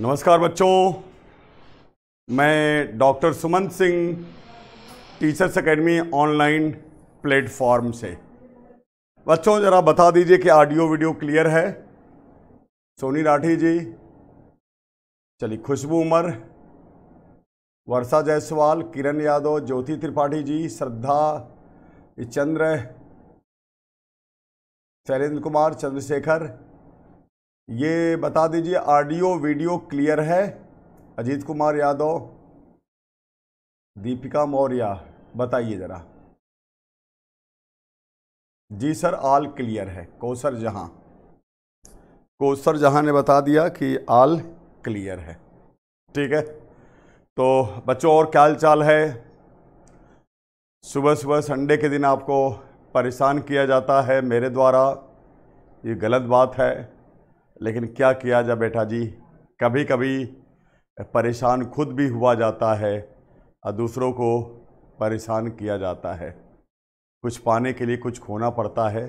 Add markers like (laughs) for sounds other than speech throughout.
नमस्कार बच्चों मैं doctor Suman Singh teachers academy online platform से बच्चों ज़रा बता दीजिए कि ऑडियो वीडियो क्लियर है सोनी राठी जी चलिए खुशबू उमर वर्षा जायसवाल किरण यादव ज्योति त्रिपाठी जी श्रद्धा चंद्र शैलेंद्र कुमार चंद्रशेखर ये बता दीजिए ऑडियो वीडियो क्लियर है अजीत कुमार यादव दीपिका मौर्य बताइए ज़रा जी सर आल क्लियर है कौसर जहां कौसर जहां ने बता दिया कि आल क्लियर है ठीक है तो बच्चों और क्या हाल चाल है सुबह सुबह संडे के दिन आपको परेशान किया जाता है मेरे द्वारा ये गलत बात है लेकिन क्या किया जा बेटा जी कभी कभी परेशान खुद भी हुआ जाता है और दूसरों को परेशान किया जाता है कुछ पाने के लिए कुछ खोना पड़ता है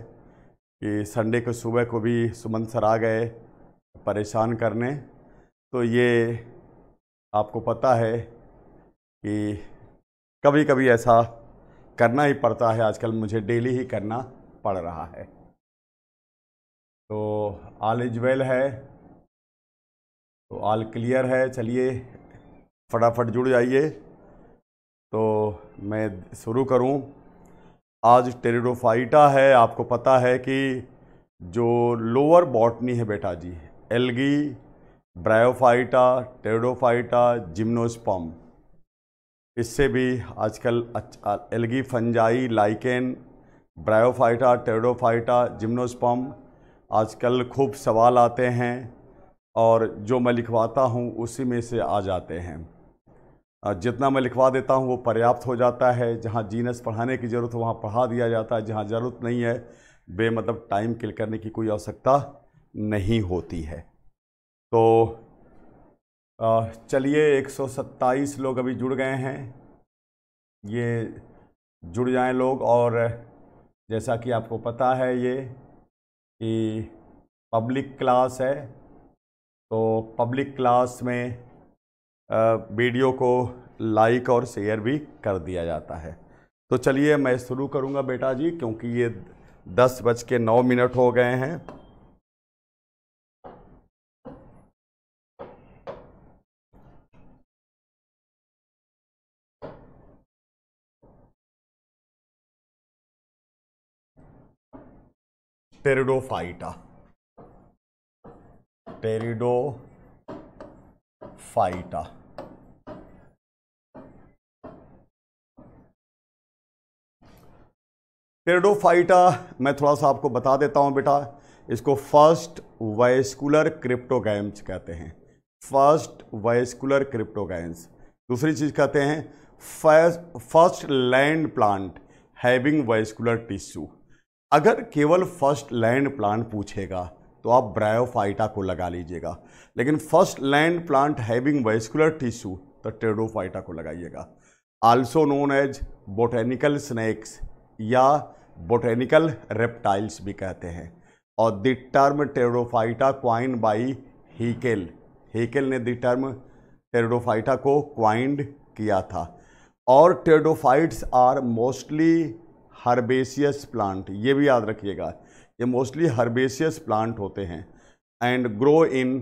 कि संडे को सुबह को भी सुमन सर आ गए परेशान करने तो ये आपको पता है कि कभी कभी ऐसा करना ही पड़ता है आजकल मुझे डेली ही करना पड़ रहा है तो ऑल इज वेल है तो आल क्लियर है चलिए फटाफट जुड़ जाइए तो मैं शुरू करूं आज टेरिडोफाइटा है आपको पता है कि जो लोअर बॉटनी है बेटा जी एल्गी ब्रायोफाइटा टेरिडोफाइटा जिम्नोस्पम इससे भी आजकल अच्छा algae fungi lichen bryophyta pteridophyta gymnosperm आजकल खूब सवाल आते हैं और जो मैं लिखवाता हूँ उसी में से आ जाते हैं जितना मैं लिखवा देता हूँ वो पर्याप्त हो जाता है जहाँ जीनस पढ़ाने की ज़रूरत हो वहाँ पढ़ा दिया जाता है जहाँ ज़रूरत नहीं है बेमतलब टाइम किल करने की कोई आवश्यकता नहीं होती है तो चलिए 127 लोग अभी जुड़ गए हैं ये जुड़ जाएं लोग और जैसा कि आपको पता है ये कि पब्लिक क्लास है तो पब्लिक क्लास में वीडियो को लाइक और शेयर भी कर दिया जाता है तो चलिए मैं शुरू करूँगा बेटा जी क्योंकि ये दस बज के नौ मिनट हो गए हैं टेरिडोफाइटा टेरिडो फाइटा टेरिडोफाइटा मैं थोड़ा सा आपको बता देता हूं बेटा इसको फर्स्ट वाइस्कुलर क्रिप्टोगैम्स कहते हैं फर्स्ट वाइस्कुलर क्रिप्टोगैम्स दूसरी चीज कहते हैं first land plant having vascular tissue अगर केवल फर्स्ट लैंड प्लांट पूछेगा तो आप ब्रायोफाइटा को लगा लीजिएगा लेकिन first land plant having vascular tissue तो टेडोफाइटा को लगाइएगा also known as botanical snakes या बोटेनिकल रेप्टाइल्स भी कहते हैं और the term pteridophyta coin by Haeckel Haeckel ने द टर्म टेरोफाइटा को क्वाइंड किया था और pteridophytes are mostly herbaceous plant ये भी याद रखिएगा ये मोस्टली हर्बेसियस प्लांट होते हैं and grow in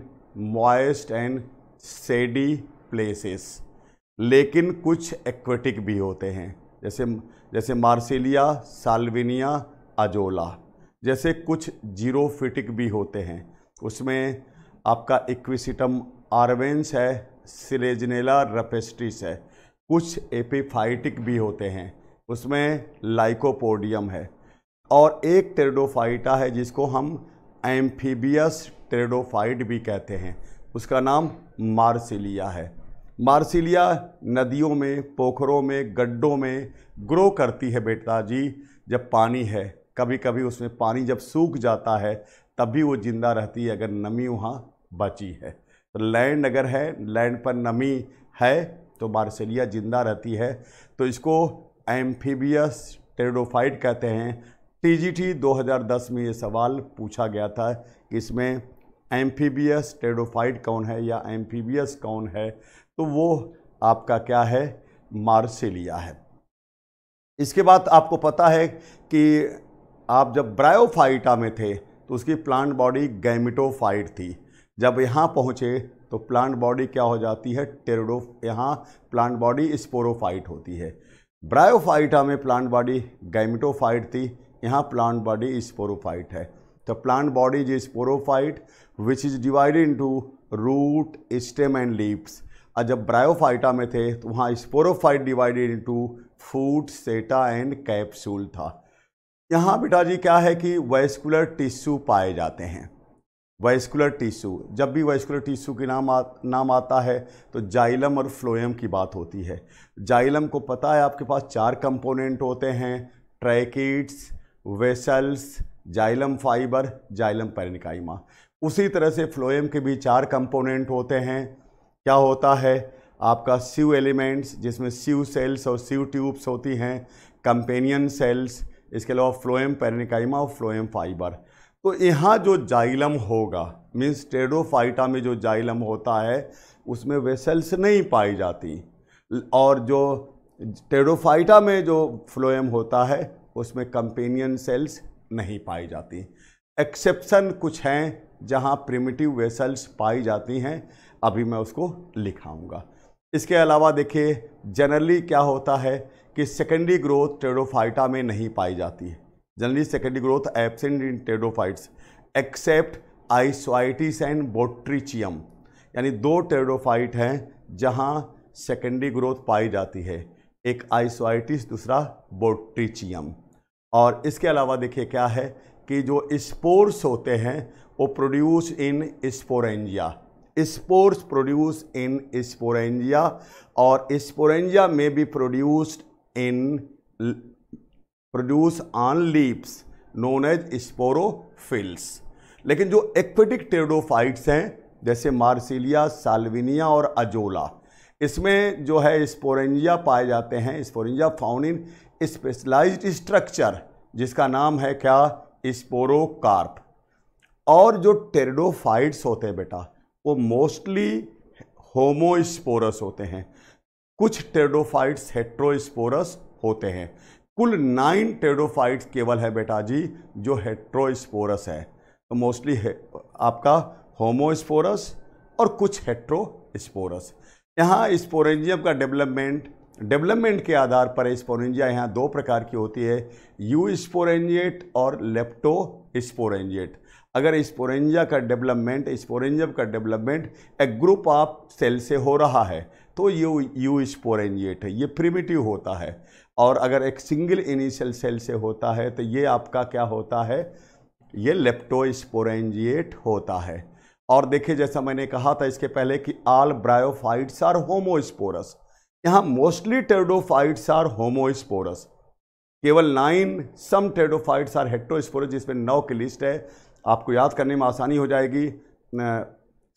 moist and shady places लेकिन कुछ एक्वेटिक भी होते हैं जैसे जैसे मार्सिलिया साल्विनिया अजोला जैसे कुछ जीरोफिटिक भी होते हैं उसमें आपका इक्विसिटम आरवेंस है सिलेजनेला रपेस्ट्रिस है कुछ एपिफाइटिक भी होते हैं उसमें लाइकोपोडियम है और एक टेरडोफाइटा है जिसको हम एम्फीबियस टेरडोफाइट भी कहते हैं उसका नाम मार्सिलिया है मार्सिलिया नदियों में पोखरों में गड्ढों में ग्रो करती है बेटा जी जब पानी है कभी कभी उसमें पानी जब सूख जाता है तब भी वो ज़िंदा रहती है अगर नमी वहाँ बची है तो लैंड अगर है लैंड पर नमी है तो मार्सिलिया ज़िंदा रहती है तो इसको एम्फीबियस टेरोडोफाइट कहते हैं टीजीटी 2010 में ये सवाल पूछा गया था कि इसमें एम्फीबियस टेरोडोफाइट कौन है या एम्फीबियस कौन है तो वो आपका क्या है मार्सेलिया है इसके बाद आपको पता है कि आप जब ब्रायोफाइटा में थे तो उसकी प्लांट बॉडी गैमिटोफाइट थी जब यहाँ पहुँचे तो प्लांट बॉडी क्या हो जाती है टेरोडो यहाँ प्लांट बॉडी स्पोरोफाइट होती है ब्रायोफाइटा में प्लांट बॉडी गैमिटोफाइट थी यहाँ प्लांट बॉडी स्पोरोफाइट है तो plant body is sporophyte which is divided into root stem and leaves और जब ब्रायोफाइटा में थे तो वहाँ sporophyte divided into foot seta and capsule था यहाँ बेटा जी क्या है कि वेस्कुलर टिश्यू पाए जाते हैं वैस्कुलर टिश्यू जब भी वैस्कुलर टिश्यू के नाम आ, नाम आता है तो जाइलम और फ्लोएम की बात होती है जाइलम को पता है आपके पास चार कंपोनेंट होते हैं tracheids vessels xylem fibre xylem parenchyma उसी तरह से फ्लोएम के भी चार कंपोनेंट होते हैं क्या होता है आपका सीव एलिमेंट्स जिसमें सीव सेल्स और सीव ट्यूब्स होती हैं कंपेनियन सेल्स इसके अलावा फ्लोएम पेरनिकाइमा और फ्लोएम फाइबर तो यहाँ जो जाइलम होगा मीन्स टेडोफाइटा में जो जाइलम होता है उसमें वेसल्स नहीं पाई जाती और जो टेडोफाइटा में जो फ्लोएम होता है उसमें कंपेनियन सेल्स नहीं पाई जाती एक्सेप्शन कुछ हैं जहाँ प्रिमिटिव वेसल्स पाई जाती हैं अभी मैं उसको लिखाऊंगा इसके अलावा देखिए जनरली क्या होता है कि सेकेंडरी ग्रोथ टेडोफाइटा में नहीं पाई जाती है generally secondary growth absent in pteridophytes except Isoetes and Botrychium यानी दो टेडोफाइट हैं जहाँ सेकेंडरी ग्रोथ पाई जाती है एक आइसोइटिस दूसरा बोट्रीचियम और इसके अलावा देखिए क्या है कि जो स्पोर्स होते हैं वो produce in sporangia spores produce in sporangia और स्पोरेंजिया में भी produced in produce on leaves known as sporophylls लेकिन जो एक्वेटिक टेरोडोफाइट्स हैं जैसे मार्सिलिया साल्विनिया और अजोला इसमें जो है स्पोरेंजिया पाए जाते हैं sporangia found in specialised structure जिसका नाम है क्या स्पोरोकार्प और जो टेरडोफाइट्स होते हैं बेटा वो मोस्टली होमोस्पोरस होते हैं कुछ टेरडोफाइट्स हेट्रोस्पोरस होते हैं कुल नाइन टेडोफाइट्स केवल है बेटा जी जो हेट्रोस्पोरस है तो मोस्टली है, आपका होमोस्पोरस और कुछ हेट्रोस्पोरस यहाँ स्पोरेंजियम का डेवलपमेंट डेवलपमेंट के आधार पर स्पोरेंजिया यहाँ दो प्रकार की होती है यू स्पोरेंजिएट और लेप्टो स्पोरेंजिएट अगर स्पोरेंजिया का डेवलपमेंट स्पोरेंजियम का डेवलपमेंट एक ग्रुप ऑफ सेल से हो रहा है तो ये यू स्पोरेंजिएट है ये प्रिमिटिव होता है और अगर एक सिंगल इनिशियल सेल से होता है तो ये आपका क्या होता है ये लेप्टोस्पोरेंजिएट होता है और देखिए जैसा मैंने कहा था इसके पहले कि आल ब्रायोफाइट्स आर होमोस्पोरस यहाँ मोस्टली टेडोफाइट्स आर होमोस्पोरस केवल nine some pteridophytes are heterosporous जिसमें नौ की लिस्ट है आपको याद करने में आसानी हो जाएगी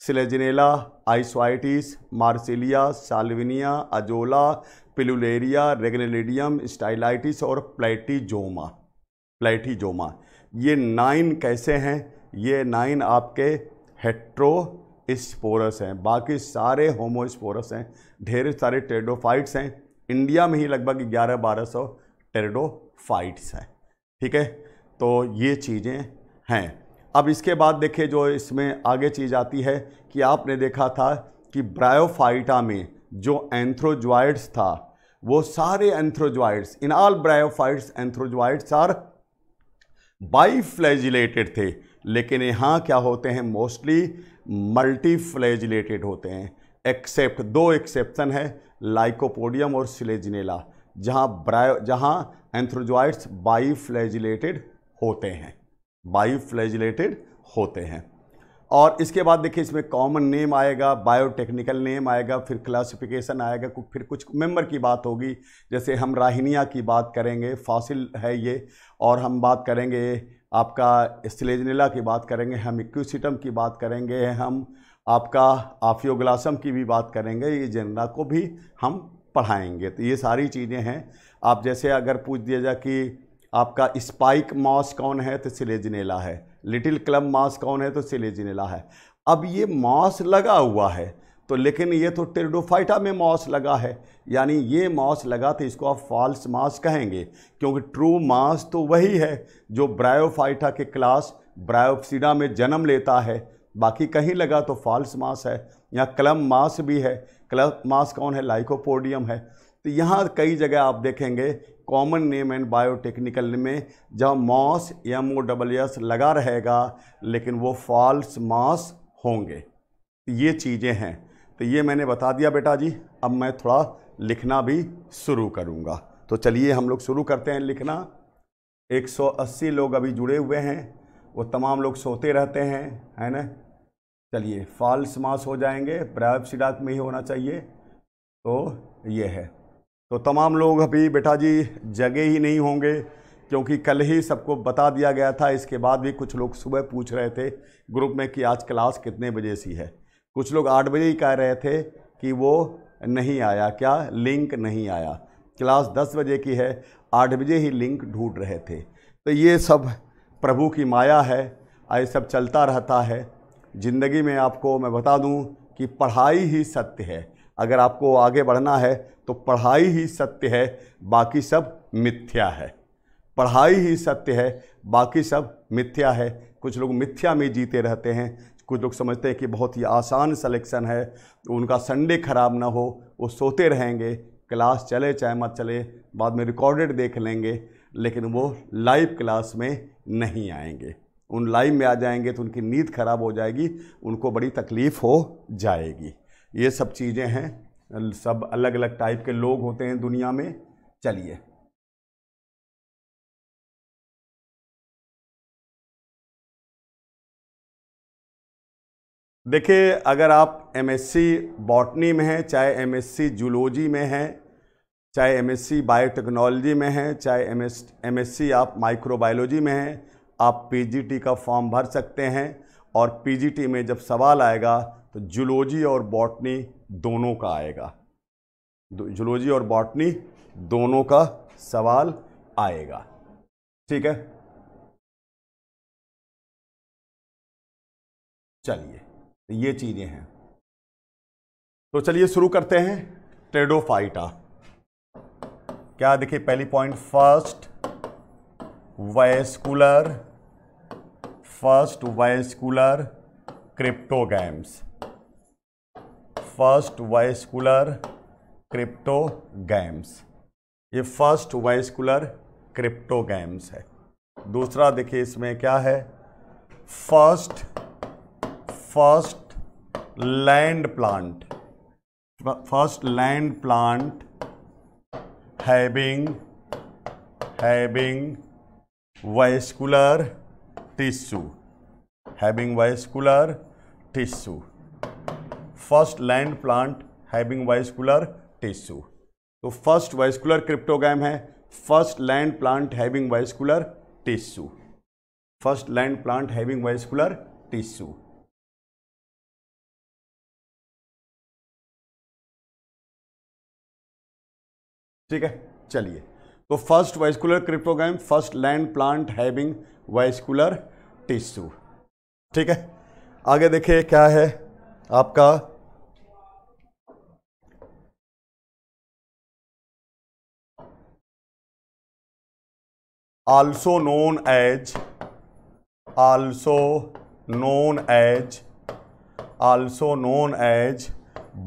Selaginella Isoetes Marsilea Salvinia Azolla Pilularia Regnellidium Stylites और प्लेटीजोमा प्लेटीजोमा ये नाइन कैसे हैं ये नाइन आपके हेट्रो स्पोरस हैं बाकी सारे होमोस्पोरस हैं ढेर सारे टेरडोफाइट्स हैं इंडिया में ही लगभग ग्यारह बारह सौ टेरडोफाइट्स हैं ठीक है तो ये चीज़ें हैं अब इसके बाद देखिए जो इसमें आगे चीज़ आती है कि आपने देखा था कि ब्रायोफाइटा में जो एंथ्रोजॉइड्स था वो सारे antherozoids in all bryophytes antherozoids are biflagellated थे लेकिन यहाँ क्या होते हैं मोस्टली मल्टीफ्लैजिलेटेड होते हैं एक्सेप्ट दो एक्सेप्शन है लाइकोपोडियम और सिलेजनेला जहाँ ब्रायो जहाँ एंथ्रोजॉइड्स बाईफ्लैजिलेटेड होते हैं बाईफ्लैजिलेटेड होते हैं और इसके बाद देखिए इसमें कॉमन नेम आएगा बायोटेक्निकल नेम आएगा फिर क्लासिफिकेशन आएगा कुछ फिर कुछ मेंबर की बात होगी जैसे हम राहिनिया की बात करेंगे फासिल है ये और हम बात करेंगे आपका स्लेजनीला की बात करेंगे हम इक्विसिटम की बात करेंगे हम आपका आफियोग्लासम की भी बात करेंगे ये जनरा को भी हम पढ़ाएंगे तो ये सारी चीज़ें हैं आप जैसे अगर पूछ दिया जाए कि आपका स्पाइक मॉस कौन है तो सिलेजनेला है लिटिल क्लब मॉस कौन है तो सिलेजनेला है अब ये मॉस लगा हुआ है तो लेकिन ये तो टेरिडोफाइटा में मॉस लगा है यानी ये मॉस लगा तो इसको आप फॉल्स मॉस कहेंगे क्योंकि ट्रू मॉस तो वही है जो ब्रायोफाइटा के क्लास ब्रायोप्सिडा में जन्म लेता है बाकी कहीं लगा तो फॉल्स मास है यहाँ क्लम मॉस भी है क्लम मास कौन है लाइकोपोडियम है तो यहाँ कई जगह आप देखेंगे कॉमन नेम एंड बायोटेक्निकल में जहाँ moss M O double S लगा रहेगा लेकिन वो फॉल्स मॉस होंगे ये चीज़ें हैं तो ये मैंने बता दिया बेटा जी अब मैं थोड़ा लिखना भी शुरू करूँगा तो चलिए हम लोग शुरू करते हैं लिखना 180 लोग अभी जुड़े हुए हैं वो तमाम लोग सोते रहते हैं है ना चलिए फॉल्स मास हो जाएंगे प्रायोपसिडाक में ही होना चाहिए तो ये है तो तमाम लोग अभी बेटा जी जगह ही नहीं होंगे क्योंकि कल ही सबको बता दिया गया था इसके बाद भी कुछ लोग सुबह पूछ रहे थे ग्रुप में कि आज क्लास कितने बजे सी है कुछ लोग आठ बजे ही कह रहे थे कि वो नहीं आया क्या लिंक नहीं आया क्लास दस बजे की है आठ बजे ही लिंक ढूंढ रहे थे तो ये सब प्रभु की माया है ये सब चलता रहता है ज़िंदगी में आपको मैं बता दूं कि पढ़ाई ही सत्य है अगर आपको आगे बढ़ना है तो पढ़ाई ही सत्य है बाकी सब मिथ्या है पढ़ाई ही सत्य है बाकी सब मिथ्या है कुछ लोग मिथ्या में जीते रहते हैं कुछ लोग समझते हैं कि बहुत ही आसान सिलेक्शन है उनका संडे ख़राब ना हो वो सोते रहेंगे क्लास चले चाहे मत चले बाद में रिकॉर्डेड देख लेंगे लेकिन वो लाइव क्लास में नहीं आएंगे उन लाइव में आ जाएंगे तो उनकी नींद खराब हो जाएगी उनको बड़ी तकलीफ़ हो जाएगी ये सब चीज़ें हैं सब अलग अलग टाइप के लोग होते हैं दुनिया में चलिए देखिए अगर आप एमएससी बॉटनी में हैं चाहे एमएससी जूलॉजी में हैं चाहे एमएससी बायोटेक्नोलॉजी में हैं चाहे एस एमएससी आप माइक्रोबायोलॉजी में हैं आप पीजीटी का फॉर्म भर सकते हैं और पीजीटी में जब सवाल आएगा तो जुलोजी और बॉटनी दोनों का आएगा जुलोजी और बॉटनी दोनों का सवाल आएगा ठीक है चलिए तो ये चीज़ें हैं तो चलिए शुरू करते हैं ट्रेडोफाइटा क्या देखिए पहली point first vascular first vascular cryptogams first vascular cryptogams ये फर्स्ट वाइस्कुलर क्रिप्टो गैम्स है दूसरा देखिए इसमें क्या है first first land plant first land plant having having vascular tissue having vascular tissue first land plant having vascular tissue तो first vascular cryptogam है first land plant having vascular tissue first land plant having vascular tissue ठीक है चलिए तो first vascular cryptogam first land plant having vascular tissue ठीक है आगे देखिए क्या है आपका also known as also known as also known as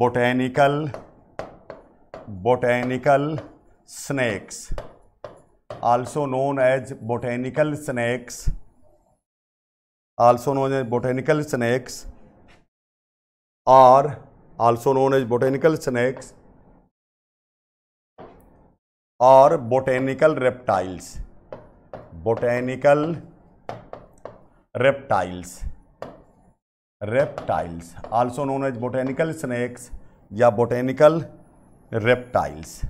botanical botanical snakes also known as botanical snakes also known as botanical snakes are also known as botanical snakes are botanical reptiles botanical reptiles reptiles also known as botanical snakes या botanical reptiles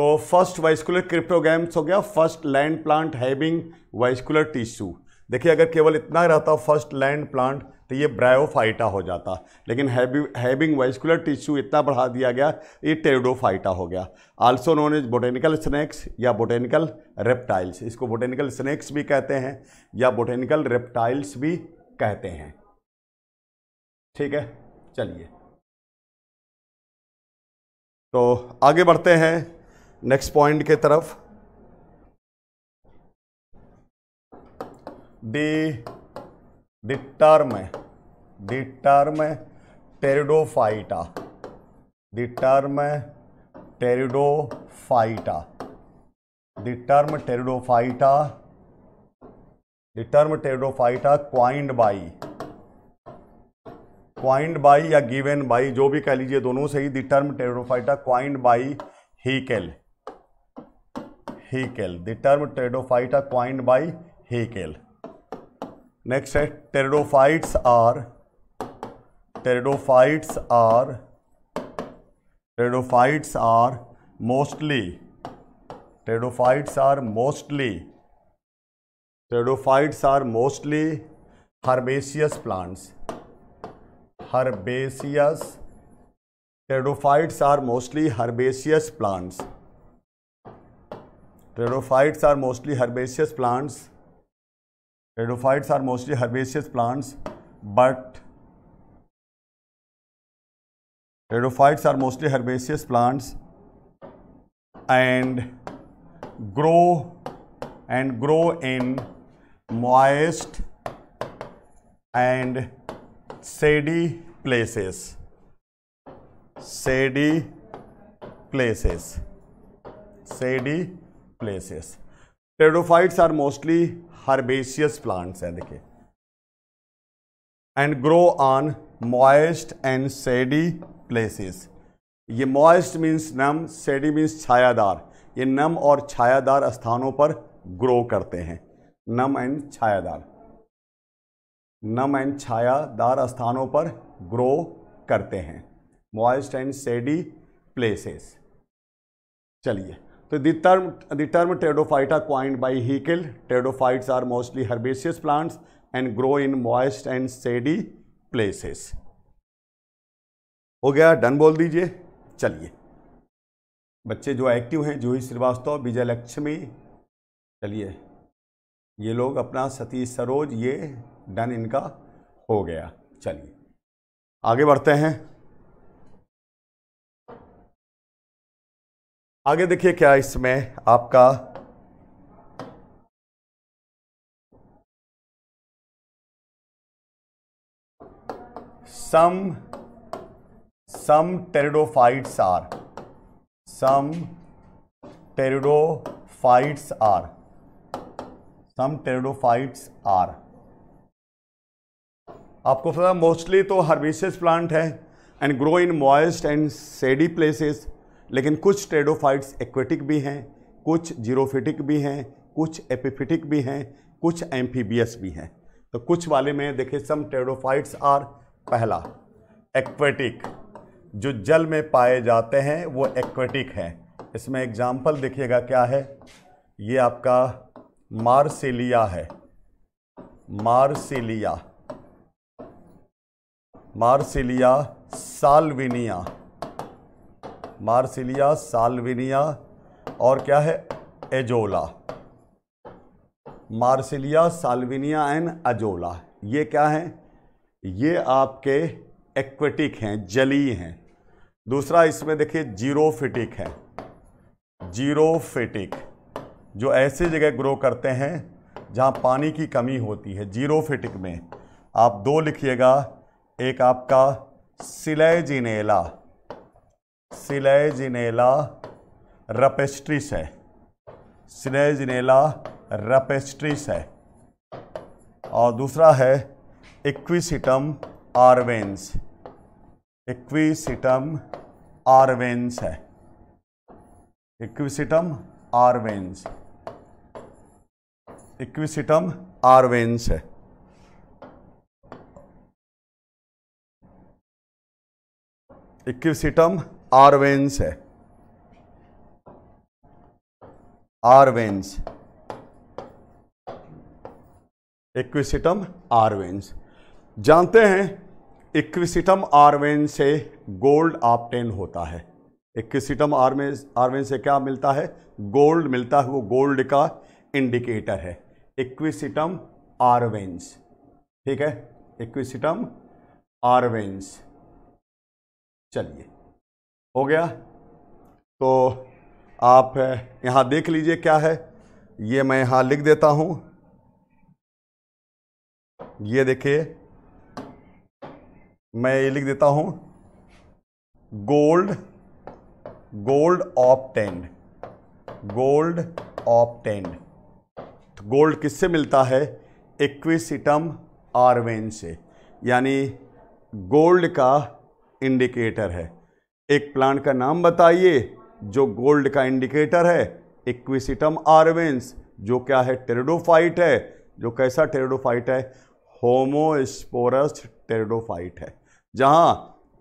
तो first vascular cryptogams हो गया first land plant having vascular tissue देखिए अगर केवल इतना रहता first land plant तो ये ब्रायोफाइटा हो जाता लेकिन हैविंग वेस्कुलर टिश्यू इतना बढ़ा दिया गया ये टेरोडोफाइटा हो गया also known is botanical snakes या बोटेनिकल रेप्टाइल्स इसको बोटेनिकल स्नैक्स भी कहते हैं या बोटेनिकल रेप्टाइल्स भी कहते हैं ठीक है चलिए तो आगे बढ़ते हैं नेक्स्ट पॉइंट के तरफ the the term term pteridophyta the term pteridophyta the term pteridophyta the term pteridophyta coined by coined by या गिवेन बाई जो भी कह लीजिए दोनों से ही the term pteridophyta coined by Haeckel Haeckel the term pteridophyta coined by Haeckel Next है pteridophytes are pteridophytes are pteridophytes are mostly pteridophytes are mostly pteridophytes are mostly herbaceous plants herbaceous pteridophytes are mostly herbaceous plants pteridophytes are mostly herbaceous plants Rhodophytes are mostly herbaceous plants, but rhodophytes are mostly herbaceous plants and grow and grow in moist and shady places shady places shady places pteridophytes are mostly herbaceous plants हैं देखिए and grow on moist and shady places ये moist means नम shady means छायादार ये नम और छायादार स्थानों पर ग्रो करते हैं नम एंड छायादार नम एंड छायादार स्थानों पर ग्रो करते हैं मॉइस्ट एंड सेडी प्लेसेस चलिए So the term, the term pteridophyta coined by Haeckel, pteridophytes are mostly herbaceous plants and grow in moist and shady places. हो गया डन बोल दीजिए चलिए बच्चे जो एक्टिव हैं जूही श्रीवास्तव विजय लक्ष्मी चलिए ये लोग अपना सतीश सरोज ये डन इनका हो गया चलिए आगे बढ़ते हैं आगे देखिए क्या इसमें आपका some some pteridophytes are some pteridophytes are some pteridophytes are आपको पता मोस्टली तो हर्बिशियस प्लांट है and grow in moist and shady places लेकिन कुछ ट्रेडोफाइट्स एक्वेटिक भी हैं कुछ जीरोफिटिक भी हैं कुछ एपिफिटिक भी हैं कुछ एम्फीबियस भी हैं तो कुछ वाले में देखिए सम टेडोफाइट्स आर पहला एक्वेटिक जो जल में पाए जाते हैं वो एक्वेटिक हैं इसमें एग्जाम्पल देखिएगा क्या है ये आपका मार्सिलिया है Marsilea Marsilea Salvinia Marsilea Salvinia और क्या है Azolla Marsilea Salvinia and Azolla ये क्या हैं ये आपके एक्वेटिक हैं जली हैं दूसरा इसमें देखिए जीरोफिटिक है जीरोफिटिक जो ऐसे जगह ग्रो करते हैं जहाँ पानी की कमी होती है जीरोफिटिक में आप दो लिखिएगा एक आपका सिलेजिनेला सिलेजिनेला रपेस्ट्रिस है सिलेजिनेला रपेस्ट्रिस है और दूसरा है इक्विसिटम आरवेंस इक्विसिटम आरवेंस है इक्विसिटम आरवेंस इक्विसिटम आरवेंस है इक्विसिटम आरवेंस है आरवेंस इक्विसिटम आरवेंस जानते हैं इक्विसिटम आरवेंस से गोल्ड ऑप्टेन होता है इक्विसिटम आरवेंस आरवेंस से क्या मिलता है गोल्ड मिलता है वो गोल्ड का इंडिकेटर है इक्विसिटम आरवेंस ठीक है इक्विसिटम आरवेंस चलिए हो गया तो आप यहाँ देख लीजिए क्या है ये मैं यहाँ लिख देता हूँ ये देखिए मैं ये लिख देता हूँ gold gold of tend gold of tend तो गोल्ड किससे मिलता है इक्विसिटम आरवेन से यानी गोल्ड का इंडिकेटर है एक प्लांट का नाम बताइए जो गोल्ड का इंडिकेटर है इक्विसिटम आर्वेंस जो क्या है टेरेडोफाइट है जो कैसा टेरेडोफाइट है होमोस्पोरस टेरेडोफाइट है जहाँ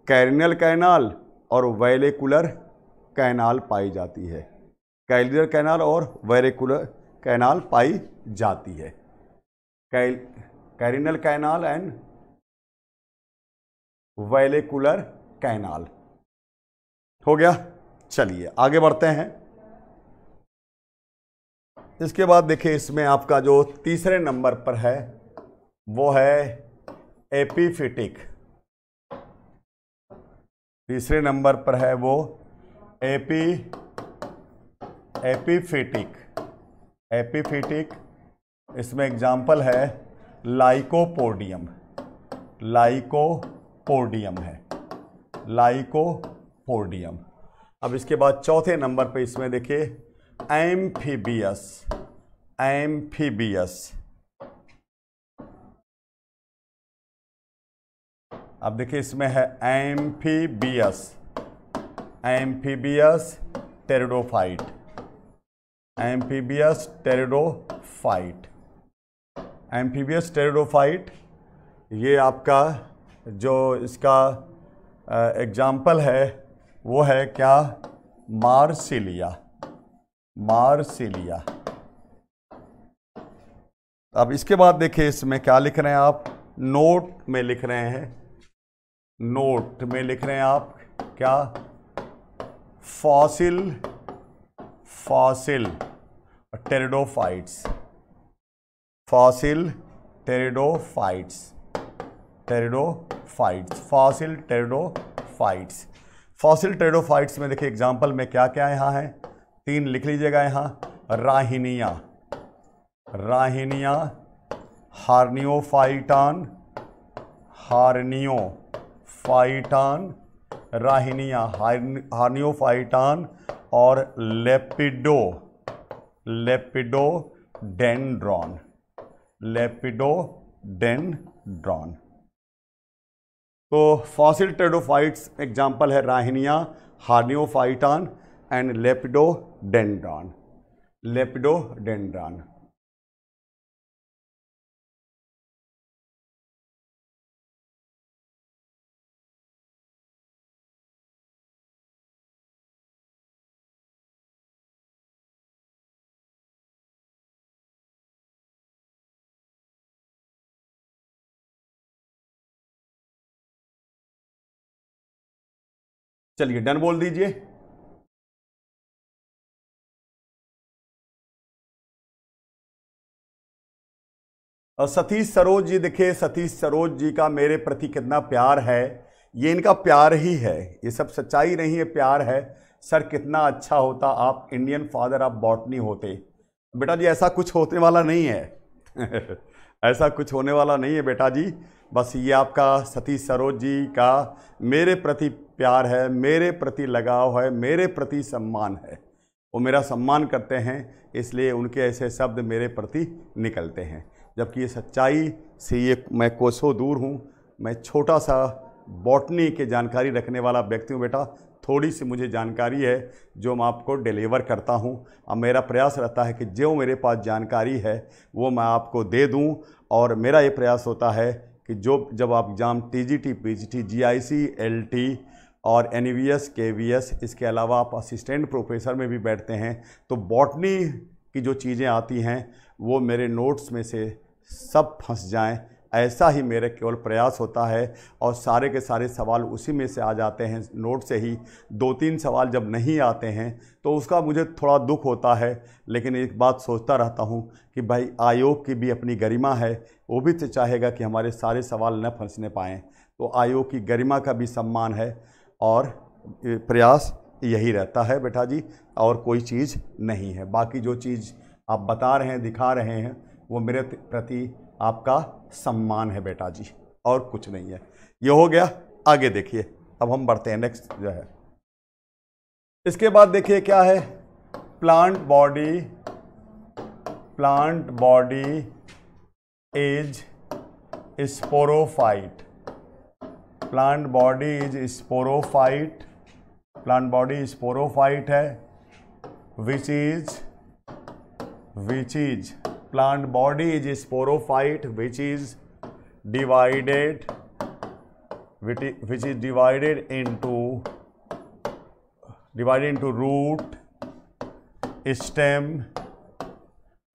कैरिनल कैनाल और वेलेकुलर कैनाल पाई जाती है कैलियर कैनाल और वेरेकुलर कैनाल पाई जाती है कैल carinal canal and vallecular canal हो गया चलिए आगे बढ़ते हैं इसके बाद देखिए इसमें आपका जो तीसरे नंबर पर है वो है एपीफिटिक तीसरे नंबर पर है वो एपी एपीफिटिक एपीफिटिक इसमें एग्जाम्पल है लाइकोपोडियम लाइकोपोडियम है लाइको पोडियम अब इसके बाद चौथे नंबर पे इसमें देखिए एम्फीबियस एम्फीबियस अब देखिए इसमें है amphibious amphibious pteridophyte amphibious pteridophyte amphibious pteridophyte ये आपका जो इसका एग्जाम्पल है वो है क्या मार्सिलिया मार्सिलिया अब इसके बाद देखिए इसमें क्या लिख रहे हैं आप नोट में लिख रहे हैं नोट में लिख रहे हैं आप क्या fossil fossil pteridophytes fossil pteridophytes pteridophytes fossil pteridophytes fossil pteridophytes में देखिए एग्जाम्पल में क्या क्या यहाँ है तीन लिख लीजिएगा यहाँ राहिनिया राहिनिया हार्नियोफाइटान हार्नियो फाइटान राहिनिया हार्नियोफाइटान और lepido Lepidodendron Lepidodendron तो फॉसिल टेडोफाइट्स एग्जाम्पल है राहनिया हार्नियोफाइटान एंड लेपिडोडेंड्रॉन लेपिडोडेंड्रॉन चलिए डन बोल दीजिए सतीश सरोज जी देखिए सतीश सरोज जी का मेरे प्रति कितना प्यार है ये इनका प्यार ही है ये सब सच्चाई नहीं है प्यार है सर कितना अच्छा होता आप इंडियन फादर आप बॉटनी होते बेटा जी ऐसा कुछ होने वाला नहीं है (laughs) ऐसा कुछ होने वाला नहीं है बेटा जी बस ये आपका सतीश सरोज जी का मेरे प्रति प्यार है मेरे प्रति लगाव है मेरे प्रति सम्मान है वो मेरा सम्मान करते हैं इसलिए उनके ऐसे शब्द मेरे प्रति निकलते हैं जबकि ये सच्चाई से ये मैं कोसों दूर हूँ मैं छोटा सा बॉटनी के जानकारी रखने वाला व्यक्ति हूँ बेटा थोड़ी सी मुझे जानकारी है जो मैं आपको डिलीवर करता हूँ अब मेरा प्रयास रहता है कि जो मेरे पास जानकारी है वो मैं आपको दे दूँ और मेरा ये प्रयास होता है कि जो जब आप exam T G T P G T G I C L T और एन ई e e इसके अलावा आप असिस्टेंट प्रोफेसर में भी बैठते हैं तो बॉटनी की जो चीज़ें आती हैं वो मेरे नोट्स में से सब फंस जाएं ऐसा ही मेरे केवल प्रयास होता है और सारे के सारे सवाल उसी में से आ जाते हैं नोट से ही दो तीन सवाल जब नहीं आते हैं तो उसका मुझे थोड़ा दुख होता है लेकिन एक बात सोचता रहता हूँ कि भाई आयोग की भी अपनी गरिमा है वो भी तो चाहेगा कि हमारे सारे सवाल न फंसने पाएँ तो आयोग की गरिमा का भी सम्मान है और प्रयास यही रहता है बेटा जी और कोई चीज़ नहीं है बाकी जो चीज़ आप बता रहे हैं दिखा रहे हैं वो मेरे प्रति आपका सम्मान है बेटा जी और कुछ नहीं है ये हो गया आगे देखिए अब हम बढ़ते हैं नेक्स्ट जो है इसके बाद देखिए क्या है plant body plant body is sporophyte plant body is sporophyte plant body sporophyte है which is which is plant body is sporophyte which is divided which is divided into divided to root stem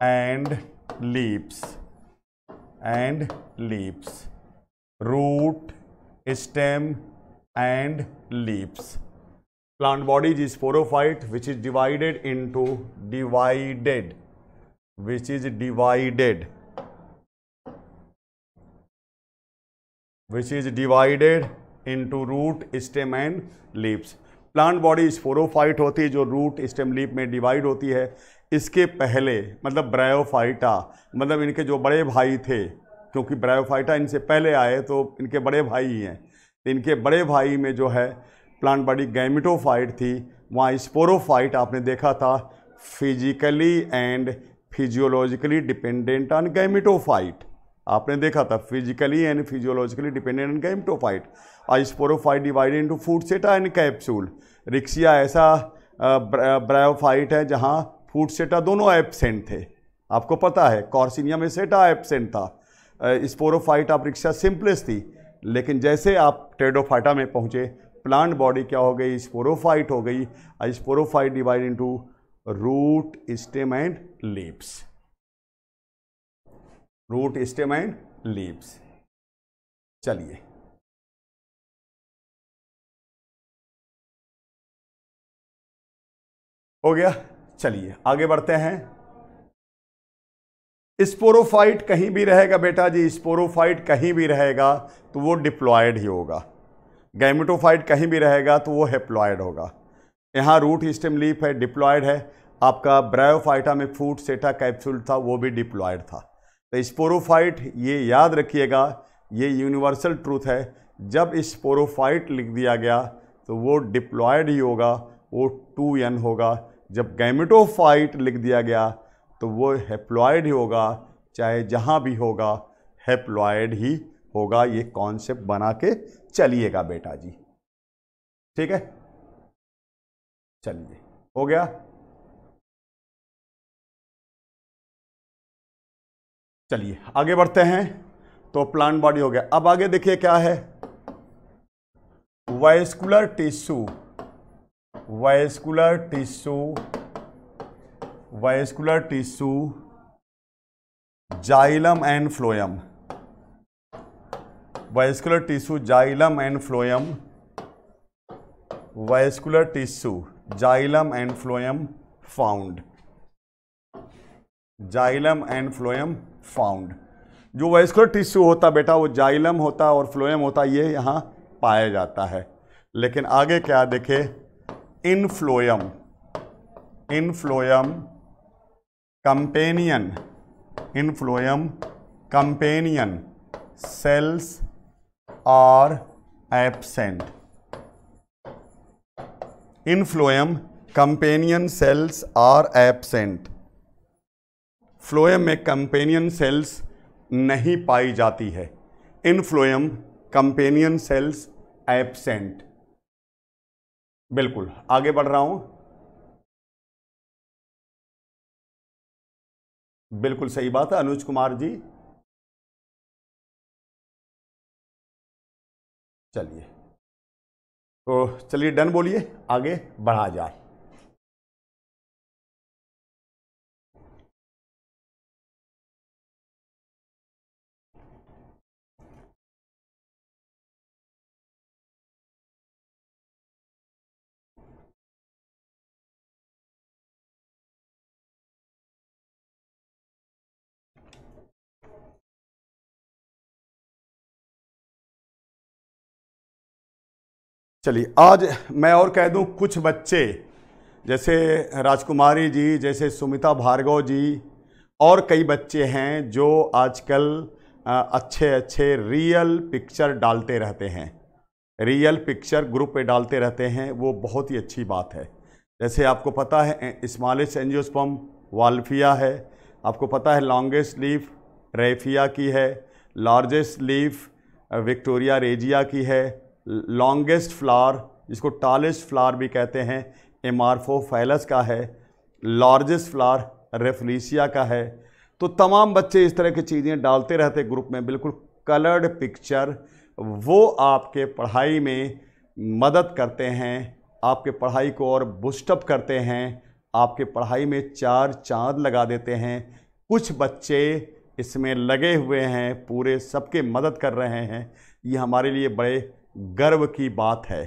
and leaves and leaves root stem and leaves plant bodies is sporophyte which is divided into divided which is divided which is divided into root stem and leaves plant body sporophyte होती है जो root stem leaf में divide होती है इसके पहले मतलब bryophyta मतलब इनके जो बड़े भाई थे क्योंकि ब्रायोफाइटा इनसे पहले आए तो इनके बड़े भाई ही हैं तो इनके बड़े भाई में जो है प्लांट बॉडी गैमिटोफाइट थी वहाँ स्पोरोफाइट आपने देखा था physically and physiologically dependent on gametophyte आपने देखा था physically and physiologically dependent on gametophyte और sporophyte divided into foot seta and capsule Riccia ऐसा ब्रायोफाइट है जहाँ फूड सेटा दोनों एबसेंट थे आपको पता है कॉर्सिनिया में सेटा एबसेंट था स्पोरोफाइट आप रिक्शा सिंपलेस थी लेकिन जैसे आप टेडोफाइटा में पहुँचे प्लांट बॉडी क्या हो गई स्पोरोफाइट हो गई sporophyte divide into root stem and leaves root stem and leaves चलिए हो गया चलिए आगे बढ़ते हैं स्पोरोफाइट कहीं भी रहेगा बेटा जी स्पोरोफाइट कहीं भी रहेगा तो वो डिप्लॉयड ही होगा गैमेटोफाइट कहीं भी रहेगा तो वो हेप्लॉयड होगा यहाँ रूट स्टेम लीफ है डिप्लॉयड है आपका ब्रायोफाइटा में फूट सेटा कैप्सूल था वो भी डिप्लॉयड था तो स्पोरोफाइट ये याद रखिएगा ये यूनिवर्सल ट्रूथ है जब स्पोरोफाइट लिख दिया गया तो वो डिप्लॉयड ही होगा वो टू एन होगा जब गैमेटोफाइट लिख दिया गया तो वो हेप्लॉयड ही होगा चाहे जहाँ भी होगा हेप्लॉयड ही होगा ये कॉन्सेप्ट बना के चलिएगा बेटा जी ठीक है चलिए हो गया चलिए आगे बढ़ते हैं तो प्लांट बॉडी हो गया अब आगे देखिए क्या है vascular tissue vascular tissue vascular tissue xylem and phloem vascular tissue xylem and phloem vascular tissue xylem and phloem found xylem and phloem found जो वायस्कुलर टिश्यू होता बेटा वो जाइलम होता और फ्लोयम होता ये यहां पाया जाता है लेकिन आगे क्या देखे in phloem in phloem companion in phloem companion cells are absent in phloem companion cells are absent phloem में कंपेनियन सेल्स नहीं पाई जाती है इनफ्लोएम कंपेनियन सेल्स एबसेंट बिल्कुल आगे बढ़ रहा हूं बिल्कुल सही बात है अनुज कुमार जी चलिए तो चलिए डन बोलिए आगे बढ़ा जाए चलिए आज मैं और कह दूं कुछ बच्चे जैसे राजकुमारी जी जैसे सुमिता भार्गव जी और कई बच्चे हैं जो आजकल अच्छे अच्छे रियल पिक्चर डालते रहते हैं रियल पिक्चर ग्रुप पे डालते रहते हैं वो बहुत ही अच्छी बात है जैसे आपको पता है इस्मालिस एंजियोस्पम वाल्फिया है आपको पता है लॉन्गेस्ट लीफ रेफिया की है लार्जेस्ट लीफ विक्टोरिया रेजिया की है लॉन्गेस्ट फ्लावर जिसको टालेस्ट फ्लावर भी कहते हैं एमारफोफाइलस का है लार्जेस्ट फ्लावर रेफलीसिया का है तो तमाम बच्चे इस तरह की चीज़ें डालते रहते ग्रुप में बिल्कुल कलर्ड पिक्चर वो आपके पढ़ाई में मदद करते हैं आपके पढ़ाई को और बुस्टअप करते हैं आपके पढ़ाई में चार चांद लगा देते हैं कुछ बच्चे इसमें लगे हुए हैं पूरे सबके मदद कर रहे हैं ये हमारे लिए बड़े गर्व की बात है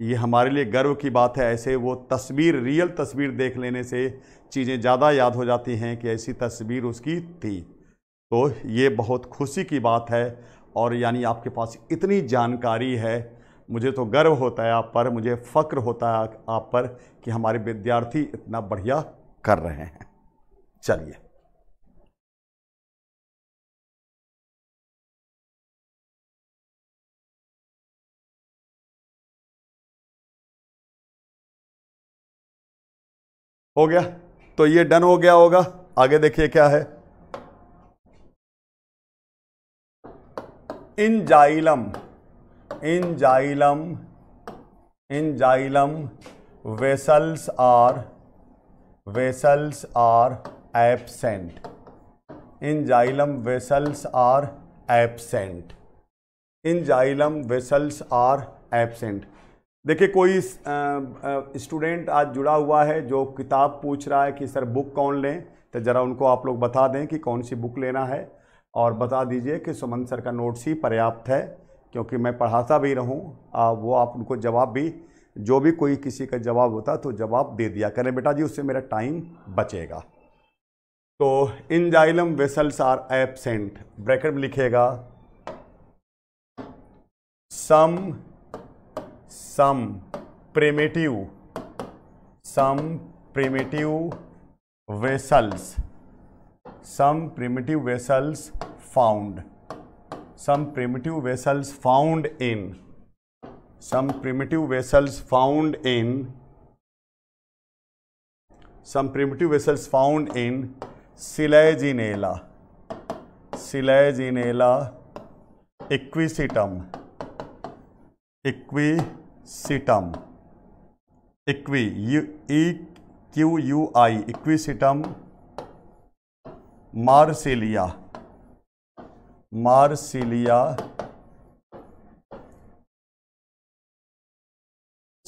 ये हमारे लिए गर्व की बात है ऐसे वो तस्वीर रियल तस्वीर देख लेने से चीज़ें ज़्यादा याद हो जाती हैं कि ऐसी तस्वीर उसकी थी तो ये बहुत खुशी की बात है और यानी आपके पास इतनी जानकारी है मुझे तो गर्व होता है आप पर मुझे फ़क्र होता है आप पर कि हमारे विद्यार्थी इतना बढ़िया कर रहे हैं चलिए हो गया तो ये डन हो गया होगा आगे देखिए क्या है in xylem in xylem in xylem vessels are vessels are absent in xylem vessels are absent in xylem vessels are absent देखिए कोई स्टूडेंट आज जुड़ा हुआ है जो किताब पूछ रहा है कि सर बुक कौन लें तो ज़रा उनको आप लोग बता दें कि कौन सी बुक लेना है और बता दीजिए कि सुमन सर का नोट्स ही पर्याप्त है क्योंकि मैं पढ़ाता भी रहूँ वो आप उनको जवाब भी जो भी कोई किसी का जवाब होता तो जवाब दे दिया करें बेटा जी उससे मेरा टाइम बचेगा तो in xylem vessels are absent bracket में लिखेगा some some primitive some primitive vessels some primitive vessels found some primitive vessels found in some primitive vessels found in some primitive vessels found in Selaginella Selaginella Equisetum Equisetum equi E Q U I Equisetum Marsilea Marsilea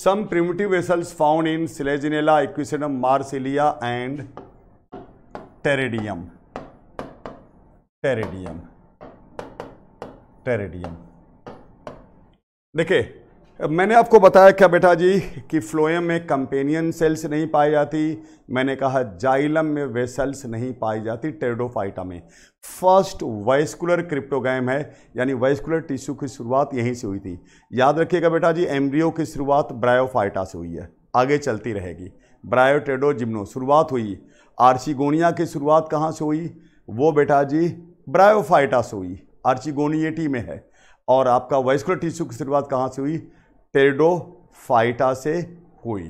some primitive vessels found in Selaginella Equisetum Marsilea and Pteridium Pteridium Pteridium देखिये मैंने आपको बताया क्या बेटा जी कि phloem में कंपेनियन सेल्स नहीं पाई जाती मैंने कहा जाइलम में वे सेल्स नहीं पाई जाती टेरडोफाइटा में फर्स्ट वाइस्कुलर क्रिप्टोगैम है यानी वाइस्कुलर टिश्यू की शुरुआत यहीं से हुई थी याद रखिएगा बेटा जी एम्ब्रियो की शुरुआत ब्रायोफाइटा से हुई है आगे चलती रहेगी ब्रायोटेडो जिम्नो शुरुआत हुई आर्चिगोनिया की शुरुआत कहाँ से हुई वो बेटा जी ब्रायोफाइटा से हुई आर्चिगोनिएटी में है और आपका वाइस्कुलर टिश्यू की शुरुआत कहाँ से हुई टेरिडोफाइटा से हुई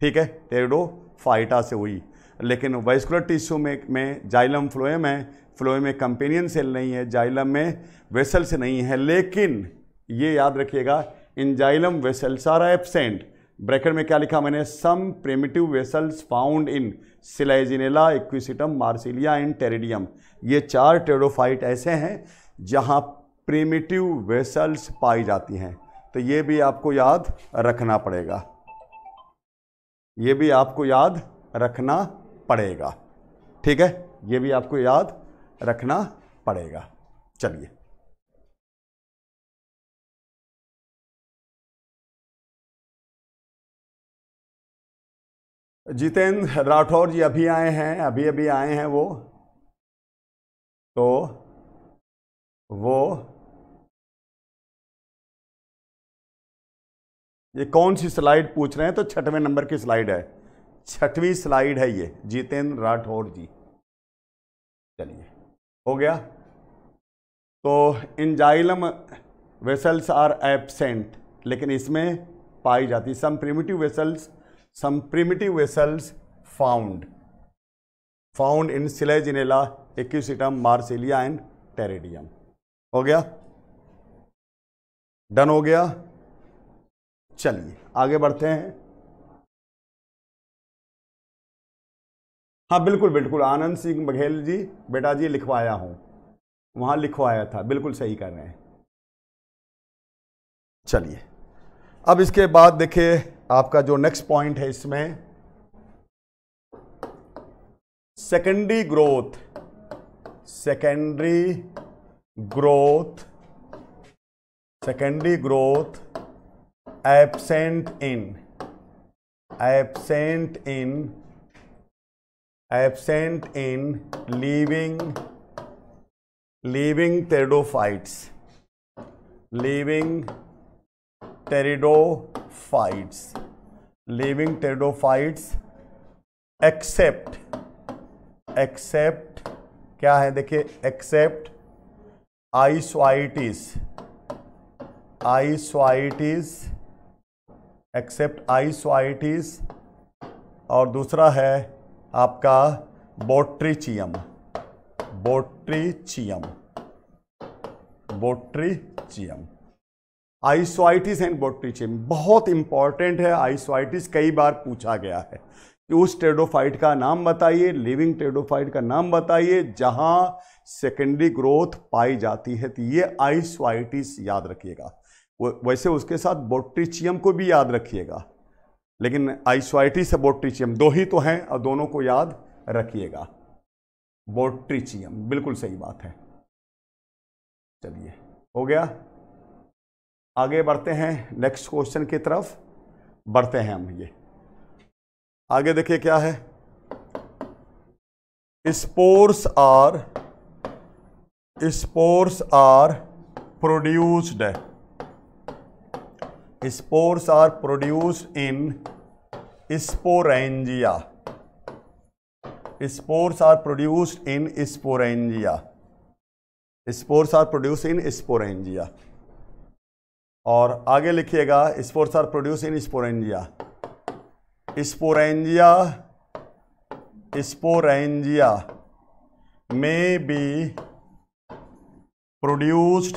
ठीक है टेरिडोफाइटा से हुई लेकिन वेस्कुलर टिश्यू में में जाइलम फ्लोएम है फ्लोएम में कंपेनियन सेल नहीं है जाइलम में वेसल से नहीं है लेकिन ये याद रखिएगा in xylem vessels are absent bracket में क्या लिखा मैंने some primitive vessels found in Selaginella Equisetum Marsilea and Pteridium ये चार टेरोफाइट ऐसे हैं जहाँ प्रेमिटिव वेसल्स पाई जाती हैं तो ये भी आपको याद रखना पड़ेगा ये भी आपको याद रखना पड़ेगा ठीक है ये भी आपको याद रखना पड़ेगा चलिए जितेंद्र राठौर जी अभी आए हैं अभी अभी आए हैं वो तो वो ये कौन सी स्लाइड पूछ रहे हैं तो छठवें नंबर की स्लाइड है छठवीं स्लाइड है ये जितेंद्र राठौर जी चलिए हो गया तो इंजाइलम वेसल्स आर एबसेंट लेकिन इसमें पाई जाती some primitive vessels some primitive vessels found found in Selaginella Equisetum Marsilea and Pteridium हो गया डन हो गया चलिए आगे बढ़ते हैं हाँ बिल्कुल बिल्कुल आनंद सिंह बघेल जी बेटा जी लिखवाया हूँ वहाँ लिखवाया था बिल्कुल सही कर रहे हैं चलिए अब इसके बाद देखिए आपका जो नेक्स्ट पॉइंट है इसमें secondary growth secondary growth secondary growth absent in absent in absent in leaving leaving pteridophytes leaving pteridophytes leaving pteridophytes except except क्या है देखिए एक्सेप्ट आइसवाइटिस आइसवाइटिस एक्सेप्ट आई और दूसरा है आपका बोट्रीचियम बोट्रीचियम बोट्रीचियम आइसोआइटिस एंड बोट्रीचियम बहुत इंपॉर्टेंट है आइसोआइटिस कई बार पूछा गया है कि उस टेडोफाइट का नाम बताइए लिविंग टेडोफाइट का नाम बताइए जहां सेकेंडरी ग्रोथ पाई जाती है तो ये आइसोआइटिस याद रखिएगा वैसे उसके साथ बोट्रीचियम को भी याद रखिएगा लेकिन आइसोआइटिस से बोट्रिचियम दो ही तो हैं और दोनों को याद रखिएगा बोट्रीचियम बिल्कुल सही बात है चलिए हो गया आगे बढ़ते हैं नेक्स्ट क्वेश्चन की तरफ बढ़ते हैं हम ये आगे देखिए क्या है spores are spores are produced spores are produced in sporangia spores are produced in sporangia spores are produce in sporangia और आगे लिखिएगा spores are produce in sporangia sporangia sporangia में be produced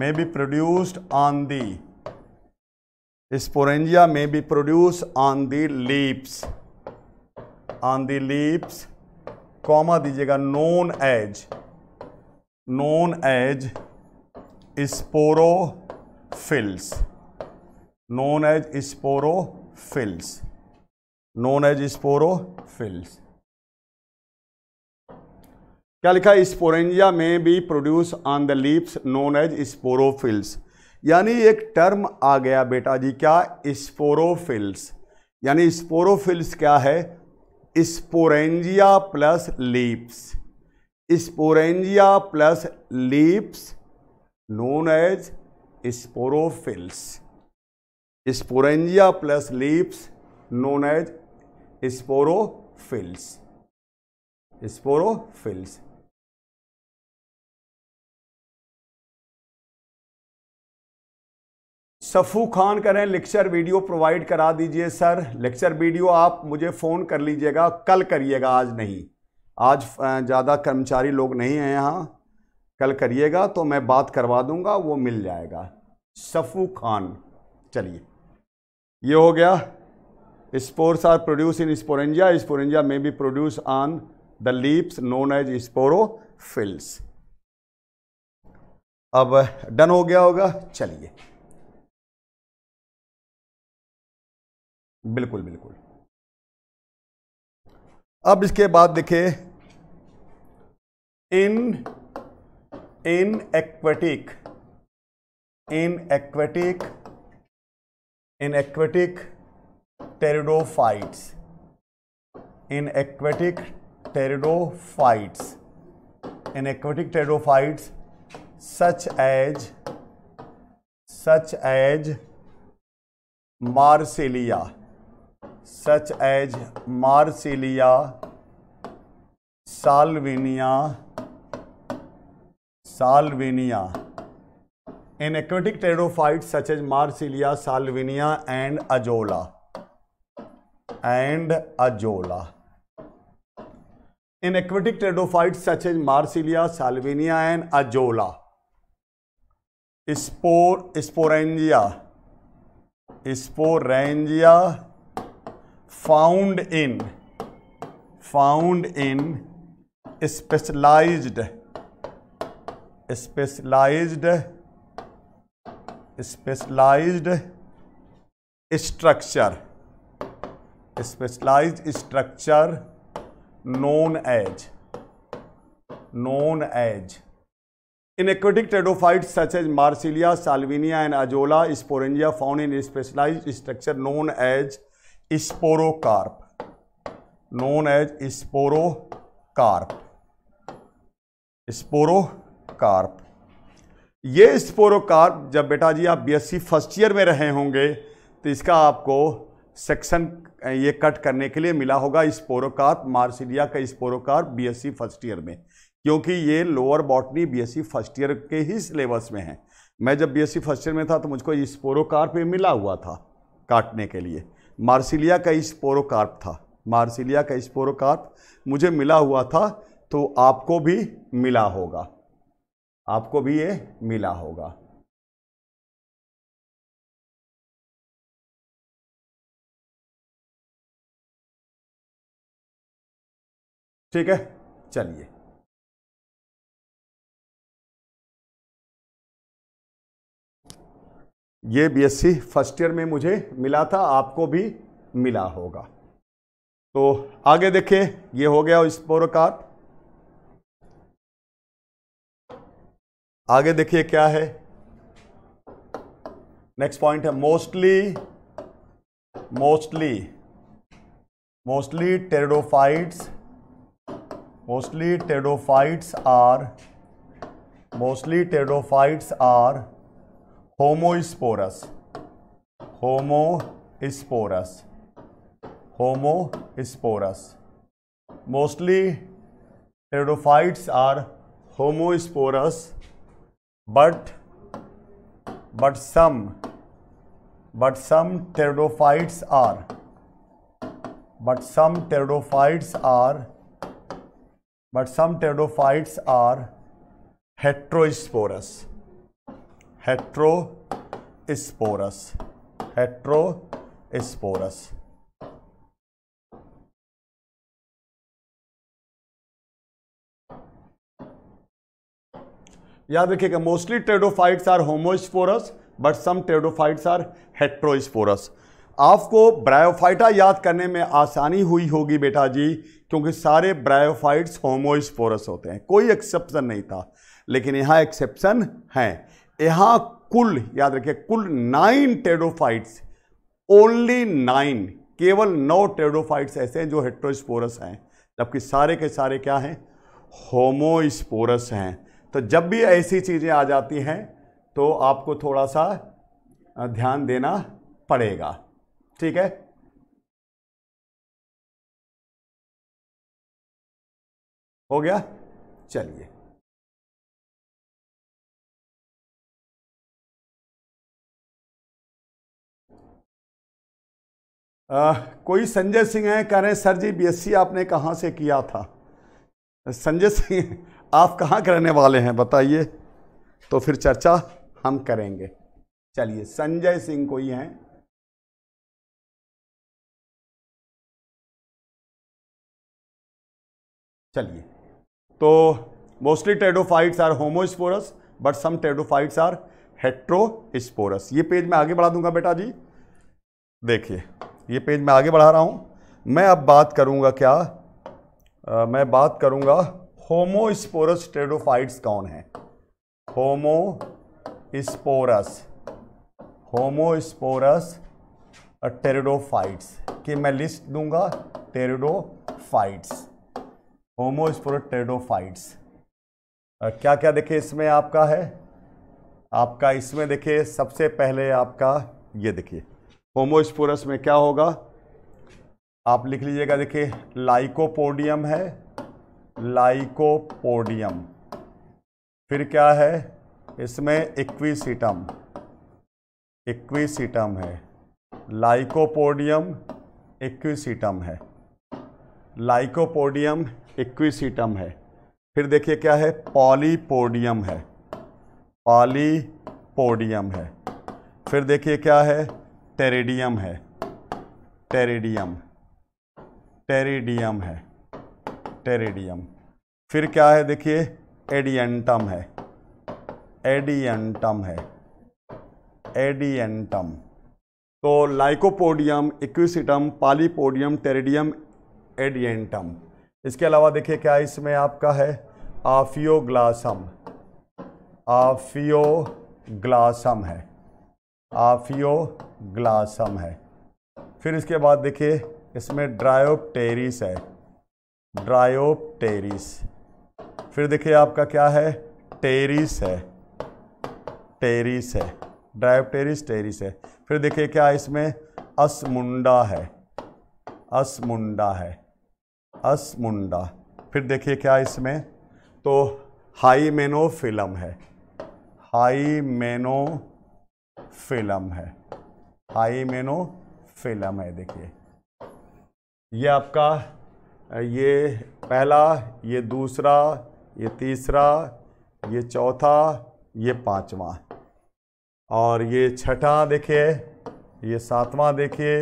may be produced on the sporangia may be produced on the leaves on the leaves comma dijega known as known as sporophylls known as sporophylls known as sporophylls क्या लिखा है sporangia में भी produce on the leaves known as sporophylls यानी एक term आ गया बेटा जी क्या स्पोरोफिल्स यानी स्पोरोफिल्स क्या है sporangia plus leaves sporangia plus leaves known as sporophylls sporangia plus leaves known as sporophylls sporophylls सफ़ू खान करें रहे हैं लेक्चर वीडियो प्रोवाइड करा दीजिए सर लेक्चर वीडियो आप मुझे फ़ोन कर लीजिएगा कल करिएगा आज नहीं आज ज़्यादा कर्मचारी लोग नहीं हैं यहाँ कल करिएगा तो मैं बात करवा दूंगा वो मिल जाएगा सफ़ू खान चलिए ये हो गया spores are produce in sporangia sporangia में be produce on the leaves known as sporophylls अब डन हो गया होगा चलिए बिल्कुल बिल्कुल अब इसके बाद देखिए in in aquatic in aquatic in aquatic pteridophytes in aquatic pteridophytes in aquatic pteridophytes such as such as Marsilia such as Marsilea Salvinia Salvinia in aquatic pteridophyte such as Marsilea Salvinia and Azolla and Azolla in aquatic pteridophyte such as Marsilea Salvinia and Azolla spore sporangia sporangia found in found in specialised specialised specialised structure specialised structure known as known as in aquatic pteridophyte such as Marsilea Salvinia and Azolla sporangia found in specialised structure known as sporocarp known as sporocarp sporocarp ये sporocarp जब बेटा जी आप BSc first year में रहे होंगे तो इसका आपको सेक्शन ये कट करने के लिए मिला होगा स्पोरोकार्प मार्सिलिया का स्पोरोकार्प बीएससी फर्स्ट ईयर में क्योंकि ये lower botany BSc first year के ही सिलेबस में है मैं जब बीएससी फर्स्ट ईयर में था तो मुझको स्पोरोकार्प मिला हुआ था काटने के लिए मार्सिलिया का स्पोरोकार्प था मार्सिलिया का स्पोरोकार्प मुझे मिला हुआ था तो आपको भी मिला होगा आपको भी ये मिला होगा ठीक है चलिए ये बीएससी फर्स्ट ईयर में मुझे मिला था आपको भी मिला होगा तो आगे देखें ये हो गया स्पोरोकार आगे देखिए क्या है नेक्स्ट पॉइंट है mostly mostly mostly pteridophytes mostly pteridophytes are mostly pteridophytes are homosporas homosporas homosporas mostly pteridophytes are homosporous but but some but some pteridophytes are but some pteridophytes are but some pteridophytes are heterosporous heterosporous heterosporous याद रखिएगा mostly pteridophytes are homosporous but some pteridophytes are heterosporous आपको bryophyta याद करने में आसानी हुई होगी बेटा जी क्योंकि सारे ब्रायोफाइट्स होमोस्पोरस होते हैं कोई एक्सेप्शन नहीं था लेकिन यहाँ एक्सेप्शन हैं यहां कुल याद रखिए कुल नाइन टेडोफाइट्स ओनली नाइन केवल नौ टेडोफाइट्स ऐसे हैं जो हेट्रोस्पोरस हैं जबकि सारे के सारे क्या हैं होमोस्पोरस हैं तो जब भी ऐसी चीज़ें आ जाती हैं तो आपको थोड़ा सा ध्यान देना पड़ेगा ठीक है हो गया चलिए आ, कोई संजय सिंह है कह रहे हैं सर जी बीएससी आपने कहाँ से किया था संजय सिंह आप कहाँ के रहने वाले हैं बताइए तो फिर चर्चा हम करेंगे चलिए संजय सिंह कोई हैं चलिए तो mostly pteridophytes are homosporous but some pteridophytes are heterosporous ये पेज मैं आगे बढ़ा दूंगा बेटा जी देखिए ये पेज मैं आगे बढ़ा रहा हूँ मैं अब बात करूँगा क्या आ, मैं बात करूँगा होमोस्पोरस टेडोफाइट्स कौन है होमोस्पोरस होमोस्पोरस टेरिडोफाइट्स की मैं लिस्ट दूंगा टेरिडोफाइट्स होमोस्पोर टेरिडोफाइट्स क्या क्या देखिए इसमें आपका है आपका इसमें देखिए सबसे पहले आपका ये देखिए होमोस्पोरस में क्या होगा आप लिख लीजिएगा देखिए लाइकोपोडियम है लाइकोपोडियम फिर क्या है इसमें इक्विसीटम इक्विसीटम है लाइकोपोडियम इक्विसीटम है लाइकोपोडियम इक्विसीटम है फिर देखिए क्या है पॉलीपोडियम है पॉलीपोडियम है फिर देखिए क्या है टेरेडियम है टेरेडियम टेरेडियम है टेरेडियम फिर क्या है देखिए एडियंटम है एडियंटम है एडियंटम तो Lycopodium Equisetum Polypodium Pteridium Adiantum इसके अलावा देखिए क्या इसमें आपका है आफियोग्लासम आफियोग्लासम है आफियो ग्लासम है फिर इसके बाद देखिए इसमें ड्रायोपटेरिस है ड्रायोपटेरिस फिर देखिए आपका क्या है टेरिस है टेरिस है ड्रायोपटेरिस टेरिस है फिर देखिए क्या इसमें असमुंडा है असमुंडा है असमुंडा फिर देखिए क्या इसमें तो हाई मेनो फिल्म है हाई मेनो फिल्म है फेलम है देखिए ये आपका ये पहला ये दूसरा ये तीसरा ये चौथा ये पांचवा और ये छठा देखिए ये सातवां देखिए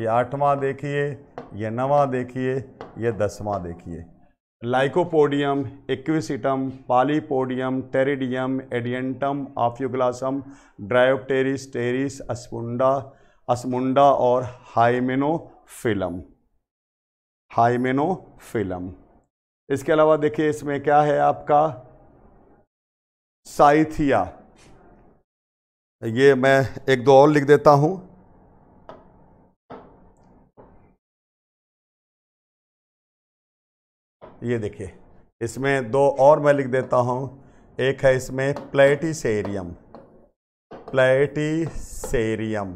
ये आठवां देखिए ये नवा देखिए ये दसवां देखिए Lycopodium Equisetum Polypodium Pteridium Adiantum Ophioglossum Dryopteris Pteris Osmunda Osmunda और हाइमेनोफिलम हाइमेनोफिलम इसके अलावा देखिए इसमें क्या है आपका साइथिया ये मैं एक दो और लिख देता हूँ ये देखिए इसमें दो और मैं लिख देता हूँ एक है इसमें प्लेटिसेरियम प्लेटिसेरियम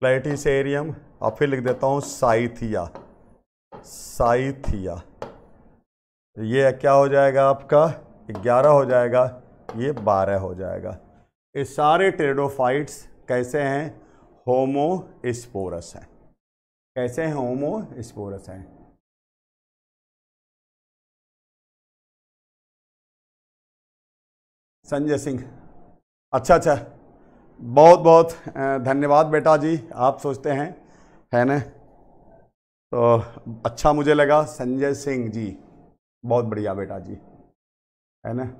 प्लेटिसेरियम और फिर लिख देता हूँ साइथिया साइथिया ये क्या हो जाएगा आपका ग्यारह हो जाएगा ये बारह हो जाएगा ये सारे टेरेडोफाइट्स कैसे हैं होमोस्पोरस हैं कैसे हैं होमोस्पोरस हैं संजय सिंह अच्छा अच्छा बहुत बहुत धन्यवाद बेटा जी आप सोचते हैं है ना तो अच्छा मुझे लगा संजय सिंह जी बहुत बढ़िया बेटा जी है ना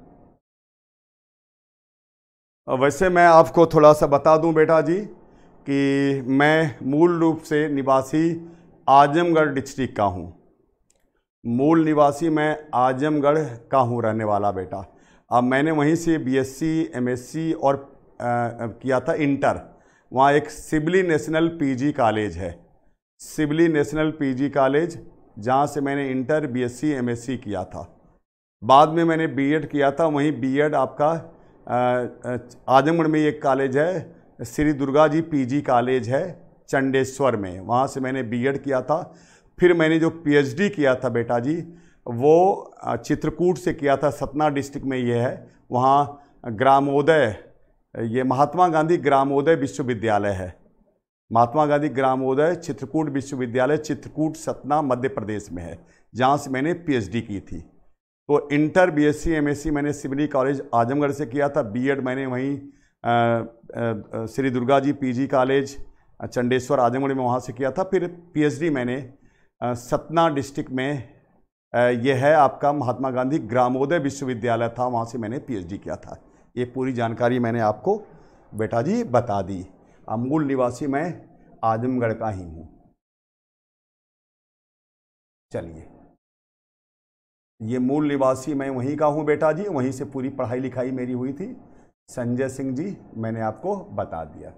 वैसे मैं आपको थोड़ा सा बता दूं बेटा जी कि मैं मूल रूप से निवासी आजमगढ़ डिस्ट्रिक्ट का हूं मूल निवासी मैं आजमगढ़ का हूं रहने वाला बेटा अब मैंने वहीं से बीएससी, एमएससी और आ, किया था इंटर वहाँ एक सिबली नेशनल पीजी कॉलेज है सिबली नेशनल पीजी कॉलेज जहाँ से मैंने इंटर बीएससी, एमएससी किया था बाद में मैंने बीएड किया था वहीं बीएड आपका आजमगढ़ में एक कॉलेज है श्री दुर्गा जी पी कॉलेज है चंडेश्वर में वहाँ से मैंने बी किया था फिर मैंने जो पी किया था बेटा जी वो चित्रकूट से किया था सतना डिस्ट्रिक्ट में ये है वहाँ ग्रामोदय ये महात्मा गांधी ग्रामोदय विश्वविद्यालय है महात्मा गांधी ग्रामोदय चित्रकूट विश्वविद्यालय चित्रकूट सतना मध्य प्रदेश में है जहाँ से मैंने पीएचडी की थी तो इंटर बीएससी एमएससी मैंने सिवनी कॉलेज आजमगढ़ से किया था बीएड मैंने वहीं श्री दुर्गा जी पी कॉलेज चंडेश्वर आजमगढ़ में वहाँ से किया था फिर पीएचडी मैंने सतना डिस्ट्रिक्ट में ये है आपका महात्मा गांधी ग्रामोदय विश्वविद्यालय था वहाँ से मैंने पीएचडी किया था ये पूरी जानकारी मैंने आपको बेटा जी बता दी मूल निवासी मैं आजमगढ़ का ही हूँ चलिए ये मूल निवासी मैं वहीं का हूँ बेटा जी वहीं से पूरी पढ़ाई लिखाई मेरी हुई थी संजय सिंह जी मैंने आपको बता दिया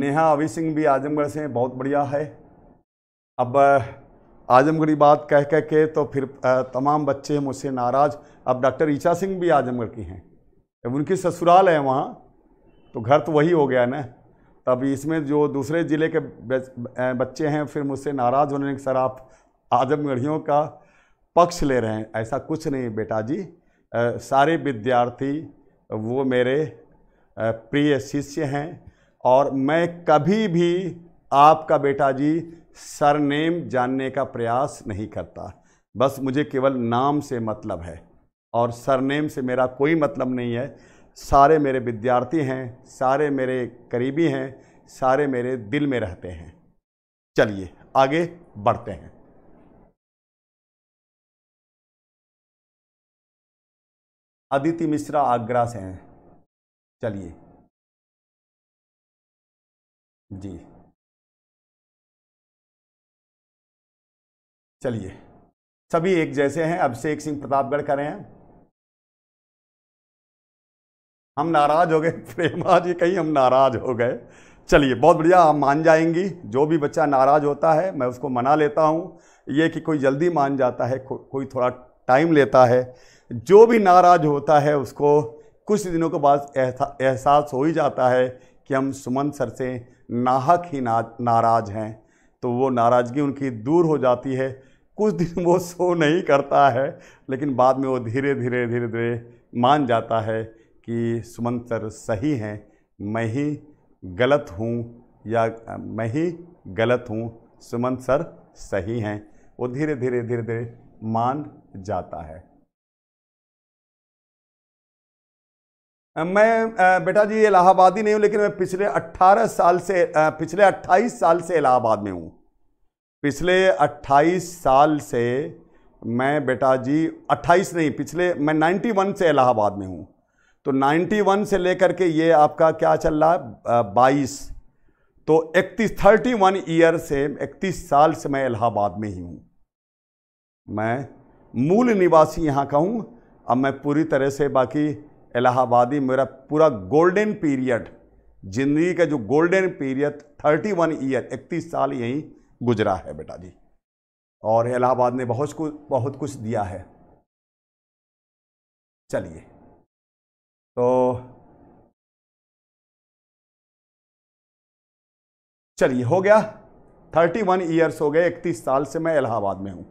नेहा अवि सिंह भी आजमगढ़ से बहुत बढ़िया है अब आजमगढ़ की बात कह कह के तो फिर तमाम बच्चे मुझसे नाराज़ अब डॉक्टर ईचा सिंह भी आजमगढ़ की हैं अब उनकी ससुराल है वहाँ तो घर तो वही हो गया ना तब इसमें जो दूसरे ज़िले के बच्चे हैं फिर मुझसे नाराज़ होने के सर आप आजमगढ़ियों का पक्ष ले रहे हैं ऐसा कुछ नहीं बेटा जी आ, सारे विद्यार्थी वो मेरे प्रिय शिष्य हैं और मैं कभी भी आपका बेटा जी सरनेम जानने का प्रयास नहीं करता बस मुझे केवल नाम से मतलब है और सरनेम से मेरा कोई मतलब नहीं है सारे मेरे विद्यार्थी हैं सारे मेरे करीबी हैं सारे मेरे दिल में रहते हैं चलिए आगे बढ़ते हैं अदिति मिश्रा आगरा से हैं चलिए जी चलिए सभी एक जैसे हैं अभिषेक सिंह प्रतापगढ़ करें रहे हैं हम नाराज हो गए (laughs) प्रेमा जी कहीं हम नाराज हो गए चलिए बहुत बढ़िया आप मान जाएंगी जो भी बच्चा नाराज होता है मैं उसको मना लेता हूँ ये कि कोई जल्दी मान जाता है को, कोई थोड़ा टाइम लेता है जो भी नाराज होता है उसको कुछ दिनों के बाद एहसास हो ही जाता है कि हम सुमन सर से नाहक ही ना नाराज़ हैं तो वो नाराज़गी उनकी दूर हो जाती है कुछ दिन वो सो नहीं करता है लेकिन बाद में वो धीरे धीरे धीरे धीरे मान जाता है कि सुमन सर सही हैं मैं ही गलत हूँ या मैं ही गलत हूँ सुमंत सर सही हैं वो धीरे धीरे धीरे धीरे मान जाता है मैं बेटा जी इलाहाबादी नहीं हूँ लेकिन मैं पिछले 18 साल से पिछले 28 साल से इलाहाबाद में हूँ पिछले 28 साल से मैं बेटा जी 28 नहीं पिछले मैं 91 से इलाहाबाद में हूँ तो 91 से लेकर के ये आपका क्या चल रहा है बाईस तो इकतीस थर्टी वन ईयर से इकतीस साल से मैं इलाहाबाद में ही हूँ मैं मूल निवासी यहाँ का हूँ अब मैं पूरी तरह से बाकी इलाहाबादी मेरा पूरा गोल्डन पीरियड जिंदगी का जो golden period thirty one year इकतीस साल यहीं गुजरा है बेटा जी और इलाहाबाद ने बहुत कुछ बहुत कुछ दिया है चलिए तो चलिए हो गया थर्टी वन ईयर्स हो गए इकतीस साल से मैं इलाहाबाद में हूँ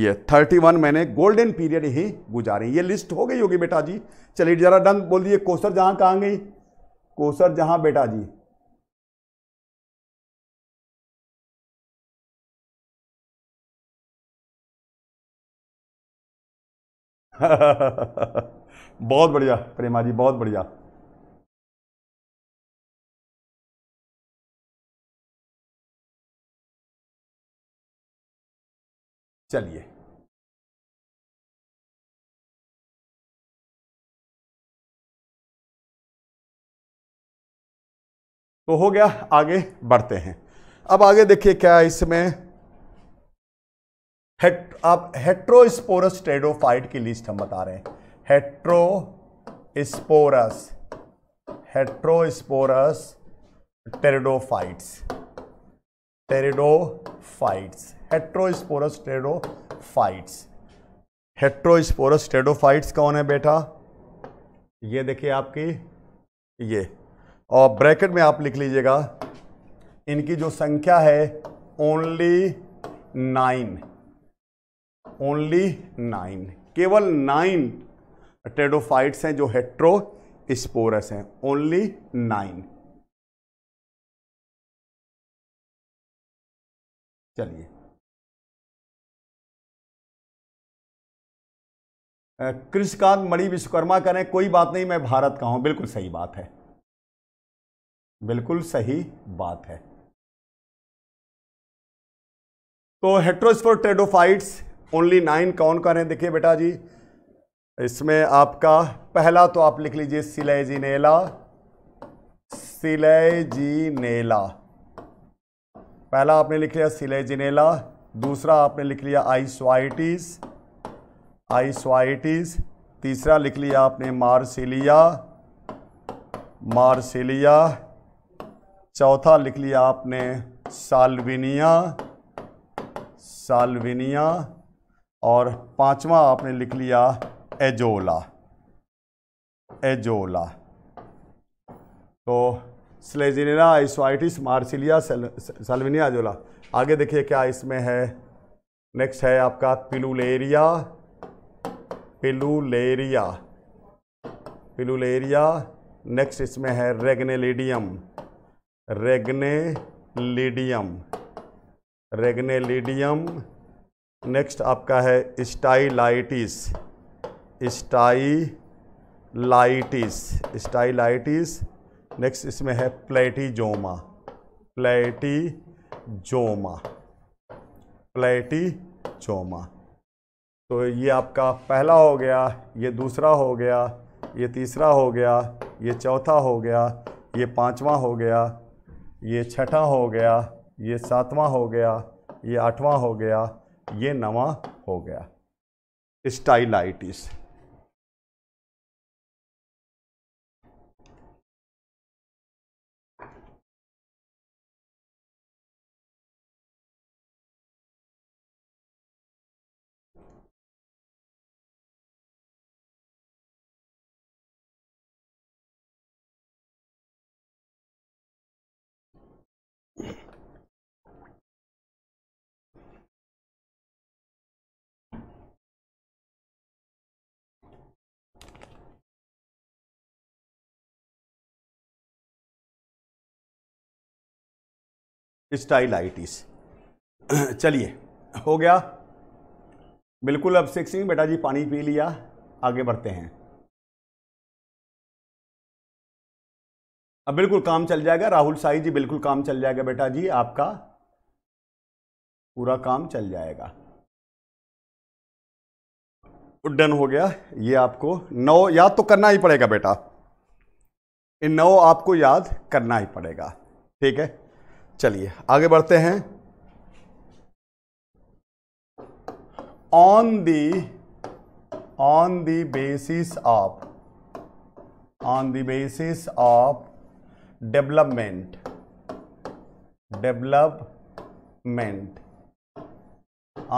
ये थर्टी वन मैंने गोल्डन पीरियड ही गुजारे ये लिस्ट हो गई होगी बेटा जी चलिए जरा डन बोल दिए कोसर जहां कहाँ गई कोसर जहां बेटा जी (laughs) बहुत बढ़िया प्रेमा जी बहुत बढ़िया चलिए तो हो गया आगे बढ़ते हैं अब आगे देखिए क्या है इसमें हेट, आप हेट्रोस्पोरस टेडोफाइट की लिस्ट हम बता रहे हैं heterosporous heterosporous pteridophytes pteridophytes heterosporous pteridophytes heterosporous pteridophytes कौन है बेटा ये देखिए आपकी ये और ब्रैकेट में आप लिख लीजिएगा इनकी जो संख्या है ओनली नाइन ओनली नाइन केवल नाइन टेडोफाइट्स हैं जो हेट्रो स्पोरस हैं ओनली नाइन चलिए कृष्णकांत मणि विश्वकर्मा कह रहे कोई बात नहीं मैं भारत का हूं बिल्कुल सही बात है बिल्कुल सही बात है तो हेट्रोस्फोर ट्रेडोफाइट्स ओनली नाइन कौन कौन है देखिए बेटा जी इसमें आपका पहला तो आप लिख लीजिए सिलेजिनेला सिलेजिनेला पहला आपने लिख लिया सिलेजिनेला दूसरा आपने लिख लिया आइसवाइटिस आइसवाइटिस तीसरा लिख लिया आपने मार्सिलिया मार्सिलिया चौथा लिख लिया आपने साल्विनिया साल्विनिया और पांचवा आपने लिख लिया एजोला एजोला तो स्लेजिनेरा आइसवाइटिस मार्सिलिया साल्विनिया एजोला आगे देखिए क्या इसमें है नेक्स्ट है आपका पिलुलेरिया पिलुलेरिया पिलुलेरिया नेक्स्ट इसमें है रेगनेलिडियम रेग्ने लिडियम नेक्स्ट आपका है स्टाइलाइटिस स्टाइलाइटिस स्टाइलाइटिस नेक्स्ट इसमें है प्लेटीजोमा प्लेटीजोमा प्लेटीजोमा तो ये आपका पहला हो गया ये दूसरा हो गया ये तीसरा हो गया ये चौथा हो गया ये पाँचवा हो गया ये छठा हो गया ये सातवां हो गया ये आठवां हो गया ये नवा हो गया स्टाइलाइटिस स्टाइलाइटिस चलिए हो गया बिल्कुल अब सिक्स सिंह बेटा जी पानी पी लिया आगे बढ़ते हैं अब बिल्कुल काम चल जाएगा राहुल साई जी बिल्कुल काम चल जाएगा बेटा जी आपका पूरा काम चल जाएगा उड्डन हो गया ये आपको नौ याद तो करना ही पड़ेगा बेटा इन नौ आपको याद करना ही पड़ेगा ठीक है चलिए आगे बढ़ते हैं on the on the basis of on the basis of development development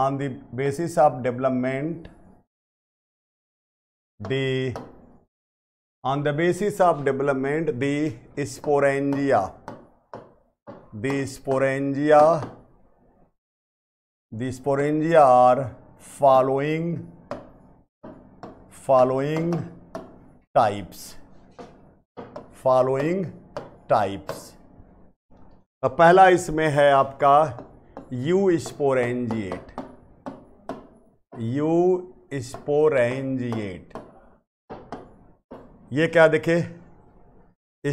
on the basis of development the on the basis of development the sporangia the sporangia the sporangia are following following types following types पहला इसमें है आपका you sporangiate you eusporangiate ये क्या देखे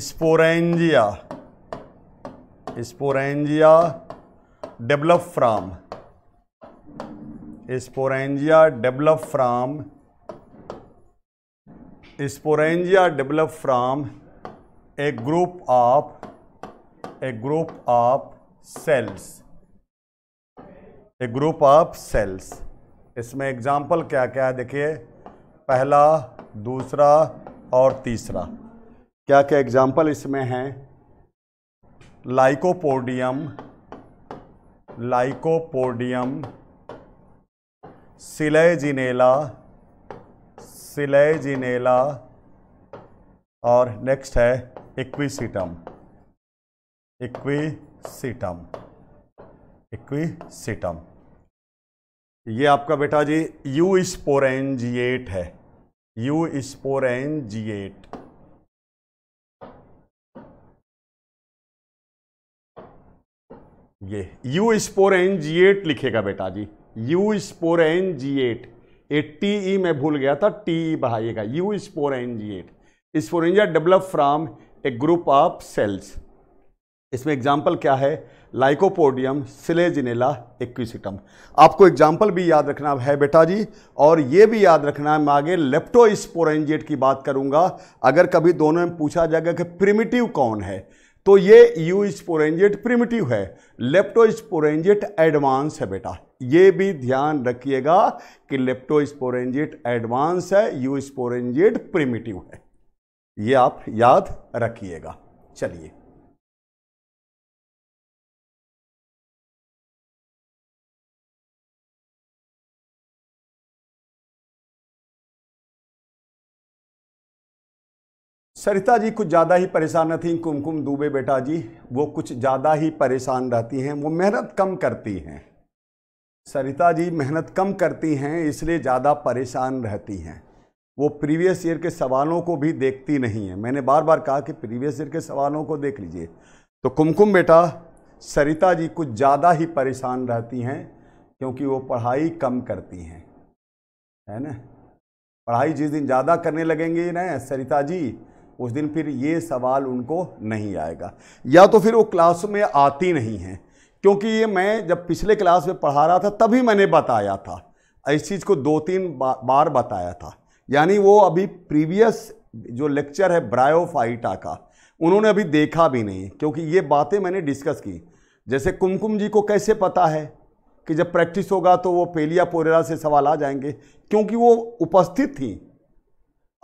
sporangia sporangia develop from sporangia develop from sporangia develop from a group of a group of cells a group of cells इसमें example क्या क्या है देखिए पहला दूसरा और तीसरा क्या क्या एग्जाम्पल इसमें हैं लाइकोपोडियम लाइकोपोडियम सिलेजिनेला सिलेजिनेला और नेक्स्ट है इक्विसिटम इक्विसिटम इक्विसिटम ये आपका बेटा जी यू स्पोरेंजिएट है यू स्पोरेंजिएट ये eusporangiate लिखेगा बेटा जी eusporangiate A T E में भूल गया था टी ई e बढ़ाइएगा eusporangiate sporangia develop from a group of cells इसमें एग्जाम्पल क्या है लाइकोपोडियम सिलेजिनेला एक्विसिटम आपको एग्जाम्पल भी याद रखना है बेटा जी और ये भी याद रखना है मैं आगे स्पोरेंजिएट की बात करूंगा अगर कभी दोनों में पूछा जाएगा कि प्रिमिटिव कौन है तो ये यू स्पोरेंजेट प्रिमिटिव है लेप्टोस्पोरेंजेट एडवांस है बेटा ये भी ध्यान रखिएगा कि लेप्टोस्पोरेंजेट एडवांस है यू स्पोरेंजेट प्रिमिटिव है ये आप याद रखिएगा चलिए सरिता जी कुछ ज़्यादा ही परेशान रहती कुमकुम दुबे बेटा जी वो कुछ ज़्यादा ही परेशान रहती हैं वो मेहनत कम करती हैं सरिता जी मेहनत कम करती हैं इसलिए ज़्यादा परेशान रहती हैं वो प्रीवियस ईयर के सवालों को भी देखती नहीं है मैंने बार बार कहा कि प्रीवियस ईयर के सवालों को देख लीजिए तो कुमकुम बेटा सरिता जी कुछ ज़्यादा ही परेशान रहती हैं क्योंकि वो पढ़ाई कम करती हैं है ना पढ़ाई जिस दिन ज़्यादा करने लगेंगी ना सरिता जी उस दिन फिर ये सवाल उनको नहीं आएगा या तो फिर वो क्लास में आती नहीं है क्योंकि ये मैं जब पिछले क्लास में पढ़ा रहा था तभी मैंने बताया था इस चीज़ को दो तीन बा, बार बताया था यानी वो अभी प्रीवियस जो लेक्चर है ब्रायोफाइटा का उन्होंने अभी देखा भी नहीं क्योंकि ये बातें मैंने डिस्कस की जैसे कुमकुम जी को कैसे पता है कि जब प्रैक्टिस होगा तो वो पेलिया पोरेरा से सवाल आ जाएंगे क्योंकि वो उपस्थित थी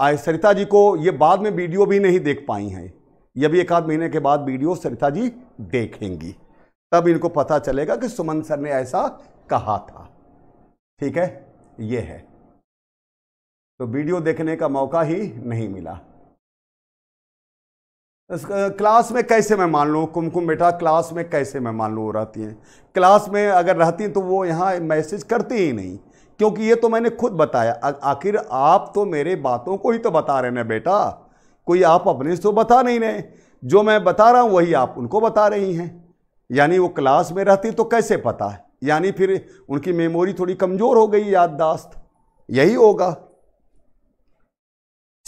आए सरिता जी को ये बाद में वीडियो भी नहीं देख पाई हैं ये भी एक आध महीने के बाद वीडियो सरिता जी देखेंगी तब इनको पता चलेगा कि सुमन सर ने ऐसा कहा था ठीक है ये है तो वीडियो देखने का मौका ही नहीं मिला क्लास में कैसे मैं मान लूँ कुमकुम बेटा क्लास में कैसे मैं मान लूँ वो रहती हैं क्लास में अगर रहती हैं तो वो यहाँ मैसेज करती ही नहीं क्योंकि ये तो मैंने खुद बताया आखिर आप तो मेरे बातों को ही तो बता रहे ना बेटा कोई आप अपने से तो बता नहीं रहे जो मैं बता रहा हूँ वही आप उनको बता रही हैं यानी वो क्लास में रहती तो कैसे पता है यानी फिर उनकी मेमोरी थोड़ी कमज़ोर हो गई याददाश्त यही होगा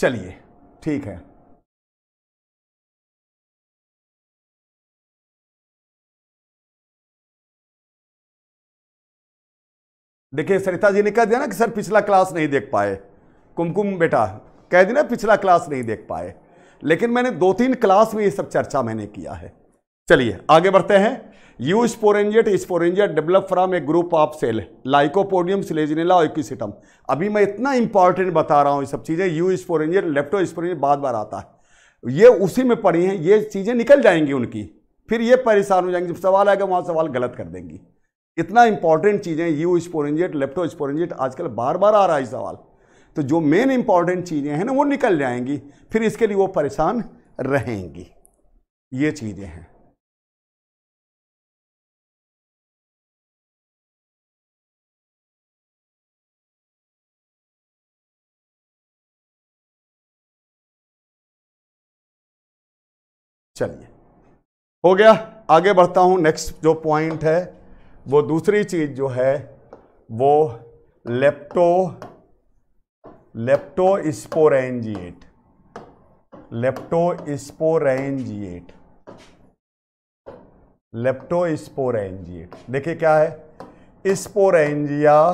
चलिए ठीक है देखिए सरिता जी ने कह दिया ना कि सर पिछला क्लास नहीं देख पाए कुमकुम बेटा कह दिया ना पिछला क्लास नहीं देख पाए लेकिन मैंने दो तीन क्लास में ये सब चर्चा मैंने किया है चलिए आगे बढ़ते हैं eusporangiate sporangiate develop from a group of cell Lycopodium Selaginella और इक्विसिटम अभी मैं इतना इंपॉर्टेंट बता रहा हूँ ये सब चीज़ें यू स्पोरेंजियट लेफ्टो स्पोरेंजियट बार बार आता है ये उसी में पड़ी हैं ये चीज़ें निकल जाएंगी उनकी फिर ये परेशान हो जाएंगे जब सवाल आएगा वहाँ सवाल गलत कर देंगी इतना इंपॉर्टेंट चीज़ें यू स्पोरेंजेट लेप्टो स्पोरेंजेट आजकल बार बार आ रहा है सवाल तो जो मेन इंपॉर्टेंट चीज़ें हैं ना वो निकल जाएंगी फिर इसके लिए वो परेशान रहेंगी ये चीज़ें हैं चलिए हो गया आगे बढ़ता हूं नेक्स्ट जो पॉइंट है वो दूसरी चीज़ जो है वो लेप्टो लेप्टोस्पोरेंजिएट लेप्टोस्पोरेंजिएट लेप्टोस्पोरेंजिएट देखिए क्या है sporangia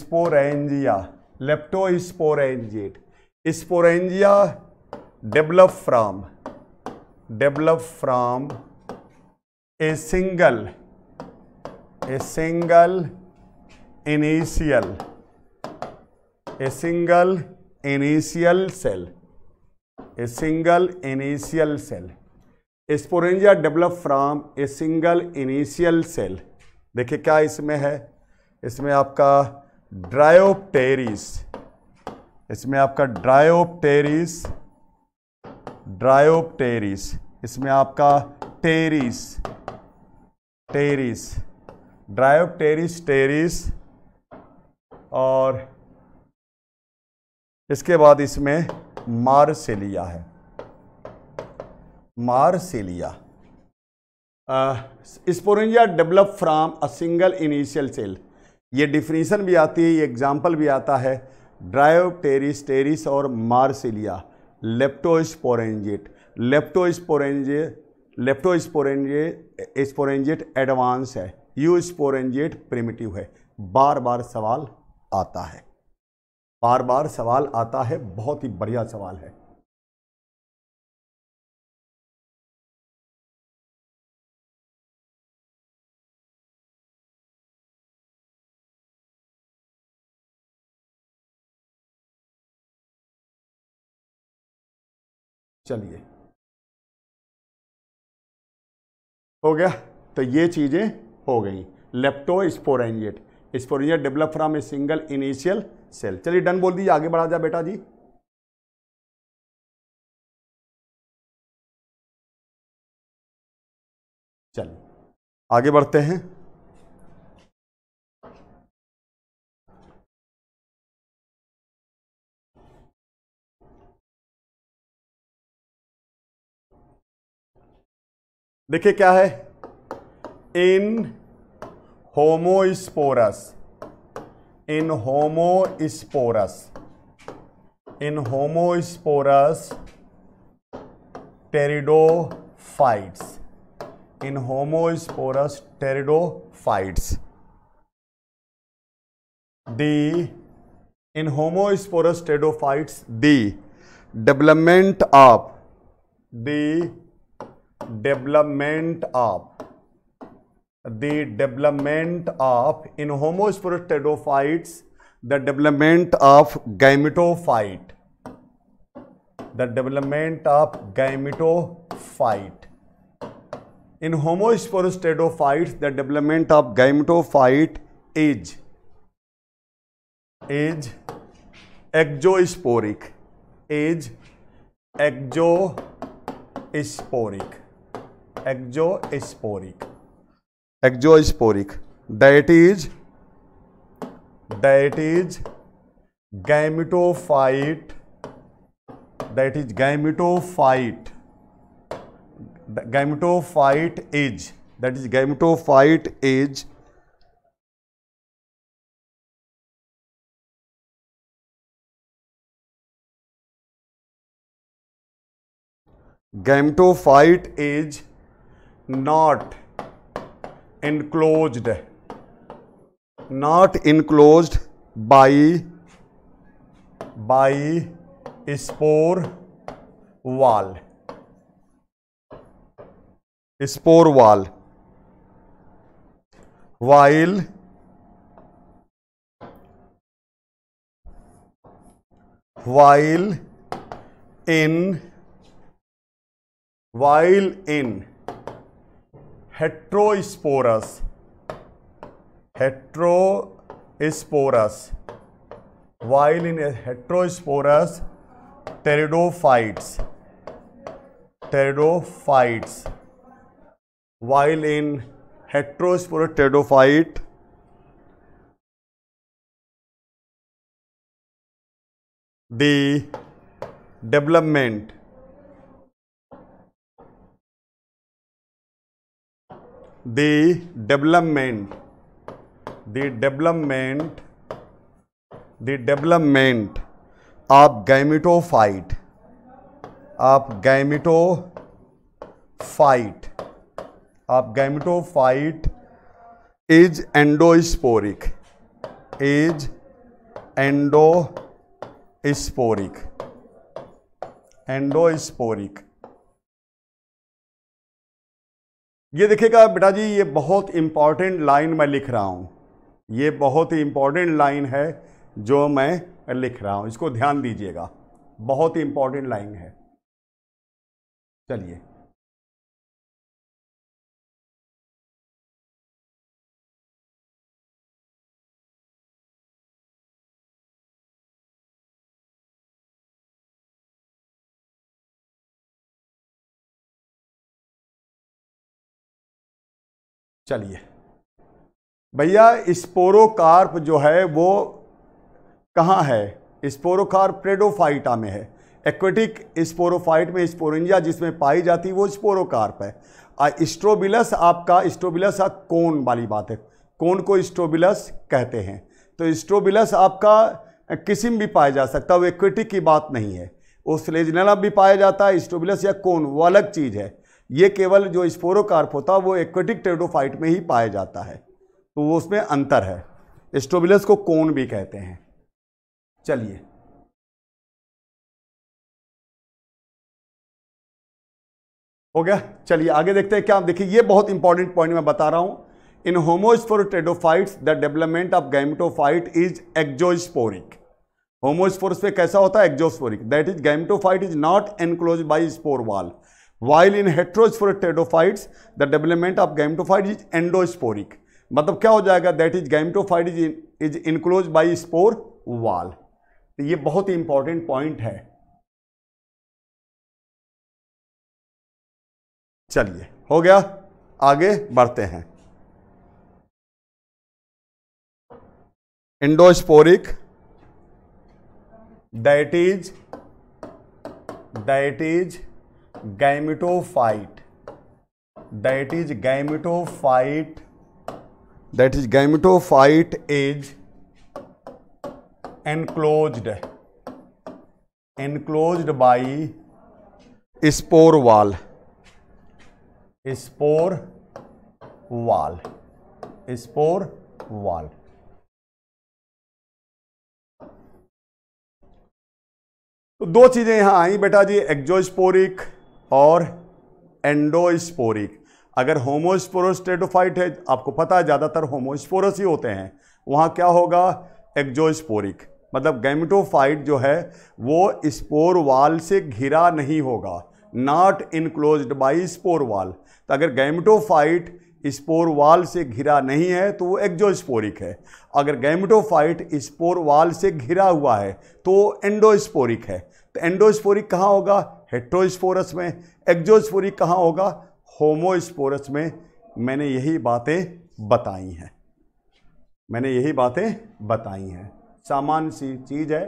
sporangia leptosporangiate sporangia develop from develop from a single a single initial a single initial cell a single initial cell sporangia develop from a single initial cell देखिए क्या इसमें है इसमें आपका ड्रायोप्टेरिस इसमें आपका ड्रायोप्टेरिस ड्रायोप्टेरिस इसमें आपका टेरिस टेरिस ड्रायोप्टेरिस टेरिस और इसके बाद इसमें मार्सेलिया है Marsilea sporangia develop from a single initial cell ये डिफिनीशन भी आती है ये एग्जाम्पल भी आता है ड्राइव टेरिस और Marsilea leptosporangiate leptosporangiate leptosporangiate sporangiate advance है यू स्पोरेंजेट प्रिमिटिव है बार बार सवाल आता है बार बार सवाल आता है बहुत ही बढ़िया सवाल है चलिए हो गया तो ये चीज़ें हो गई leptosporangiate sporangiate develop from a single initial cell चलिए डन बोल दीजिए आगे बढ़ा जा बेटा जी चलिए आगे बढ़ते हैं देखिए क्या है in homosporous in homosporous in homosporous pteridophytes in homosporous pteridophytes the in homosporous pteridophytes the development of the development of the development of in homosporostedophytes the development of gametophyte the development of gametophyte in homosporostedophytes the development of gametophyte is is exosporic is exosporic exosporic exosporic that is that is gametophyte that is gametophyte gametophyte is that is gametophyte is gametophyte is not enclosed not enclosed by by spore wall spore wall while while in while in heterosporous heterosporous while in a heterosporous pteridophytes pteridophytes while in heterosporous pteridophyte the development the development the development the development of gametophyte of gametophyte of gametophyte is endosporic is endosporic endosporic ये देखिएगा बेटा जी ये बहुत important line मैं लिख रहा हूँ ये बहुत ही इम्पॉर्टेंट लाइन है जो मैं लिख रहा हूँ इसको ध्यान दीजिएगा बहुत ही इम्पॉर्टेंट लाइन है चलिए चलिए भैया स्पोरोकार्प जो है वो कहाँ है स्पोरोकार्प प्रेडोफाइटा में है एक्वेटिक स्पोरोफाइट में स्पोरेंजिया जिसमें पाई जाती है वो स्पोरोकार्प है स्ट्रोबिलस आपका स्ट्रोबिलस कोन वाली बात है कोन को स्ट्रोबिलस कहते हैं तो स्ट्रोबिलस आपका किस्म भी पाया जा सकता है वो एक्विटिक की बात नहीं है वो स्लेजनला भी पाया जाता है स्ट्रोबिलस या कोन वो अलग चीज़ है ये केवल जो स्पोरोकार्प होता है वो एक्वेटिक टेडोफाइट में ही पाया जाता है तो वो उसमें अंतर है स्टोबिलस को कोन भी कहते हैं चलिए हो गया चलिए आगे देखते हैं क्या देखिए ये बहुत इंपॉर्टेंट पॉइंट मैं बता रहा हूं in homosporous pteridophytes the development of gametophyte is exosporic homospores पे कैसा होता है exosporic that is gametophyte is not enclose by spore wall while in heterosporous pteridophytes the development of gametophyte is endosporic मतलब क्या हो जाएगा that is gametophyte is is enclose by spore wall तो ये बहुत ही इंपॉर्टेंट पॉइंट है चलिए हो गया आगे बढ़ते हैं endosporic that is that is gametophyte that is gametophyte that is gametophyte is enclose enclose by spore wall spore wall spore wall तो दो चीजें यहां आई बेटा जी एक्जोस्पोरिक और एंडोस्पोरिक अगर होमोस्पोरोस्टेटोफाइट है आपको पता है ज़्यादातर होमोस्पोरस ही होते हैं वहाँ क्या होगा एक्जोस्पोरिक मतलब गैमिटोफाइट जो है वो स्पोर वाल से घिरा नहीं होगा not enclose by spore wall तो अगर गैमिटोफाइट स्पोर वाल से घिरा नहीं है तो वो एक्जोस्पोरिक है अगर गैमिटोफाइट स्पोर वाल से घिरा हुआ है तो एंडोस्पोरिक है तो एंडोस्पोरिक कहाँ होगा हेट्रोस्पोरस में एक्जोस्पोरिक कहाँ होगा होमोस्पोरस में मैंने यही बातें बताई हैं मैंने यही बातें बताई हैं सामान्य सी चीज़ है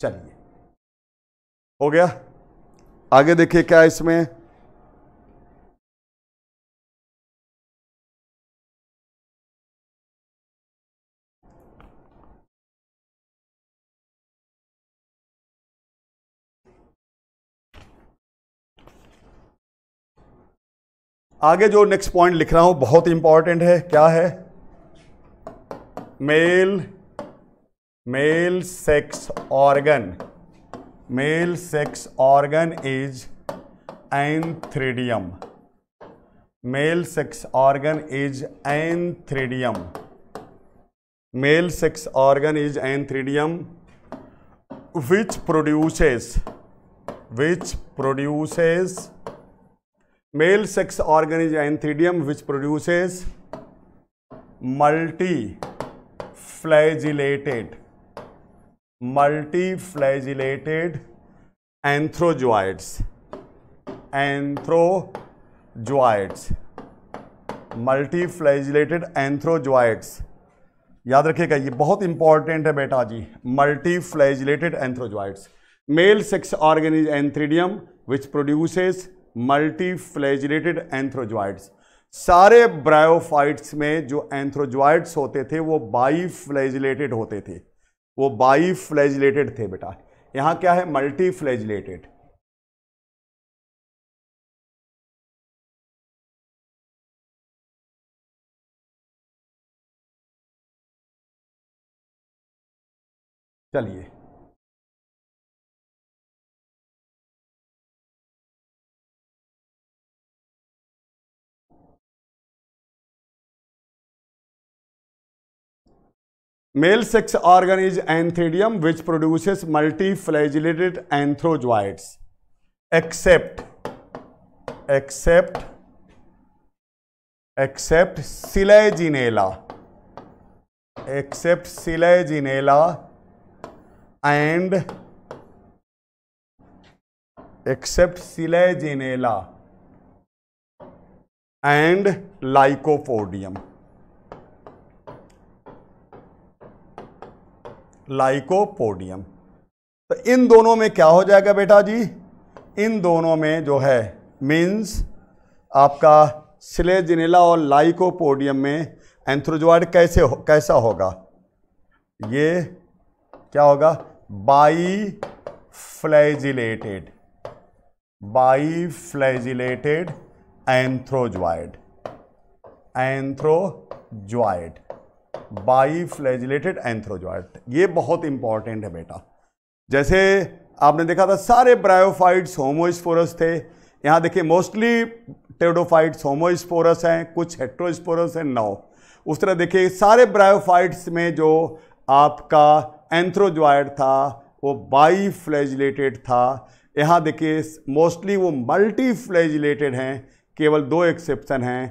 चलिए हो गया आगे देखिए क्या इसमें आगे जो नेक्स्ट पॉइंट लिख रहा हूं बहुत इंपॉर्टेंट है क्या है male male sex organ male sex organ is antheridium male sex organ is antheridium male sex organ is antheridium which produces which produces male sex organ is anthidium which produces multi flagellated multi flagellated anthrozoids anthrozoids multi flagellated anthrozoids याद रखिएगा ये बहुत important है बेटा जी multi flagellated antherozoids male sex organ is antheridium which produces multi flagellated antherozoids सारे bryophytes में जो एंथ्रोजॉइड्स होते थे वो बाई फ्लैजलेटेड होते थे वो बाई फ्लैजलेटेड थे बेटा यहां क्या है मल्टी फ्लैजलेटेड चलिए Male sex organ is anthidium which produces multiflagellated anthrozoites except except except Selaginella except Selaginella and except Selaginella and Lycopodium Lycopodium तो इन दोनों में क्या हो जाएगा बेटा जी इन दोनों में जो है मीन्स आपका सिलेजिनेला और लाइकोपोडियम में एंथ्रोजॉइड कैसे हो, कैसा होगा ये क्या होगा bi flagellated bi flagellated antherozoid antherozoid bi flagellated antherozoid ये बहुत इंपॉर्टेंट है बेटा जैसे आपने देखा था सारे ब्रायोफाइट्स होमोस्फोरस थे यहाँ देखिए मोस्टली टेडोफाइट्स होमोस्पोरस हैं कुछ हेट्रोस्पोरस हैं नौ उस तरह देखिए सारे ब्रायोफाइट्स में जो आपका एंथ्रोजॉइड था वो बाई फ्लैजिलेटेड था यहाँ देखिए मोस्टली वो मल्टी फ्लैजिलेटेड हैं केवल दो एक्सेप्शन हैं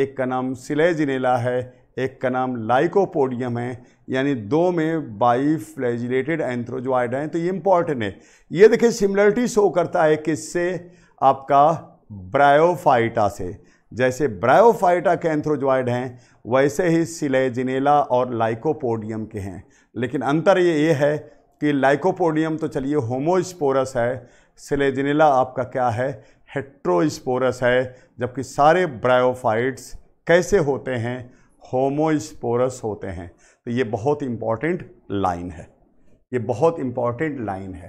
एक का नाम सिलेजिनेला है एक का नाम लाइकोपोडियम है यानी दो में बाई फ्लैजिलेटेड एंथ्रोजोइड हैं तो ये इंपॉर्टेंट है ये देखिए सिमिलरिटी शो करता है किससे आपका ब्रायोफाइटा से जैसे ब्रायोफाइटा के एंथ्रोजॉइड हैं वैसे ही सिलेजिनेला और लाइकोपोडियम के हैं लेकिन अंतर ये ये है कि लाइकोपोडियम तो चलिए होमोस्पोरस है सिलेजिनेला आपका क्या है हेट्रोस्पोरस है जबकि सारे ब्रायोफाइट्स कैसे होते हैं होमोस्पोरस होते हैं तो ये बहुत इम्पॉर्टेंट लाइन है ये बहुत इम्पॉर्टेंट लाइन है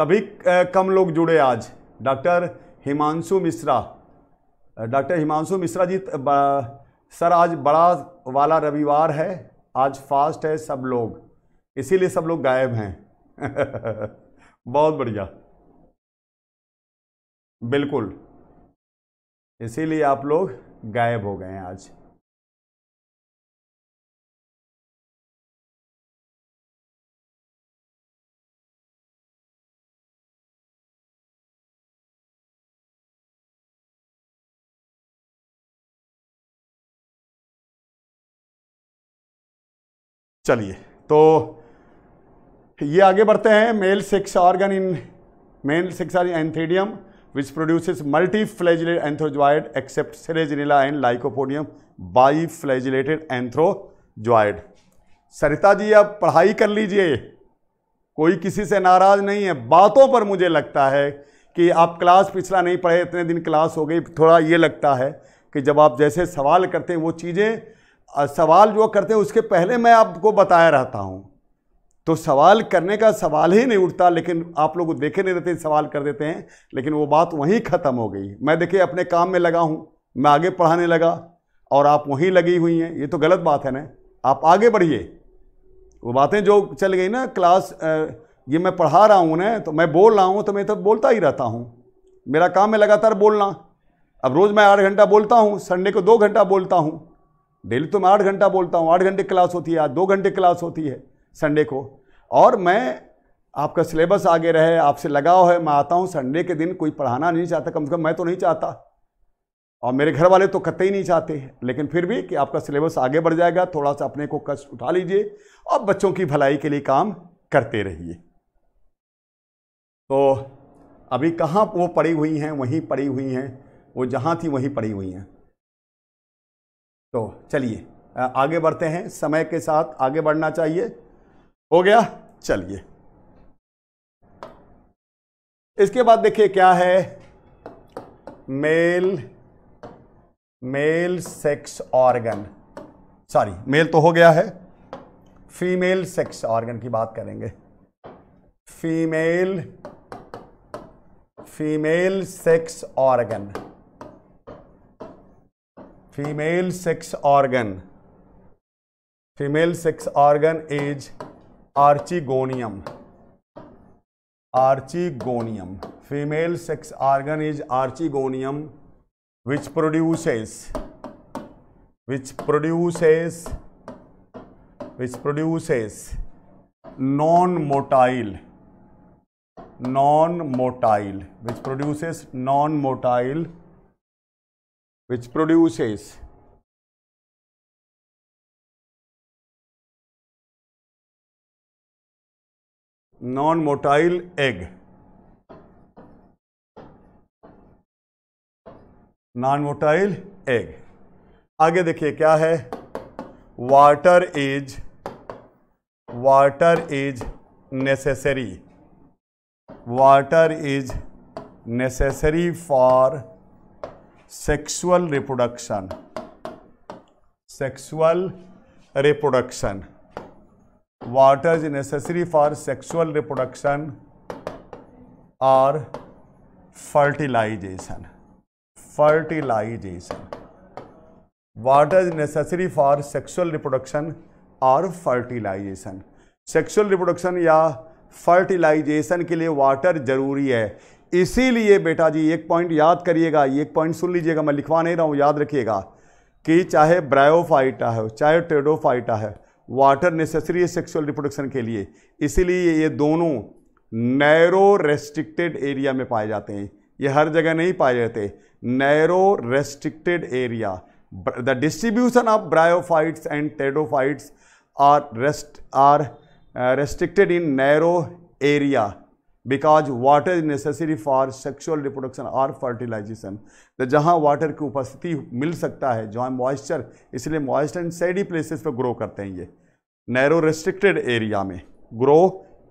तभी कम लोग जुड़े आज doctor Himanshu Mishra doctor Himanshu Mishra ji sir आज बड़ा वाला रविवार है आज फास्ट है सब लोग इसीलिए सब लोग गायब हैं (laughs) बहुत बढ़िया बिल्कुल इसीलिए आप लोग गायब हो गए हैं आज चलिए तो ये आगे बढ़ते हैं male sex organ in male sex organ antheridium which produces multiflagellate anthrozoid except Cerezinella and Lycopodium biflagellated anthrozoid. Sarita ji आप पढ़ाई कर लीजिए कोई किसी से नाराज नहीं है बातों पर मुझे लगता है कि आप क्लास पिछला नहीं पढ़े इतने दिन क्लास हो गई थोड़ा ये लगता है कि जब आप जैसे सवाल करते हैं वो चीज़ें सवाल जो करते हैं उसके पहले मैं आपको बताया रहता हूँ तो सवाल करने का सवाल ही नहीं उठता लेकिन आप लोग देखे नहीं रहते सवाल कर देते हैं लेकिन वो बात वहीं ख़त्म हो गई मैं देखिए अपने काम में लगा हूँ मैं आगे पढ़ाने लगा और आप वहीं लगी हुई हैं ये तो गलत बात है ना आप आगे बढ़िए वो बातें जो चल गई ना क्लास ये मैं पढ़ा रहा हूँ ना तो मैं बोल रहा हूँ तो मैं तो बोलता ही रहता हूँ मेरा काम है लगातार बोलना अब रोज़ मैं आठ घंटा बोलता हूँ संडे को दो घंटा बोलता हूँ डेली तो मैं आठ घंटा बोलता हूँ आठ घंटे क्लास होती है आज दो घंटे क्लास होती है संडे को और मैं आपका सिलेबस आगे रहे आपसे लगाव है मैं आता हूँ संडे के दिन कोई पढ़ाना नहीं चाहता कम से कम मैं तो नहीं चाहता और मेरे घर वाले तो कतई नहीं चाहते लेकिन फिर भी कि आपका सिलेबस आगे बढ़ जाएगा थोड़ा सा अपने को कष्ट उठा लीजिए और बच्चों की भलाई के लिए काम करते रहिए तो अभी कहाँ वो पड़ी हुई हैं वहीं पड़ी हुई हैं वो जहाँ थी वहीं पड़ी हुई हैं तो चलिए आगे बढ़ते हैं समय के साथ आगे बढ़ना चाहिए हो गया चलिए इसके बाद देखिए क्या है male male sex organ sorry male तो हो गया है फीमेल सेक्स ऑर्गन की बात करेंगे female female sex organ female sex organ female sex organ is archegonium archegonium female sex organ is archegonium which produces which produces which produces non motile non motile which produces non motile which produces non motile egg non motile egg आगे देखिए क्या है water is water is necessary water is necessary for sexual reproduction sexual reproduction water is necessary for sexual reproduction or fertilization fertilization water is necessary for sexual reproduction or fertilization sexual reproduction या fertilization के लिए water जरूरी है इसीलिए बेटा जी एक point याद करिएगा एक पॉइंट सुन लीजिएगा मैं लिखवा नहीं रहा हूँ याद रखिएगा कि चाहे ब्रायोफाइटा है चाहे टेडोफाइटा है वाटर नेसेसरी है सेक्सुअल रिप्रोडक्शन के लिए इसीलिए ये दोनों नैरो रेस्ट्रिक्टेड एरिया में पाए जाते हैं ये हर जगह नहीं पाए जाते narrow restricted area the distribution of bryophytes and pteridophytes are rest are restricted in narrow area because water is necessary for sexual reproduction और फर्टिलाइजेशन तो जहाँ वाटर की उपस्थिति मिल सकता है जहाँ मॉइस्चर इसलिए मॉइस्चर इन सैडी प्लेसेस पर ग्रो करते हैं ये नैरो रेस्ट्रिक्टेड एरिया में ग्रो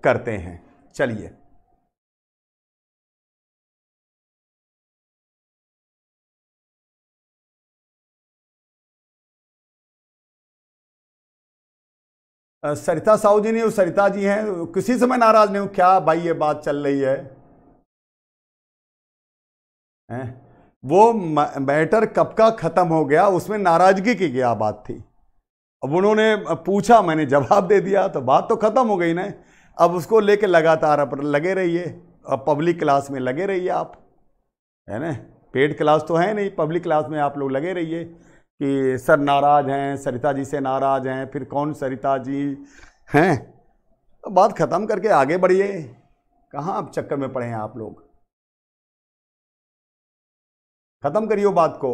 करते हैं चलिए सरिता साहू जी नहीं वो सरिता जी हैं किसी से मैं नाराज नहीं हूँ क्या भाई ये बात चल रही है हैं? वो मैटर कब का ख़त्म हो गया उसमें नाराज़गी की क्या बात थी अब उन्होंने पूछा मैंने जवाब दे दिया तो बात तो ख़त्म हो गई ना अब उसको लेके लगातार आप लगे रहिए अब पब्लिक क्लास में लगे रहिए आप है ना पेड क्लास तो है नहीं पब्लिक क्लास में आप लोग लगे रहिए कि सर नाराज़ हैं सरिता जी से नाराज़ हैं फिर कौन सरिता जी हैं तो बात ख़त्म करके आगे बढ़िए कहाँ आप चक्कर में पड़े हैं आप लोग ख़त्म करिए बात को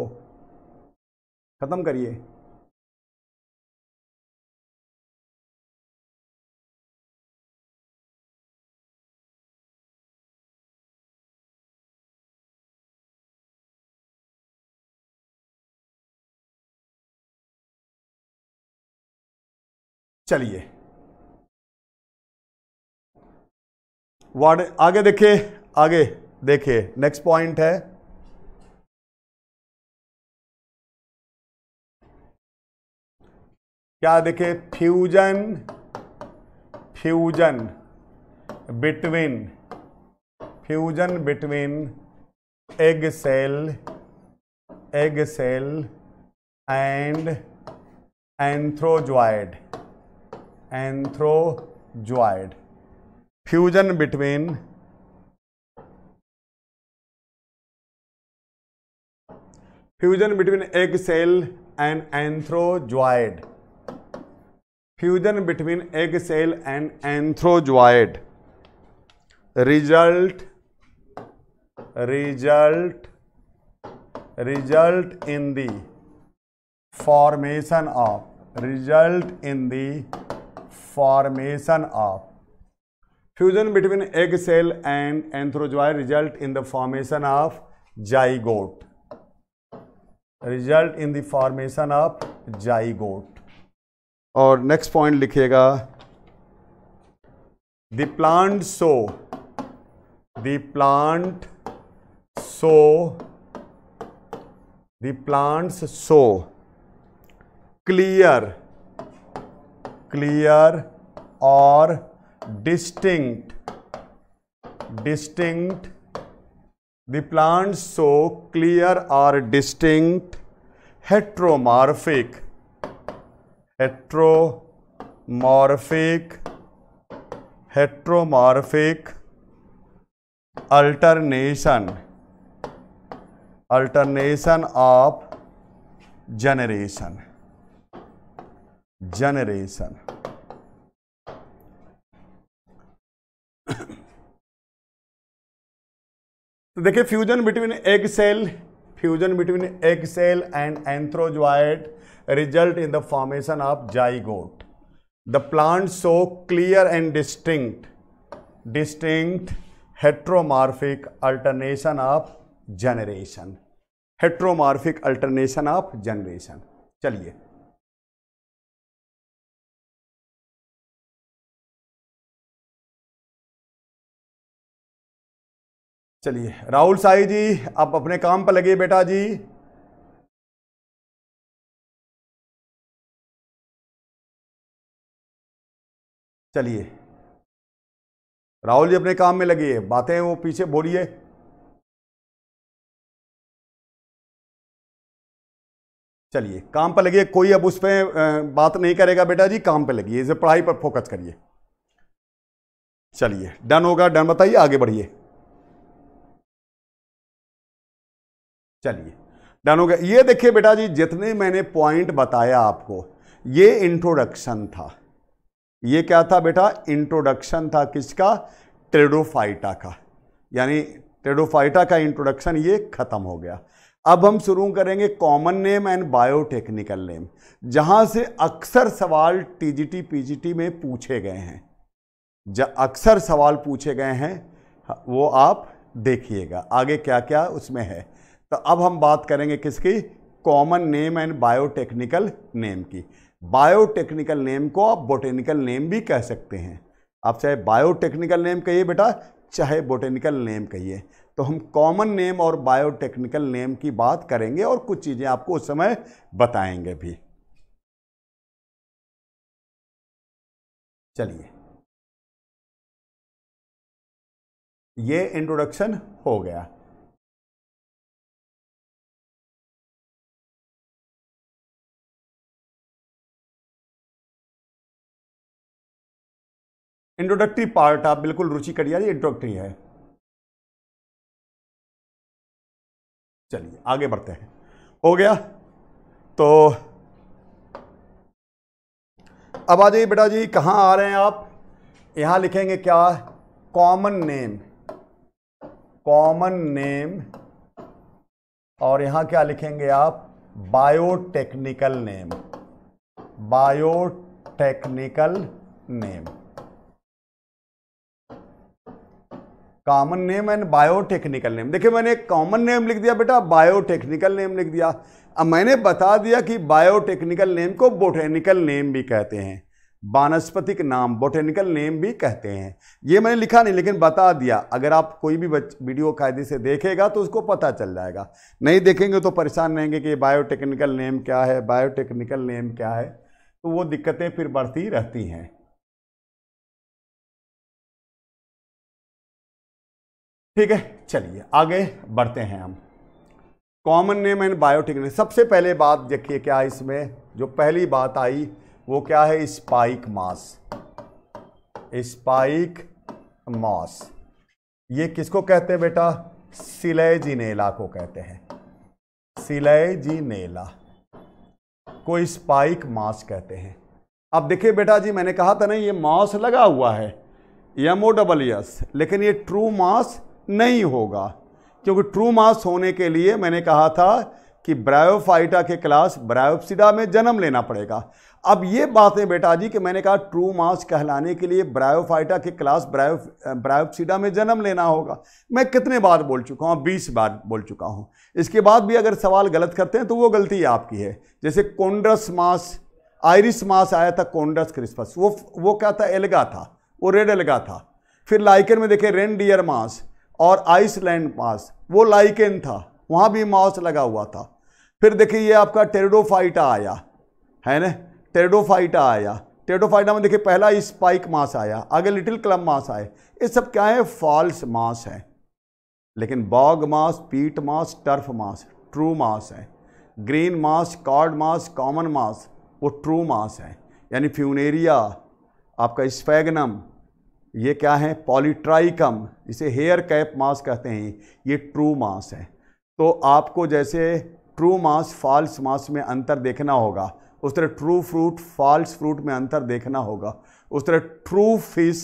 ख़त्म करिए चलिए वार्ड आगे देखिए आगे देखिए नेक्स्ट पॉइंट है क्या देखिए fusion fusion between fusion between egg cell egg cell and antherozoid anthrozoid fusion between fusion between egg cell and anthrozoid fusion between egg cell and anthrozoid result result result in the formation of result in the formation of fusion between egg cell and anthrozoa result in the formation of zygote result in the formation of zygote और next point लिखिएगा the plant show the plant show the plants show clear clear और distinct distinct the plant show clear और distinct heteromorphic heteromorphic heteromorphic alternation alternation of generation generation (coughs) तो देखिए fusion between egg cell fusion between egg cell and antherozoid result in the formation of zygote the plant show clear and distinct distinct heteromorphic alternation of generation heteromorphic alternation of generation चलिए चलिए राहुल साई जी आप अपने काम पर लगे बेटा जी चलिए राहुल जी अपने काम में लगे है बातें वो पीछे बोलिए चलिए काम पर लगिए कोई अब उस पर बात नहीं करेगा बेटा जी काम पर लगिए इसे पढ़ाई पर फोकस करिए चलिए डन होगा डन बताइए आगे बढ़िए चलिए डन हो गया ये देखिए बेटा जी जितने मैंने पॉइंट बताया आपको ये इंट्रोडक्शन था ये क्या था बेटा इंट्रोडक्शन था किसका ट्रेडोफाइटा का यानी ट्रेडोफाइटा का इंट्रोडक्शन ये खत्म हो गया अब हम शुरू करेंगे common name and biotechnical name जहां से अक्सर सवाल टीजीटी पीजीटी में पूछे गए हैं अक्सर सवाल पूछे गए हैं वो आप देखिएगा आगे क्या क्या उसमें है तो अब हम बात करेंगे किसकी common name and biotechnical name की बायोटेक्निकल नेम को आप बोटेनिकल नेम भी कह सकते हैं आप चाहे बायोटेक्निकल नेम कहिए बेटा चाहे बोटेनिकल नेम कहिए तो हम कॉमन नेम और बायोटेक्निकल नेम की बात करेंगे और कुछ चीज़ें आपको उस समय बताएंगे भी चलिए ये इंट्रोडक्शन हो गया इंट्रोडक्टरी पार्ट आप बिल्कुल रुचि करिए ये इंट्रोडक्टरी है चलिए आगे बढ़ते हैं हो गया तो अब आ जाइए बेटा जी कहां आ रहे हैं आप यहां लिखेंगे क्या कॉमन नेम कॉमन नेम और यहां क्या लिखेंगे आप biotechnical name biotechnical name common name and biotechnical name देखिए मैंने एक कॉमन नेम लिख दिया बेटा बायोटेक्निकल नेम लिख दिया अब मैंने बता दिया कि बायोटेक्निकल नेम को बोटेनिकल नेम भी कहते हैं वानस्पतिक नाम बोटेनिकल नेम भी कहते हैं ये मैंने लिखा नहीं लेकिन बता दिया अगर आप कोई भी वीडियो कायदे से देखेगा तो उसको पता चल जाएगा नहीं देखेंगे तो परेशान रहेंगे कि बायोटेक्निकल नेम क्या है बायोटेक्निकल नेम क्या है तो वो दिक्कतें फिर बढ़ती रहती हैं ठीक है चलिए आगे बढ़ते हैं हम common name and biotic name सबसे पहले बात देखिए क्या इसमें जो पहली बात आई वो क्या है स्पाइक मास स्पाइक मास ये किसको कहते हैं बेटा सिलेजिनेला को कहते हैं सिलेजिनेला को स्पाइक मास कहते हैं अब देखिए बेटा जी मैंने कहा था ना ये मास लगा हुआ है एम ओ डबल एस लेकिन ये ट्रू मास नहीं होगा क्योंकि ट्रू मास होने के लिए मैंने कहा था कि ब्रायोफाइटा के क्लास ब्रायोप्सिडा में जन्म लेना पड़ेगा अब ये बातें बेटा जी कि मैंने कहा ट्रू मास कहलाने के लिए ब्रायोफाइटा के क्लास ब्रायो ब्रायोप्सिडा में जन्म लेना होगा मैं कितने बार बोल चुका हूँ बीस बार बोल चुका हूँ इसके बाद भी अगर सवाल गलत करते हैं तो वो गलती आपकी है जैसे कोंड्रस मास आयरिस मास आया था कोंड्रस क्रिसमस वो वो क्या था एलगा था वो रेड एलगा था फिर लाइकन में देखे रेनडियर मास और आइसलैंड मास वो लाइकेन था वहाँ भी माउस लगा हुआ था फिर देखिए ये आपका टेरडोफाइटा आया है ना टेरडोफाइटा आया टेरडोफाइटा में देखिए पहला स्पाइक मास आया आगे लिटिल क्लब मास आए ये सब क्या है फॉल्स मास है लेकिन बॉग मास पीट मास टर्फ मास ट्रू मास है ग्रीन मास कार्ड मास कॉमन मास वो ट्रू मास है यानी फ्यूनेरिया आपका स्पैगनम ये क्या है पॉलीट्राइकम इसे हेयर कैप मास कहते हैं ये ट्रू मास है तो आपको जैसे ट्रू मास फॉल्स मास में अंतर देखना होगा उस तरह ट्रू फ्रूट फॉल्स फ्रूट में अंतर देखना होगा उस तरह ट्रू फिश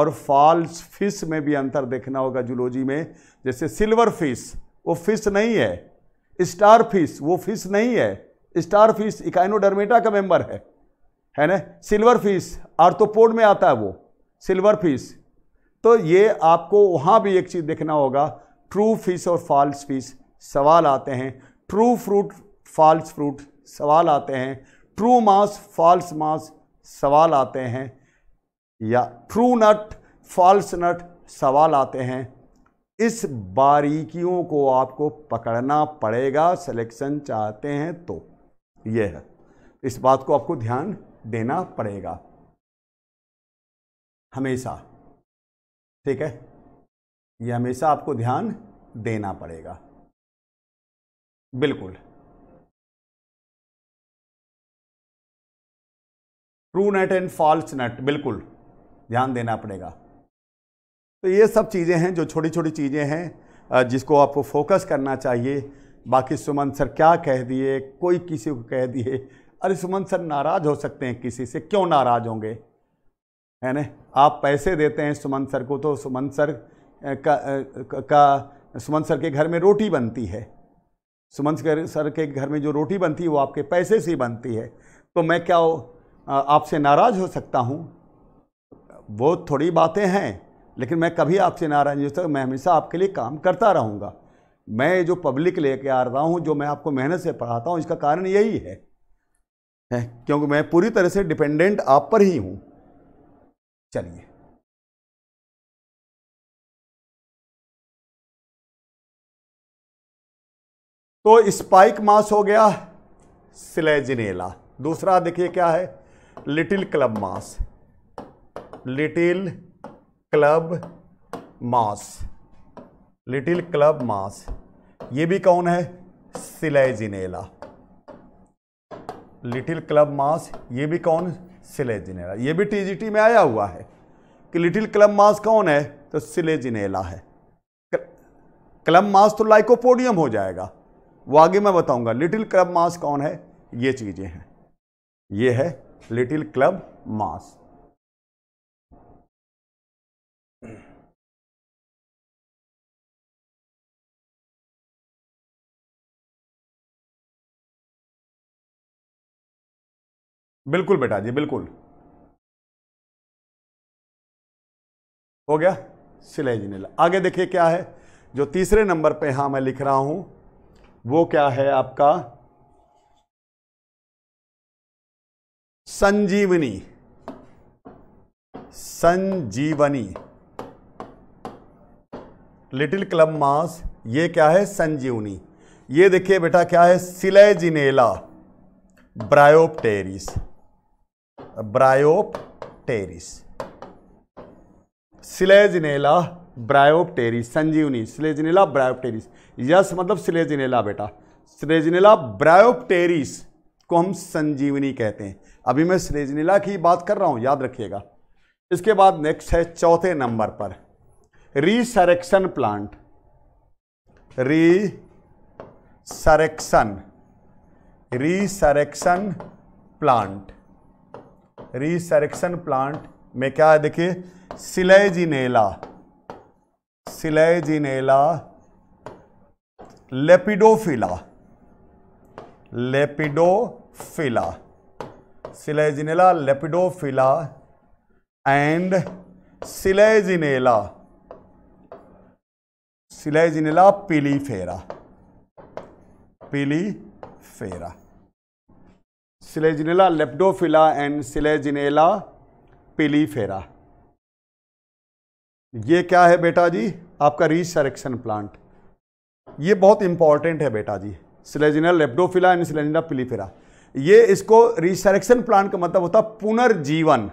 और फॉल्स फिश में भी अंतर देखना होगा जुलोजी में जैसे सिल्वर फिश वो फिश नहीं है स्टार फिश वो फिश नहीं है स्टार फिश इकाइनोडर्मेटा का मेंबर है है ना सिल्वर फिश आर्थोपोड में आता है वो सिल्वर फिश तो ये आपको वहाँ भी एक चीज़ देखना होगा ट्रू फीस और फॉल्स फीस सवाल आते हैं ट्रू फ्रूट फॉल्स फ्रूट सवाल आते हैं ट्रू मास फॉल्स मास सवाल आते हैं या ट्रू नट फॉल्स नट सवाल आते हैं इस बारीकियों को आपको पकड़ना पड़ेगा सिलेक्शन चाहते हैं तो यह है इस बात को आपको ध्यान देना पड़ेगा हमेशा ठीक है यह हमेशा आपको ध्यान देना पड़ेगा बिल्कुल true net and false net बिल्कुल ध्यान देना पड़ेगा तो ये सब चीज़ें हैं जो छोटी छोटी चीज़ें हैं जिसको आपको फोकस करना चाहिए बाकी सुमन सर क्या कह दिए कोई किसी को कह दिए अरे सुमन सर नाराज़ हो सकते हैं किसी से क्यों नाराज़ होंगे है ना आप पैसे देते हैं सुमन सर को तो सुमन सर का का सुमन सर के घर में रोटी बनती है सुमन सर के घर में जो रोटी बनती है वो आपके पैसे से बनती है तो मैं क्या आपसे नाराज़ हो सकता हूँ वो थोड़ी बातें हैं लेकिन मैं कभी आपसे नाराज़ नहीं हो सकता मैं हमेशा आपके लिए काम करता रहूँगा मैं जो पब्लिक लेके आ रहा हूँ जो मैं आपको मेहनत से पढ़ाता हूँ इसका कारण यही है, है क्योंकि मैं पूरी तरह से डिपेंडेंट आप पर ही हूँ चलिए तो स्पाइक मास हो गया सिलेजिनेला दूसरा देखिए क्या है little club moss little club moss little club moss ये भी कौन है सिलेजिनेला लिटिल क्लब मास ये भी कौन सिलेजिनेला ये भी टीजीटी में आया हुआ है कि लिटिल क्लब मास कौन है तो सिलेजिनेला है क्लब मास तो लाइकोपोडियम हो जाएगा वो आगे मैं बताऊंगा लिटिल क्लब मास कौन है ये चीज़ें हैं ये है लिटिल क्लब मास बिल्कुल बेटा जी बिल्कुल हो गया सिलाई नीला आगे देखिए क्या है जो तीसरे नंबर पे हां मैं लिख रहा हूं वो क्या है आपका संजीवनी संजीवनी लिटिल क्लब मास ये क्या है संजीवनी ये देखिए बेटा क्या है सिलेजिनेला ब्रायोप्टेरिस ब्रायोपटेरिस सिलेजनेला ब्रायोपटेरिस संजीवनी सिलेजनेला ब्रायोपटेरिस यस मतलब सिलेजनेला बेटा सिलेजनेला ब्रायोपटेरिस को हम संजीवनी कहते हैं अभी मैं सिलेजनेला की बात कर रहा हूं याद रखिएगा इसके बाद नेक्स्ट है चौथे नंबर पर resurrection plant resurrection resurrection plant resurrection plant में क्या है देखिए Selaginella Selaginella lepidophylla lepidophylla Selaginella lepidophylla and Selaginella Selaginella pilifera Selaginella lepidophylla and Selaginella pilifera ये क्या है बेटा जी आपका रिसरेक्शन प्लांट ये बहुत इंपॉर्टेंट है बेटा जी Selaginella lepidophylla and Selaginella pilifera ये इसको रिसरेक्शन प्लांट का मतलब होता है पुनर्जीवन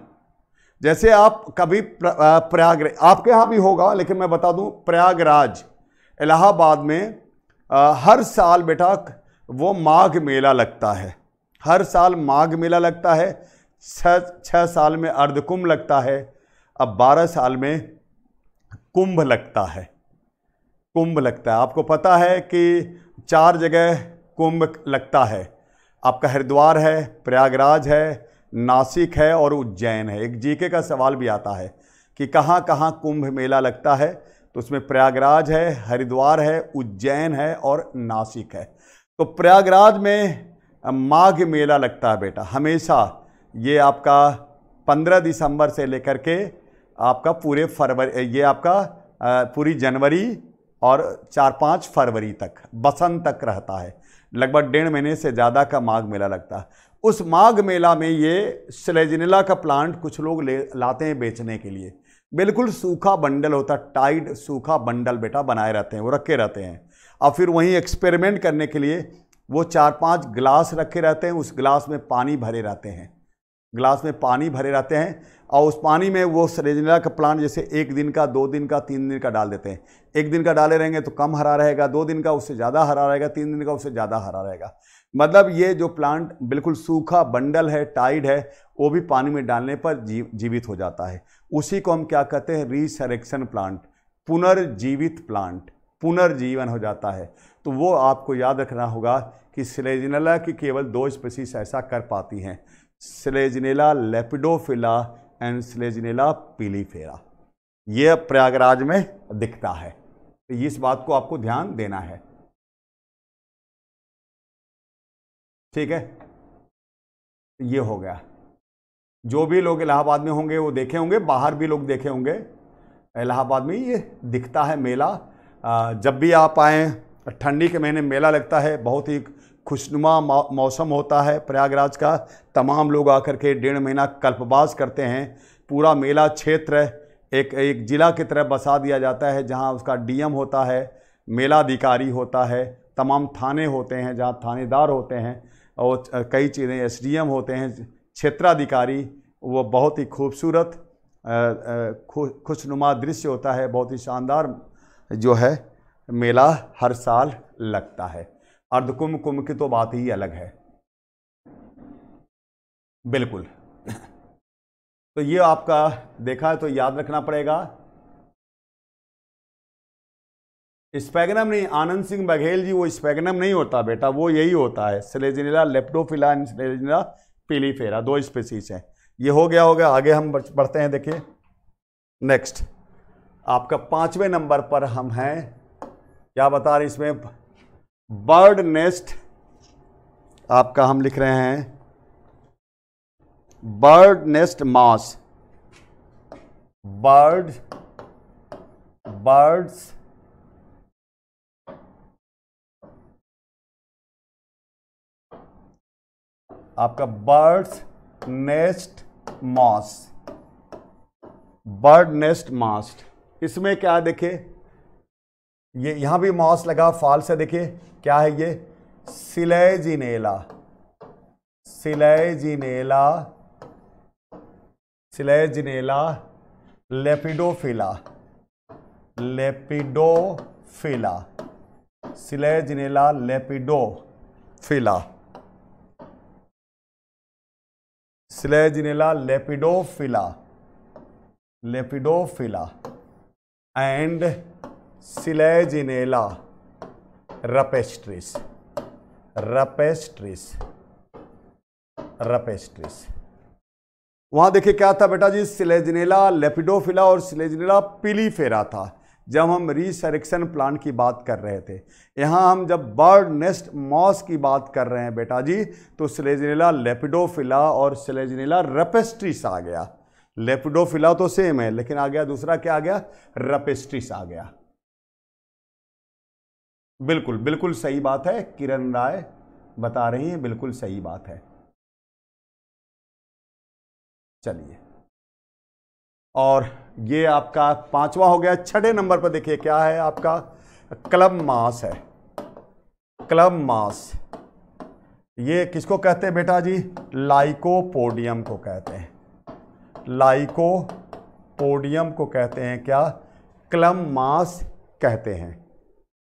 जैसे आप कभी प्रयाग आपके यहाँ भी होगा लेकिन मैं बता दूँ प्रयागराज इलाहाबाद में आ, हर साल बेटा वो माघ मेला लगता है हर साल माघ मेला लगता है छः छः साल में अर्धकुंभ लगता है अब बारह साल में कुंभ लगता है कुंभ लगता है आपको पता है कि चार जगह कुंभ लगता है आपका हरिद्वार है प्रयागराज है नासिक है और उज्जैन है एक जीके का सवाल भी आता है कि कहाँ कहाँ कुंभ मेला लगता है तो उसमें प्रयागराज है हरिद्वार है उज्जैन है और नासिक है तो प्रयागराज में माघ मेला लगता है बेटा हमेशा ये आपका पंद्रह दिसंबर से लेकर के आपका पूरे फरवरी ये आपका पूरी जनवरी और चार पाँच फरवरी तक बसंत तक रहता है लगभग डेढ़ महीने से ज़्यादा का माघ मेला लगता है उस माघ मेला में ये सलेजनेला का प्लांट कुछ लोग ले लाते हैं बेचने के लिए बिल्कुल सूखा बंडल होता है टाइड सूखा बंडल बेटा बनाए रहते हैं वो रखे रहते हैं और फिर वहीं एक्सपेरिमेंट करने के लिए वो चार पांच गिलास रखे रहते हैं उस गिलास में पानी भरे रहते हैं गिलास में पानी भरे रहते हैं और उस पानी में वो सरेजनेला का प्लांट जैसे एक दिन का दो दिन का तीन दिन का डाल देते हैं एक दिन का डाले रहेंगे तो कम हरा रहेगा दो दिन का उससे ज़्यादा हरा रहेगा तीन दिन का उससे ज़्यादा हरा रहेगा मतलब ये जो प्लांट बिल्कुल सूखा बंडल है टाइड है वो भी पानी में डालने पर जीव जीवित हो जाता है उसी को हम क्या कहते हैं रीसरेक्शन प्लांट पुनर्जीवित प्लांट पुनर्जीवन हो जाता है तो वो आपको याद रखना होगा कि सिलेजिनेला की केवल दो स्पीसीस ऐसा कर पाती हैं Selaginella lepidophylla and Selaginella pilifera ये प्रयागराज में दिखता है तो इस बात को आपको ध्यान देना है ठीक है ये हो गया जो भी लोग इलाहाबाद में होंगे वो देखे होंगे बाहर भी लोग देखे होंगे इलाहाबाद में ये दिखता है मेला जब भी आप आएँ ठंडी के महीने मेला लगता है बहुत ही खुशनुमा मौसम होता है प्रयागराज का तमाम लोग आकर के डेढ़ महीना कल्पवास करते हैं पूरा मेला क्षेत्र एक एक ज़िला की तरह बसा दिया जाता है जहाँ उसका डीएम होता है मेला अधिकारी होता है तमाम थाने होते हैं जहाँ थानेदार होते हैं और कई चीज़ें एसडीएम होते हैं क्षेत्राधिकारी वो बहुत ही खूबसूरत खुशनुमा दृश्य होता है बहुत ही शानदार जो है मेला हर साल लगता है अर्धकुंभ कुंभ की तो बात ही अलग है बिल्कुल (laughs) तो ये आपका देखा है तो याद रखना पड़ेगा स्पैगनम नहीं आनंद सिंह बघेल जी वो स्पैगनम नहीं होता बेटा वो यही होता है सिलेजिनिला लेप्टोफिला एंड पीलीफेरा दो स्पेसीज हैं ये हो गया होगा आगे हम बढ़ते हैं देखिए नेक्स्ट आपका पांचवें नंबर पर हम हैं क्या बता रहे इसमें बर्ड नेस्ट आपका हम लिख रहे हैं bird nest moss bird birds आपका birds nest moss bird nest moss इसमें क्या देखे ये यहां भी मॉस लगा फॉल्स है देखिए क्या है ये Selaginella Selaginella Selaginella lepidophylla lepidophylla Selaginella lepidophylla Selaginella lepidophylla lepidophylla and Selaginella rupestris rupestris rupestris वहां देखिए क्या था बेटा जी सिलेजिनेला लेपिडोफिला और सिलेजनेला पिलीफेरा था जब हम रिसरेक्शन प्लान की बात कर रहे थे यहाँ हम जब बर्ड नेस्ट मॉस की बात कर रहे हैं बेटा जी तो सिलेजनेला लेपिडोफिला और सिलेजनेला रपेस्ट्रिस आ गया लेपिडोफिला तो सेम है लेकिन आ गया दूसरा क्या आ गया रपेस्ट्रिस आ गया बिल्कुल बिल्कुल सही बात है किरण राय बता रही हैं बिल्कुल सही बात है चलिए और ये आपका पांचवा हो गया छठे नंबर पर देखिए क्या है आपका क्लब मास है क्लब मास ये किसको कहते हैं बेटा जी लाइकोपोडियम को कहते हैं लाइकोपोडियम को कहते हैं क्या क्लब मास कहते हैं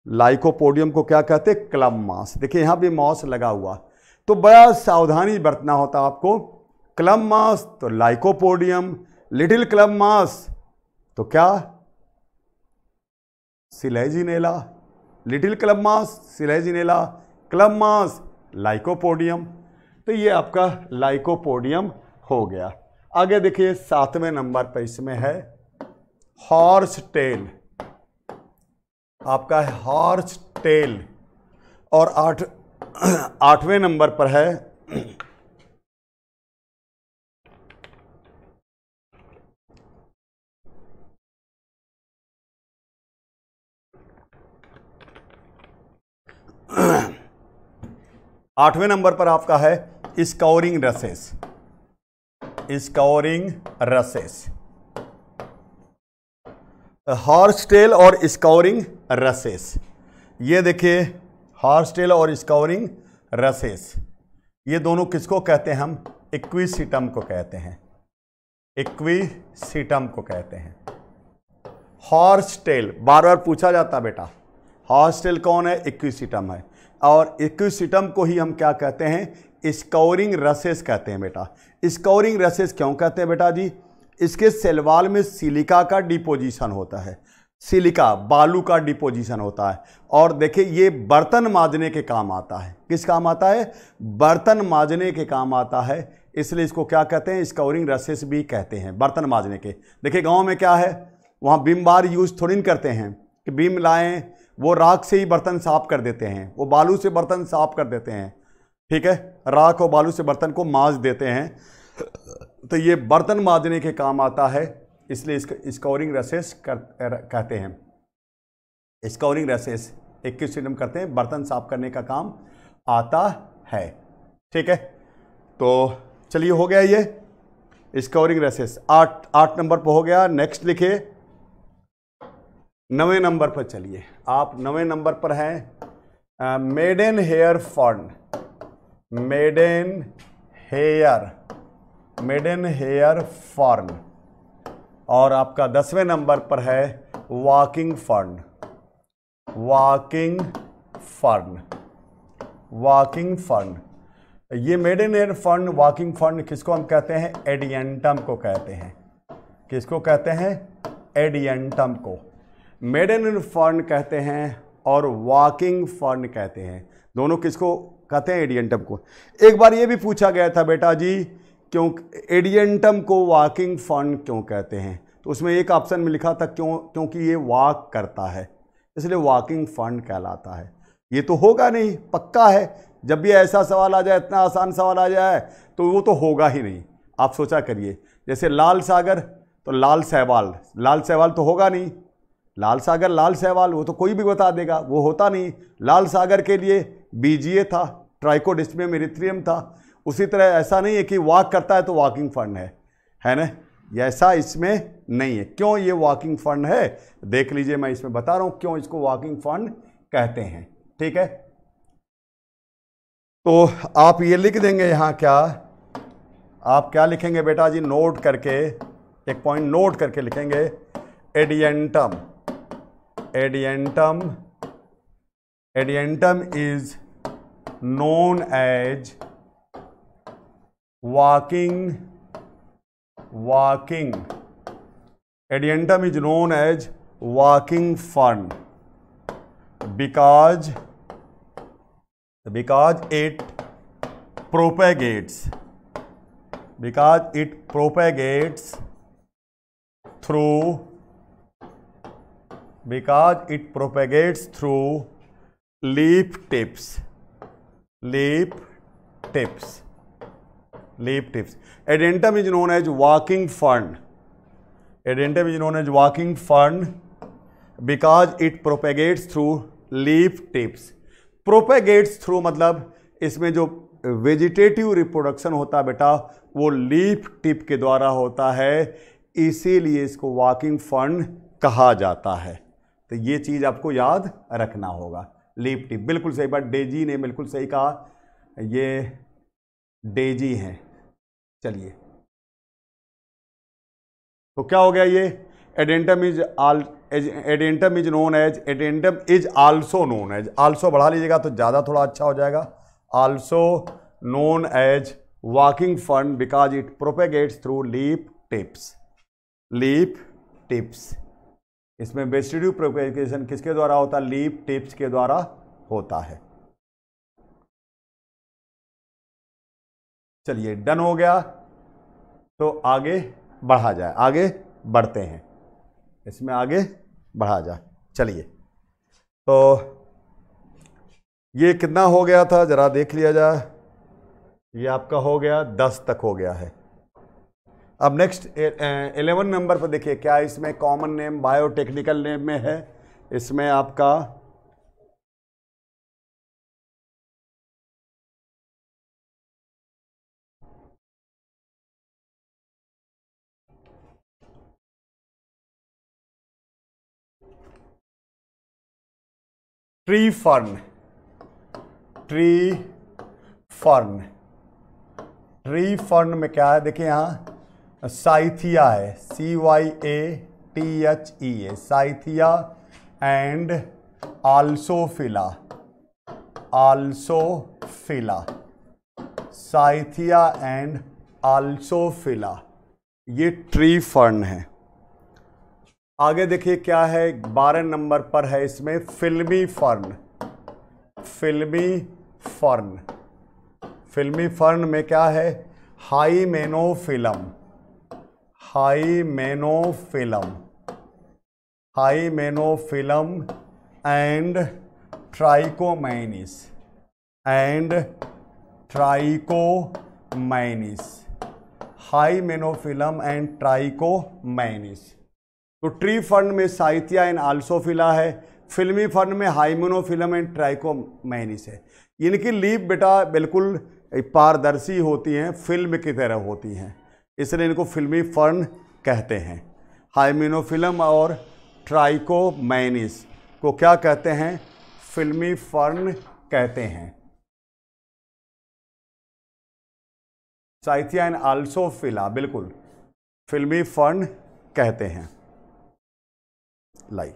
लाइकोपोडियम को क्या कहते हैं क्लब मास देखिए यहाँ भी मॉस लगा हुआ तो बड़ा सावधानी बरतना होता आपको क्लब मास तो लाइकोपोडियम लिटिल क्लब मास तो क्या Selaginella little club moss Selaginella club moss Lycopodium तो ये आपका लाइकोपोडियम हो गया आगे देखिए सातवें नंबर पर इसमें है हॉर्स टेल आपका है हॉर्स टेल और आठ आठवें नंबर पर है आठवें नंबर पर आपका है scouring rushes scouring rushes horsetail और स्कोरिंग रसेस ये देखिए हॉर्स टेल और स्कोरिंग रसेस ये दोनों किसको कहते हैं हम इक्विसिटम को कहते हैं इक्विसिटम को कहते हैं हॉर्स टेल बार बार पूछा जाता बेटा हॉर्स टेल कौन है इक्विसिटम है और इक्विसिटम को ही हम क्या कहते हैं स्कोरिंग रसेस कहते हैं बेटा स्कोरिंग रसेस क्यों कहते हैं बेटा जी इसके सेलवाल में सिलिका का डिपोजिशन होता है सिलिका बालू का डिपोजिशन होता है और देखिए ये बर्तन माजने के काम आता है किस काम आता है बर्तन माजने के काम आता है इसलिए इसको क्या कहते हैं स्कोरिंग रसेस भी कहते हैं बर्तन माजने के देखिए गांव में क्या है वहाँ बिम बार यूज़ थोड़ी करते हैं कि बिम लाएँ वो राख से ही बर्तन साफ कर देते हैं वो बालू से बर्तन साफ कर देते हैं ठीक है राख और बालू से बर्तन को माज देते हैं तो ये बर्तन माजने के काम आता है इसलिए इसका स्कोरिंग रेसेस कर कहते हैं स्कोरिंग रेसेस इक्कीस सिडम करते हैं बर्तन साफ करने का काम आता है ठीक है तो चलिए हो गया ये स्कोरिंग रेसेस आठ आठ नंबर पर हो गया नेक्स्ट लिखे नवे नंबर पर चलिए आप नवे नंबर पर हैं मेडन हेयर फंड इन हेयर मेडन हेयर फॉर्न और आपका दसवें नंबर पर है walking fern walking fern walking fern ये maiden hair fern walking fern किसको हम कहते हैं एडियंटम को कहते हैं किसको कहते हैं एडियंटम को मेडन हेयर फर्न कहते हैं और वॉकिंग फर्न कहते हैं दोनों किसको कहते हैं एडियंटम को एक बार ये भी पूछा गया था बेटा जी क्यों एडियंटम को वॉकिंग फंड क्यों कहते हैं तो उसमें एक ऑप्शन में लिखा था क्यों क्योंकि ये वॉक करता है इसलिए वॉकिंग फंड कहलाता है ये तो होगा नहीं पक्का है जब भी ऐसा सवाल आ जाए इतना आसान सवाल आ जाए तो वो तो होगा ही नहीं आप सोचा करिए जैसे लाल सागर तो लाल सहवाल लाल सहवाल तो होगा नहीं लाल सागर लाल सहवाल वो तो कोई भी बता देगा वो होता नहीं लाल सागर के लिए बीजीए था ट्राइकोडिस्मे मेरिथ्रियम था उसी तरह ऐसा नहीं है कि वॉक करता है तो वॉकिंग फंड है है ना ऐसा इसमें नहीं है क्यों ये वॉकिंग फंड है देख लीजिए मैं इसमें बता रहा हूं क्यों इसको वॉकिंग फंड कहते हैं ठीक है तो आप ये लिख देंगे यहां क्या आप क्या लिखेंगे बेटा जी नोट करके एक पॉइंट नोट करके लिखेंगे Adiantum Adiantum Adiantum is known as walking walking adiantum is known as walking fern because because it propagates because it propagates through because it propagates through leaf tips leaf tips leaf tips. Adentum is known as walking fern. Adentum is known as walking fern because it propagates through leaf tips. Propagates through मतलब इसमें जो vegetative reproduction होता है बेटा वो leaf tip के द्वारा होता है इसीलिए इसको वॉकिंग फंड कहा जाता है तो ये चीज़ आपको याद रखना होगा लीफ टिप बिल्कुल सही बात डेजी ने बिल्कुल सही कहा ये डेजी हैं चलिए तो क्या हो गया ये Adiantum is all Adiantum is known as Adiantum is also known as also बढ़ा लीजिएगा तो ज़्यादा थोड़ा अच्छा हो जाएगा आल्सो नोन एज वॉकिंग फंड because it propagates through leaf tips leaf tips इसमें बेस्टिड्यू प्रोपेगेशन किसके द्वारा होता है लीप टिप्स के द्वारा होता है चलिए डन हो गया तो आगे बढ़ा जाए आगे बढ़ते हैं इसमें आगे बढ़ा जाए चलिए तो ये कितना हो गया था ज़रा देख लिया जाए ये आपका हो गया दस तक हो गया है अब नेक्स्ट एलेवन नंबर पर देखिए क्या इसमें कॉमन नेम बायोटेक्निकल नेम में है इसमें आपका tree fern tree fern tree fern में क्या है देखिए यहाँ साइथिया है C Y A T H E A Cyathea and Alsophila Alsophila Cyathea and Alsophila ये ट्री फर्न है आगे देखिए क्या है बारह नंबर पर है इसमें फिल्मी फर्न फिल्मी फर्न फिल्मी फर्न में क्या है Hymenophyllum Hymenophyllum Hymenophyllum and Trichomanes and Trichomanes Hymenophyllum and Trichomanes तो ट्री फंड में साइथिया एंड आल्सोफिला है फिल्मी फंड में हाइमोनोफिलम एंड ट्राइकोमैनिस है इनकी लीप बेटा बिल्कुल पारदर्शी होती हैं फिल्म की तरह होती हैं इसलिए इनको फिल्मी फर्न कहते हैं हाइमिनोफिलम और ट्राइकोमैनिस को क्या कहते हैं फिल्मी फर्न कहते हैं साइथिया एंड आल्सोफिला बिल्कुल फिल्मी फर्न कहते हैं lie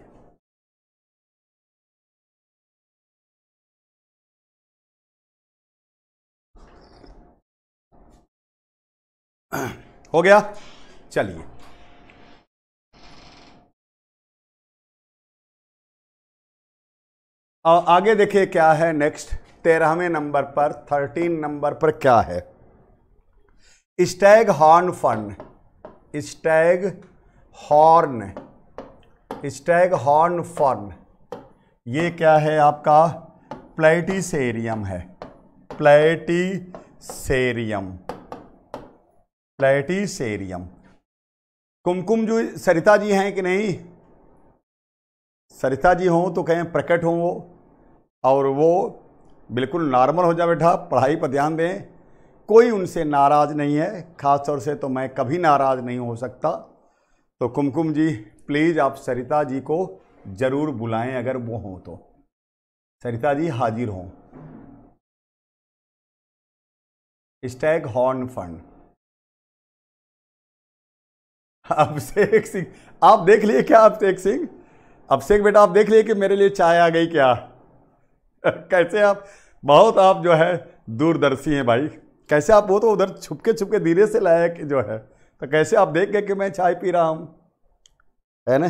(clears throat) हो गया चलिए आगे देखिए क्या है नेक्स्ट तेरहवें नंबर पर थर्टीन नंबर पर क्या है स्टैग हॉर्न फंड staghorn staghorn fern ये क्या है आपका सेरियम है प्लेटी सेरियम कुमकुम जो सरिता जी हैं कि नहीं सरिता जी हों तो कहें प्रकट हों वो और वो बिल्कुल नॉर्मल हो जा बैठा पढ़ाई पर ध्यान दें कोई उनसे नाराज़ नहीं है ख़ास तौर से तो मैं कभी नाराज़ नहीं हो सकता तो कुमकुम जी प्लीज़ आप सरिता जी को ज़रूर बुलाएं अगर वो हों तो सरिता जी हाजिर हों स्टैग हॉर्न फंड अभिषेक सिंह आप देख लिए क्या अभिषेक सिंह अभिषेक बेटा आप देख लिए कि मेरे लिए चाय आ गई क्या कैसे आप बहुत आप जो है दूरदर्शी हैं भाई कैसे आप वो तो उधर छुपके छुपके धीरे से लाया कि जो है तो कैसे आप देख गए कि मैं चाय पी रहा हूँ है ना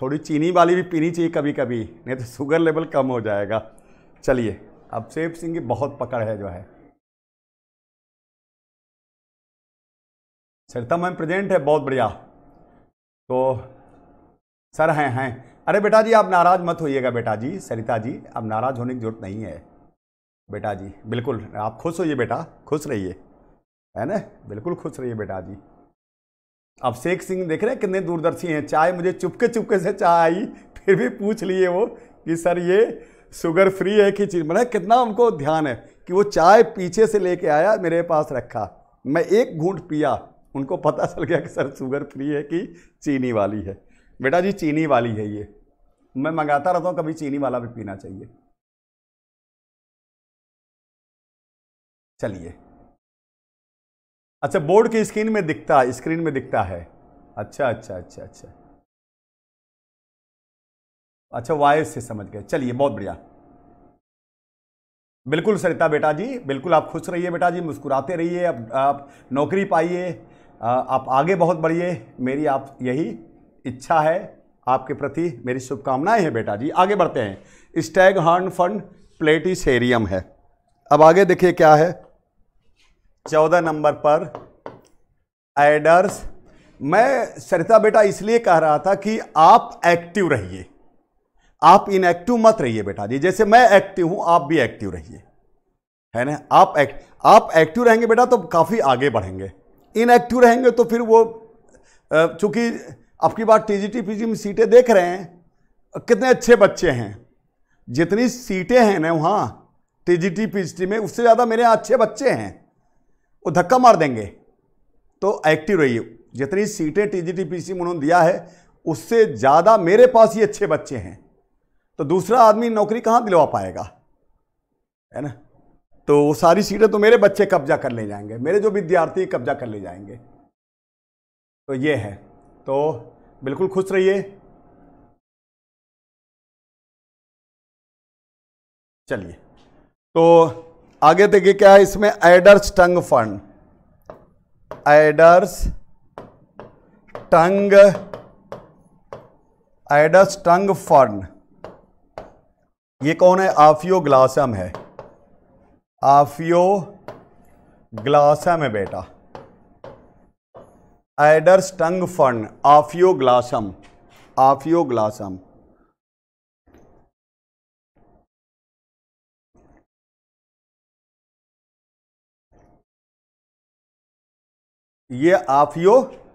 थोड़ी चीनी वाली भी पीनी चाहिए कभी कभी नहीं तो शुगर लेवल कम हो जाएगा चलिए अब सेब सिंह की बहुत पकड़ है जो है सरिता मैम प्रेजेंट है बहुत बढ़िया तो सर हैं हैं अरे बेटा जी आप नाराज़ मत होइएगा बेटा जी सरिता जी आप नाराज़ होने की ज़रूरत नहीं है बेटा जी बिल्कुल आप खुश होइए बेटा खुश रहिए है ना बिल्कुल खुश रहिए बेटा जी अब शेख सिंह देख रहे हैं कितने दूरदर्शी हैं चाय मुझे चुपके चुपके से चाय आई फिर भी पूछ लिए वो कि सर ये शुगर फ्री है कि चीज़ मैंने कितना उनको ध्यान है कि वो चाय पीछे से लेके आया मेरे पास रखा मैं एक घूंट पिया उनको पता चल गया कि सर शुगर फ्री है कि चीनी वाली है बेटा जी चीनी वाली है ये मैं मंगाता रहता हूँ कभी चीनी वाला भी पीना चाहिए चलिए अच्छा बोर्ड की स्क्रीन में दिखता है स्क्रीन में दिखता है अच्छा अच्छा अच्छा अच्छा अच्छा वायर से समझ गए चलिए बहुत बढ़िया बिल्कुल सरिता बेटा जी बिल्कुल आप खुश रहिए बेटा जी मुस्कुराते रहिए आप, आप नौकरी पाइए आप आगे बहुत बढ़िए मेरी आप यही इच्छा है आपके प्रति मेरी शुभकामनाएं हैं बेटा जी आगे बढ़ते हैं स्टैग हॉर्न फंड प्लेटिसेरियम है अब आगे देखिए क्या है चौदह नंबर पर एडर्स मैं सरिता बेटा इसलिए कह रहा था कि आप एक्टिव रहिए आप इनएक्टिव मत रहिए बेटा जी जैसे मैं एक्टिव हूं आप भी एक्टिव रहिए है ना आप एक, आप एक्टिव रहेंगे बेटा तो काफ़ी आगे बढ़ेंगे इनएक्टिव रहेंगे तो फिर वो चूँकि आपकी बात टी जी टी में सीटें देख रहे हैं कितने अच्छे बच्चे हैं जितनी सीटें हैं ना वहाँ टी जी टी में उससे ज़्यादा मेरे यहाँ अच्छे बच्चे हैं वो धक्का मार देंगे तो एक्टिव रहिए जितनी सीटें टीजीटीपीसी में उन्होंने दिया है उससे ज़्यादा मेरे पास ही अच्छे बच्चे हैं तो दूसरा आदमी नौकरी कहाँ दिलवा पाएगा है ना तो वो सारी सीटें तो मेरे बच्चे कब्जा कर ले जाएंगे मेरे जो विद्यार्थी कब्जा कर ले जाएंगे तो ये है तो बिल्कुल खुश रहिए चलिए तो आगे देखिए क्या है इसमें एडर्स टंग फंड एडर्स टंग एडर्स टंग फंड ये कौन है आफियो ग्लासम है आफियो ग्लासम है बेटा एडर्स टंग फंड आफियो ग्लासम आफियो ग्लासम ये आफियो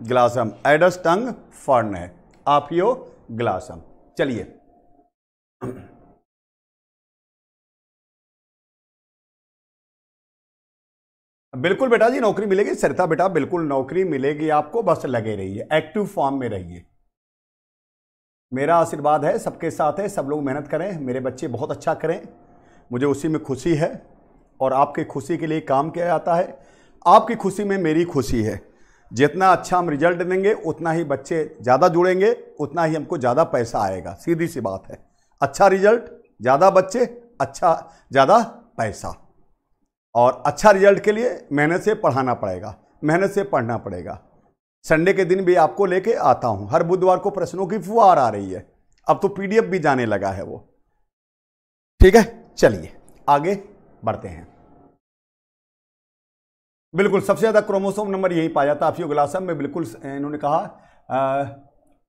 ग्लासम एडस टंग फर्न है आफियो ग्लासम चलिए बिल्कुल बेटा जी नौकरी मिलेगी सरिता बेटा बिल्कुल नौकरी मिलेगी आपको बस लगे रहिए एक्टिव फॉर्म में रहिए मेरा आशीर्वाद है सबके साथ है सब लोग मेहनत करें मेरे बच्चे बहुत अच्छा करें मुझे उसी में खुशी है और आपके खुशी के लिए काम किया जाता है आपकी खुशी में मेरी खुशी है जितना अच्छा हम रिजल्ट देंगे उतना ही बच्चे ज़्यादा जुड़ेंगे उतना ही हमको ज़्यादा पैसा आएगा सीधी सी बात है अच्छा रिजल्ट ज़्यादा बच्चे अच्छा ज़्यादा पैसा और अच्छा रिजल्ट के लिए मेहनत से पढ़ाना पड़ेगा मेहनत से पढ़ना पड़ेगा संडे के दिन भी आपको लेके आता हूँ हर बुधवार को प्रश्नों की फुहार आ रही है अब तो पीडीएफ भी जाने लगा है वो ठीक है चलिए आगे बढ़ते हैं बिल्कुल सबसे ज़्यादा क्रोमोसोम नंबर यही पाया जाता गुलासम में बिल्कुल इन्होंने कहा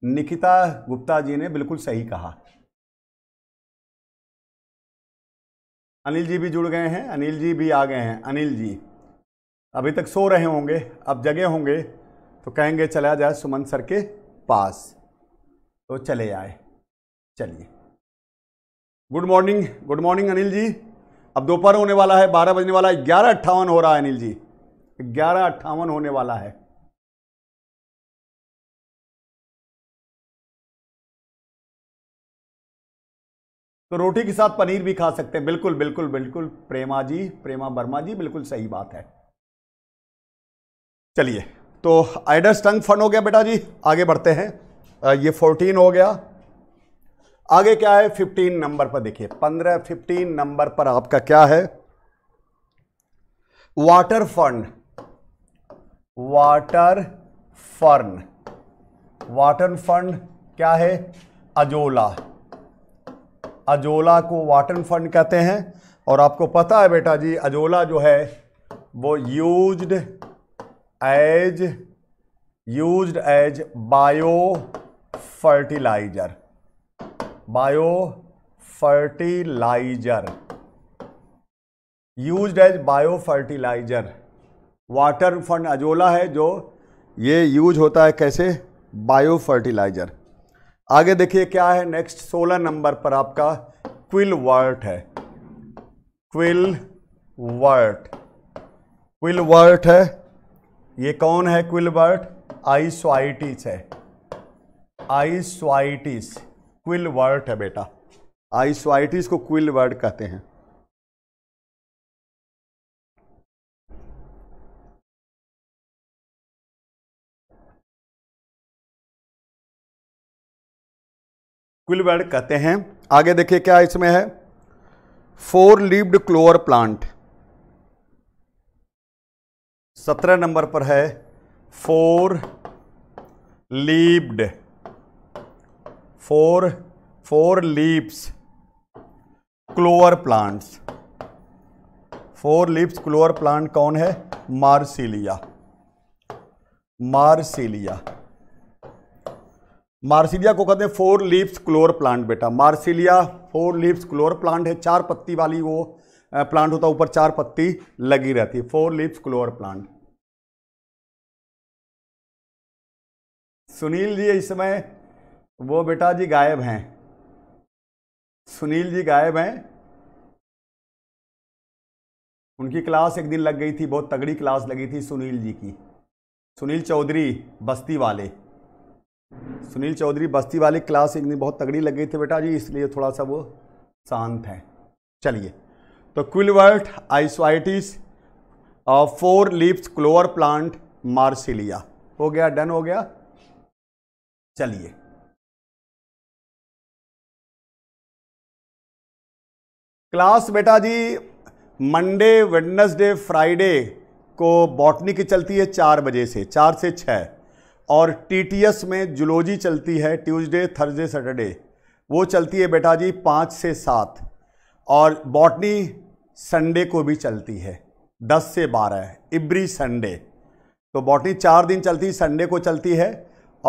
निकिता गुप्ता जी ने बिल्कुल सही कहा अनिल जी भी जुड़ गए हैं अनिल जी भी आ गए हैं अनिल जी अभी तक सो रहे होंगे अब जगे होंगे तो कहेंगे चला जाए सुमन सर के पास तो चले आए चलिए good morning good morning Anil ji अब दोपहर होने वाला है बारह बजने वाला है ग्यारह अट्ठावन हो रहा है अनिल जी ग्यारह अट्ठावन होने वाला है तो रोटी के साथ पनीर भी खा सकते हैं बिल्कुल बिल्कुल बिल्कुल प्रेमा जी प्रेमा वर्मा जी बिल्कुल सही बात है चलिए तो आइडस टंग फंड हो गया बेटा जी आगे बढ़ते हैं ये फोर्टीन हो गया आगे क्या है फिफ्टीन नंबर पर देखिए पंद्रह फिफ्टीन नंबर पर आपका क्या है वाटर फंड वाटर फर्न वाटर फर्न क्या है अजोला अजोला को वाटर फर्न कहते हैं और आपको पता है बेटा जी अजोला जो है वो used as used as biofertilizer biofertilizer used as biofertilizer water फंड अजोला है जो ये यूज होता है कैसे बायो फर्टिलाइज़र आगे देखिए क्या है नेक्स्ट सोलह नंबर पर आपका क्विल वर्ट है क्विल वर्ट क्विल वर्ट है ये कौन है क्विल वर्ट आइसवाइटिस है आइसवाइटिस क्विल वर्ट है बेटा आइसवाइटिस को क्विल वर्ट कहते हैं क्विलबेड कहते हैं आगे देखिए क्या इसमें है फोर लीव्ड क्लोअर प्लांट सत्रह नंबर पर है four leaved four four leaves clover plants four leaves clover plant कौन है मार्सिलिया मार्सिलिया मार्सिलिया को कहते हैं फोर लीव्स क्लोर प्लांट बेटा Marsilea four leaves clover plant है चार पत्ती वाली वो प्लांट होता है ऊपर चार पत्ती लगी रहती है four leaves clover plant Sunil ji इस समय वो बेटा जी गायब हैं सुनील जी गायब हैं उनकी क्लास एक दिन लग गई थी बहुत तगड़ी क्लास लगी थी सुनील जी की सुनील चौधरी बस्ती वाले सुनील चौधरी बस्ती वाली क्लास एक दिन बहुत तगड़ी लग गई थी बेटा जी इसलिए थोड़ा सा वो शांत है चलिए तो quillwort Isoetes four leaves clover plant Marsilea हो गया डन हो गया चलिए क्लास बेटा जी मंडे वेडनेसडे फ्राइडे को बॉटनी की चलती है चार बजे से चार से छः और टी में जुलोजी चलती है ट्यूसडे थर्सडे सैटरडे वो चलती है बेटा जी पाँच से सात और बॉटनी संडे को भी चलती है दस से बारह इब्री संडे तो बॉटनी चार दिन चलती है संडे को चलती है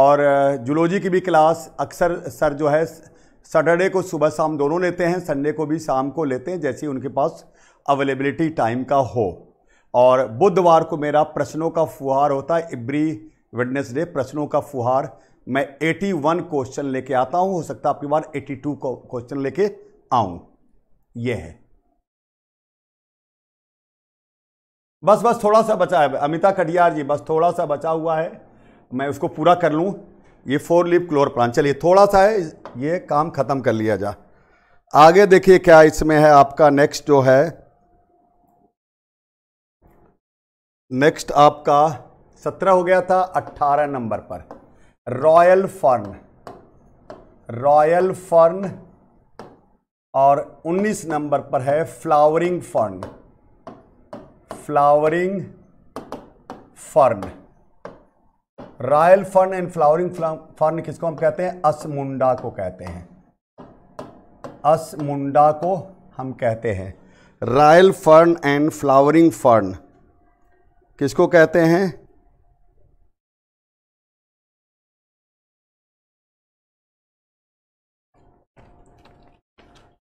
और जुलोजी की भी क्लास अक्सर सर जो है सैटरडे को सुबह शाम दोनों लेते हैं संडे को भी शाम को लेते हैं जैसे उनके पास अवेलेबिलिटी टाइम का हो और बुधवार को मेरा प्रश्नों का फुहार होता है इब्री वेडनेसडे प्रश्नों का फुहार मैं 81 क्वेश्चन लेके आता हूं हो सकता है आपकी बार 82 क्वेश्चन लेके आऊं ये है बस बस थोड़ा सा बचा है अमिता कटियार जी बस थोड़ा सा बचा हुआ है मैं उसको पूरा कर लूं ये फोर लिप क्लोर प्लान चलिए थोड़ा सा है ये काम ख़त्म कर लिया जा आगे देखिए क्या इसमें है आपका नेक्स्ट जो है नेक्स्ट आपका सत्रह हो गया था अट्ठारह नंबर पर रॉयल फर्न रॉयल फर्न और उन्नीस नंबर पर है flowering fern flowering fern royal fern and flowering fern किसको हम कहते हैं असमुंडा को कहते हैं असमुंडा को हम कहते हैं royal fern and flowering fern किसको कहते हैं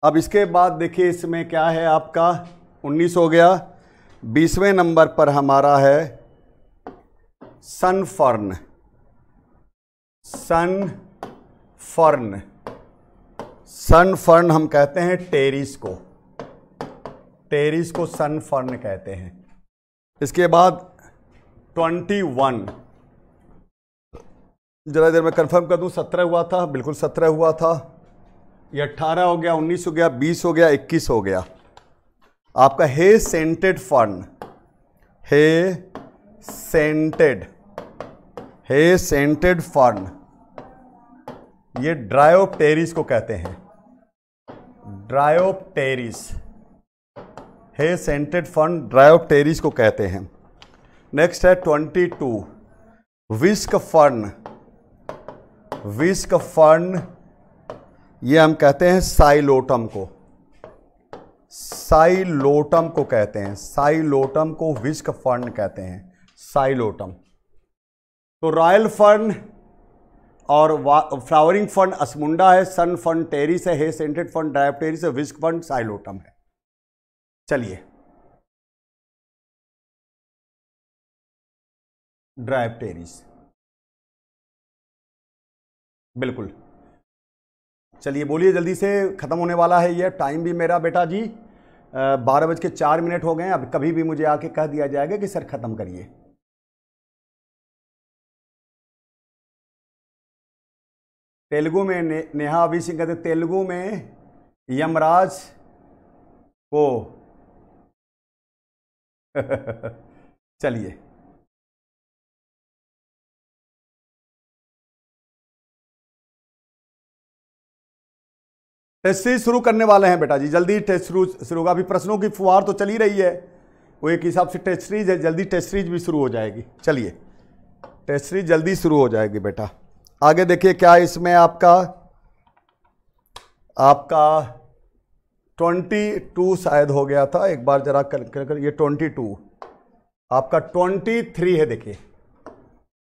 अब इसके बाद देखिए इसमें क्या है आपका 19 हो गया बीसवें नंबर पर हमारा है सनफर्न सन फर्न हम कहते हैं टेरिस को टेरिस को सन फर्न कहते हैं इसके बाद 21 जरा देर में कंफर्म कर दूं सत्रह हुआ था बिल्कुल सत्रह हुआ था ये अट्ठारह हो गया उन्नीस हो गया बीस हो गया इक्कीस हो गया आपका हे सेंटेड फंड हे सेंटेड हे सेंटेड फंड ये ड्रायोपटेरिस को कहते हैं ड्रायोपटेरिस हे सेंटेड फंड ड्रायोपटेरिस को कहते हैं नेक्स्ट है to whisk fund whisk fund ये हम कहते हैं साइलोटम को साइलोटम को कहते हैं साइलोटम को विस्क फर्न कहते हैं साइलोटम तो रॉयल फर्न और फ्लावरिंग फंड असमुंडा है सन फंड टेरिस है सेंटेड फंड डायप्टेरिस है विस्क फंड साइलोटम है चलिए टेरिस बिल्कुल चलिए बोलिए जल्दी से ख़त्म होने वाला है ये टाइम भी मेरा बेटा जी बारह बज के चार मिनट हो गए अब कभी भी मुझे आके कह दिया जाएगा कि सर ख़त्म करिए तेलुगु में ने, नेहा अभी सिंह कहते तेलुगु में यमराज को (laughs) चलिए टेस्ट सीरीज शुरू करने वाले हैं बेटा जी जल्दी टेस्ट शुरू शुरू होगा अभी प्रश्नों की फुहार तो चली रही है वो एक हिसाब से टेस्ट सीरीज है जल्दी टेस्ट सीरीज भी शुरू हो जाएगी चलिए टेस्ट सीरीज जल्दी शुरू हो जाएगी बेटा आगे देखिए क्या इसमें आपका आपका ट्वेंटी टू शायद हो गया था एक बार जरा कर, कर, कर ये ट्वेंटी टू आपका ट्वेंटी थ्री है देखिए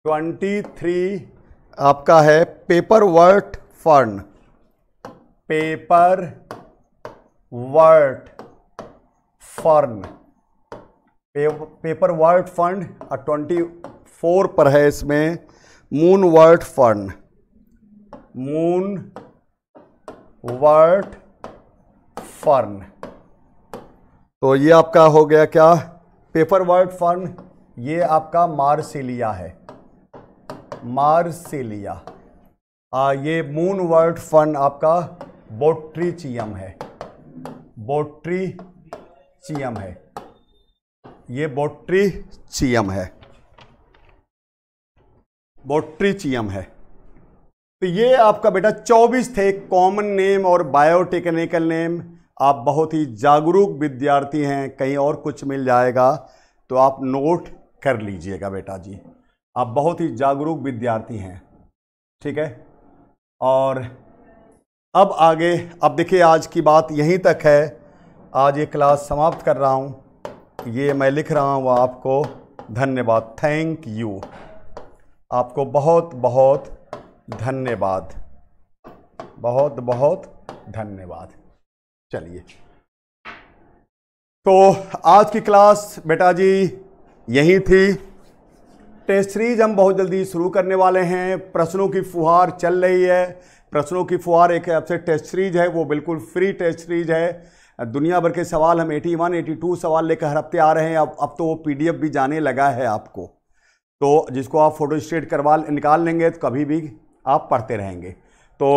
ट्वेंटी थ्री आपका है pepperwort fern pepperwort fern pepperwort फंड ट्वेंटी फोर पर है इसमें मून वर्ट फंड मून वर्ट फर्न तो ये आपका हो गया क्या पेपर वर्ट फर्न ये आपका मार्सिलिया है मार्सिलिया आ, ये मून वर्ट फंड आपका बोट्रीचियम है बोट्रीचियम है ये बोट्रीचियम है बोट्रीचियम है तो ये आपका बेटा 24 थे कॉमन नेम और बायोटेक्निकल नेम आप बहुत ही जागरूक विद्यार्थी हैं कहीं और कुछ मिल जाएगा तो आप नोट कर लीजिएगा बेटा जी आप बहुत ही जागरूक विद्यार्थी हैं ठीक है और अब आगे अब देखिए आज की बात यहीं तक है आज ये क्लास समाप्त कर रहा हूँ ये मैं लिख रहा हूँ आपको धन्यवाद थैंक यू आपको बहुत बहुत धन्यवाद बहुत बहुत धन्यवाद चलिए तो आज की क्लास बेटा जी यही थी टेस्ट सीरीज हम बहुत जल्दी शुरू करने वाले हैं प्रश्नों की फुहार चल रही है प्रश्नों की फुहार एक अब से टेस्ट सीरीज है वो बिल्कुल फ्री टेस्ट सीरीज है दुनिया भर के सवाल हम एटी वन एटी टू सवाल लेकर हर हफ्ते आ रहे हैं अब अब तो वो पी भी जाने लगा है आपको तो जिसको आप फोटो स्टेट करवा निकाल लेंगे तो कभी भी आप पढ़ते रहेंगे तो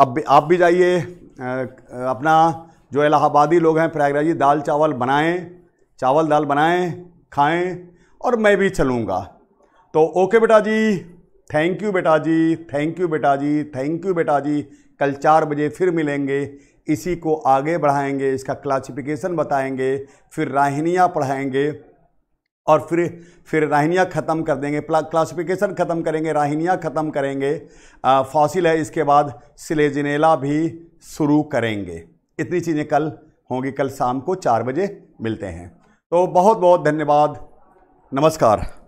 अब आप भी जाइए अपना जो इलाहाबादी लोग हैं प्रयागराजी दाल चावल बनाएं चावल दाल बनाएं खाएं और मैं भी चलूँगा तो ओके बेटा जी थैंक यू बेटा जी थैंक यू बेटा जी थैंक यू बेटा जी कल चार बजे फिर मिलेंगे इसी को आगे बढ़ाएंगे इसका क्लासिफिकेशन बताएंगे फिर राहनियाँ पढ़ाएंगे और फिर फिर राहनियाँ ख़त्म कर देंगे क्लासिफिकेशन ख़त्म करेंगे राहनियाँ ख़त्म करेंगे फॉसिल है इसके बाद सिलेजिनेला भी शुरू करेंगे इतनी चीज़ें कल होंगी कल शाम को चार बजे मिलते हैं तो बहुत बहुत धन्यवाद नमस्कार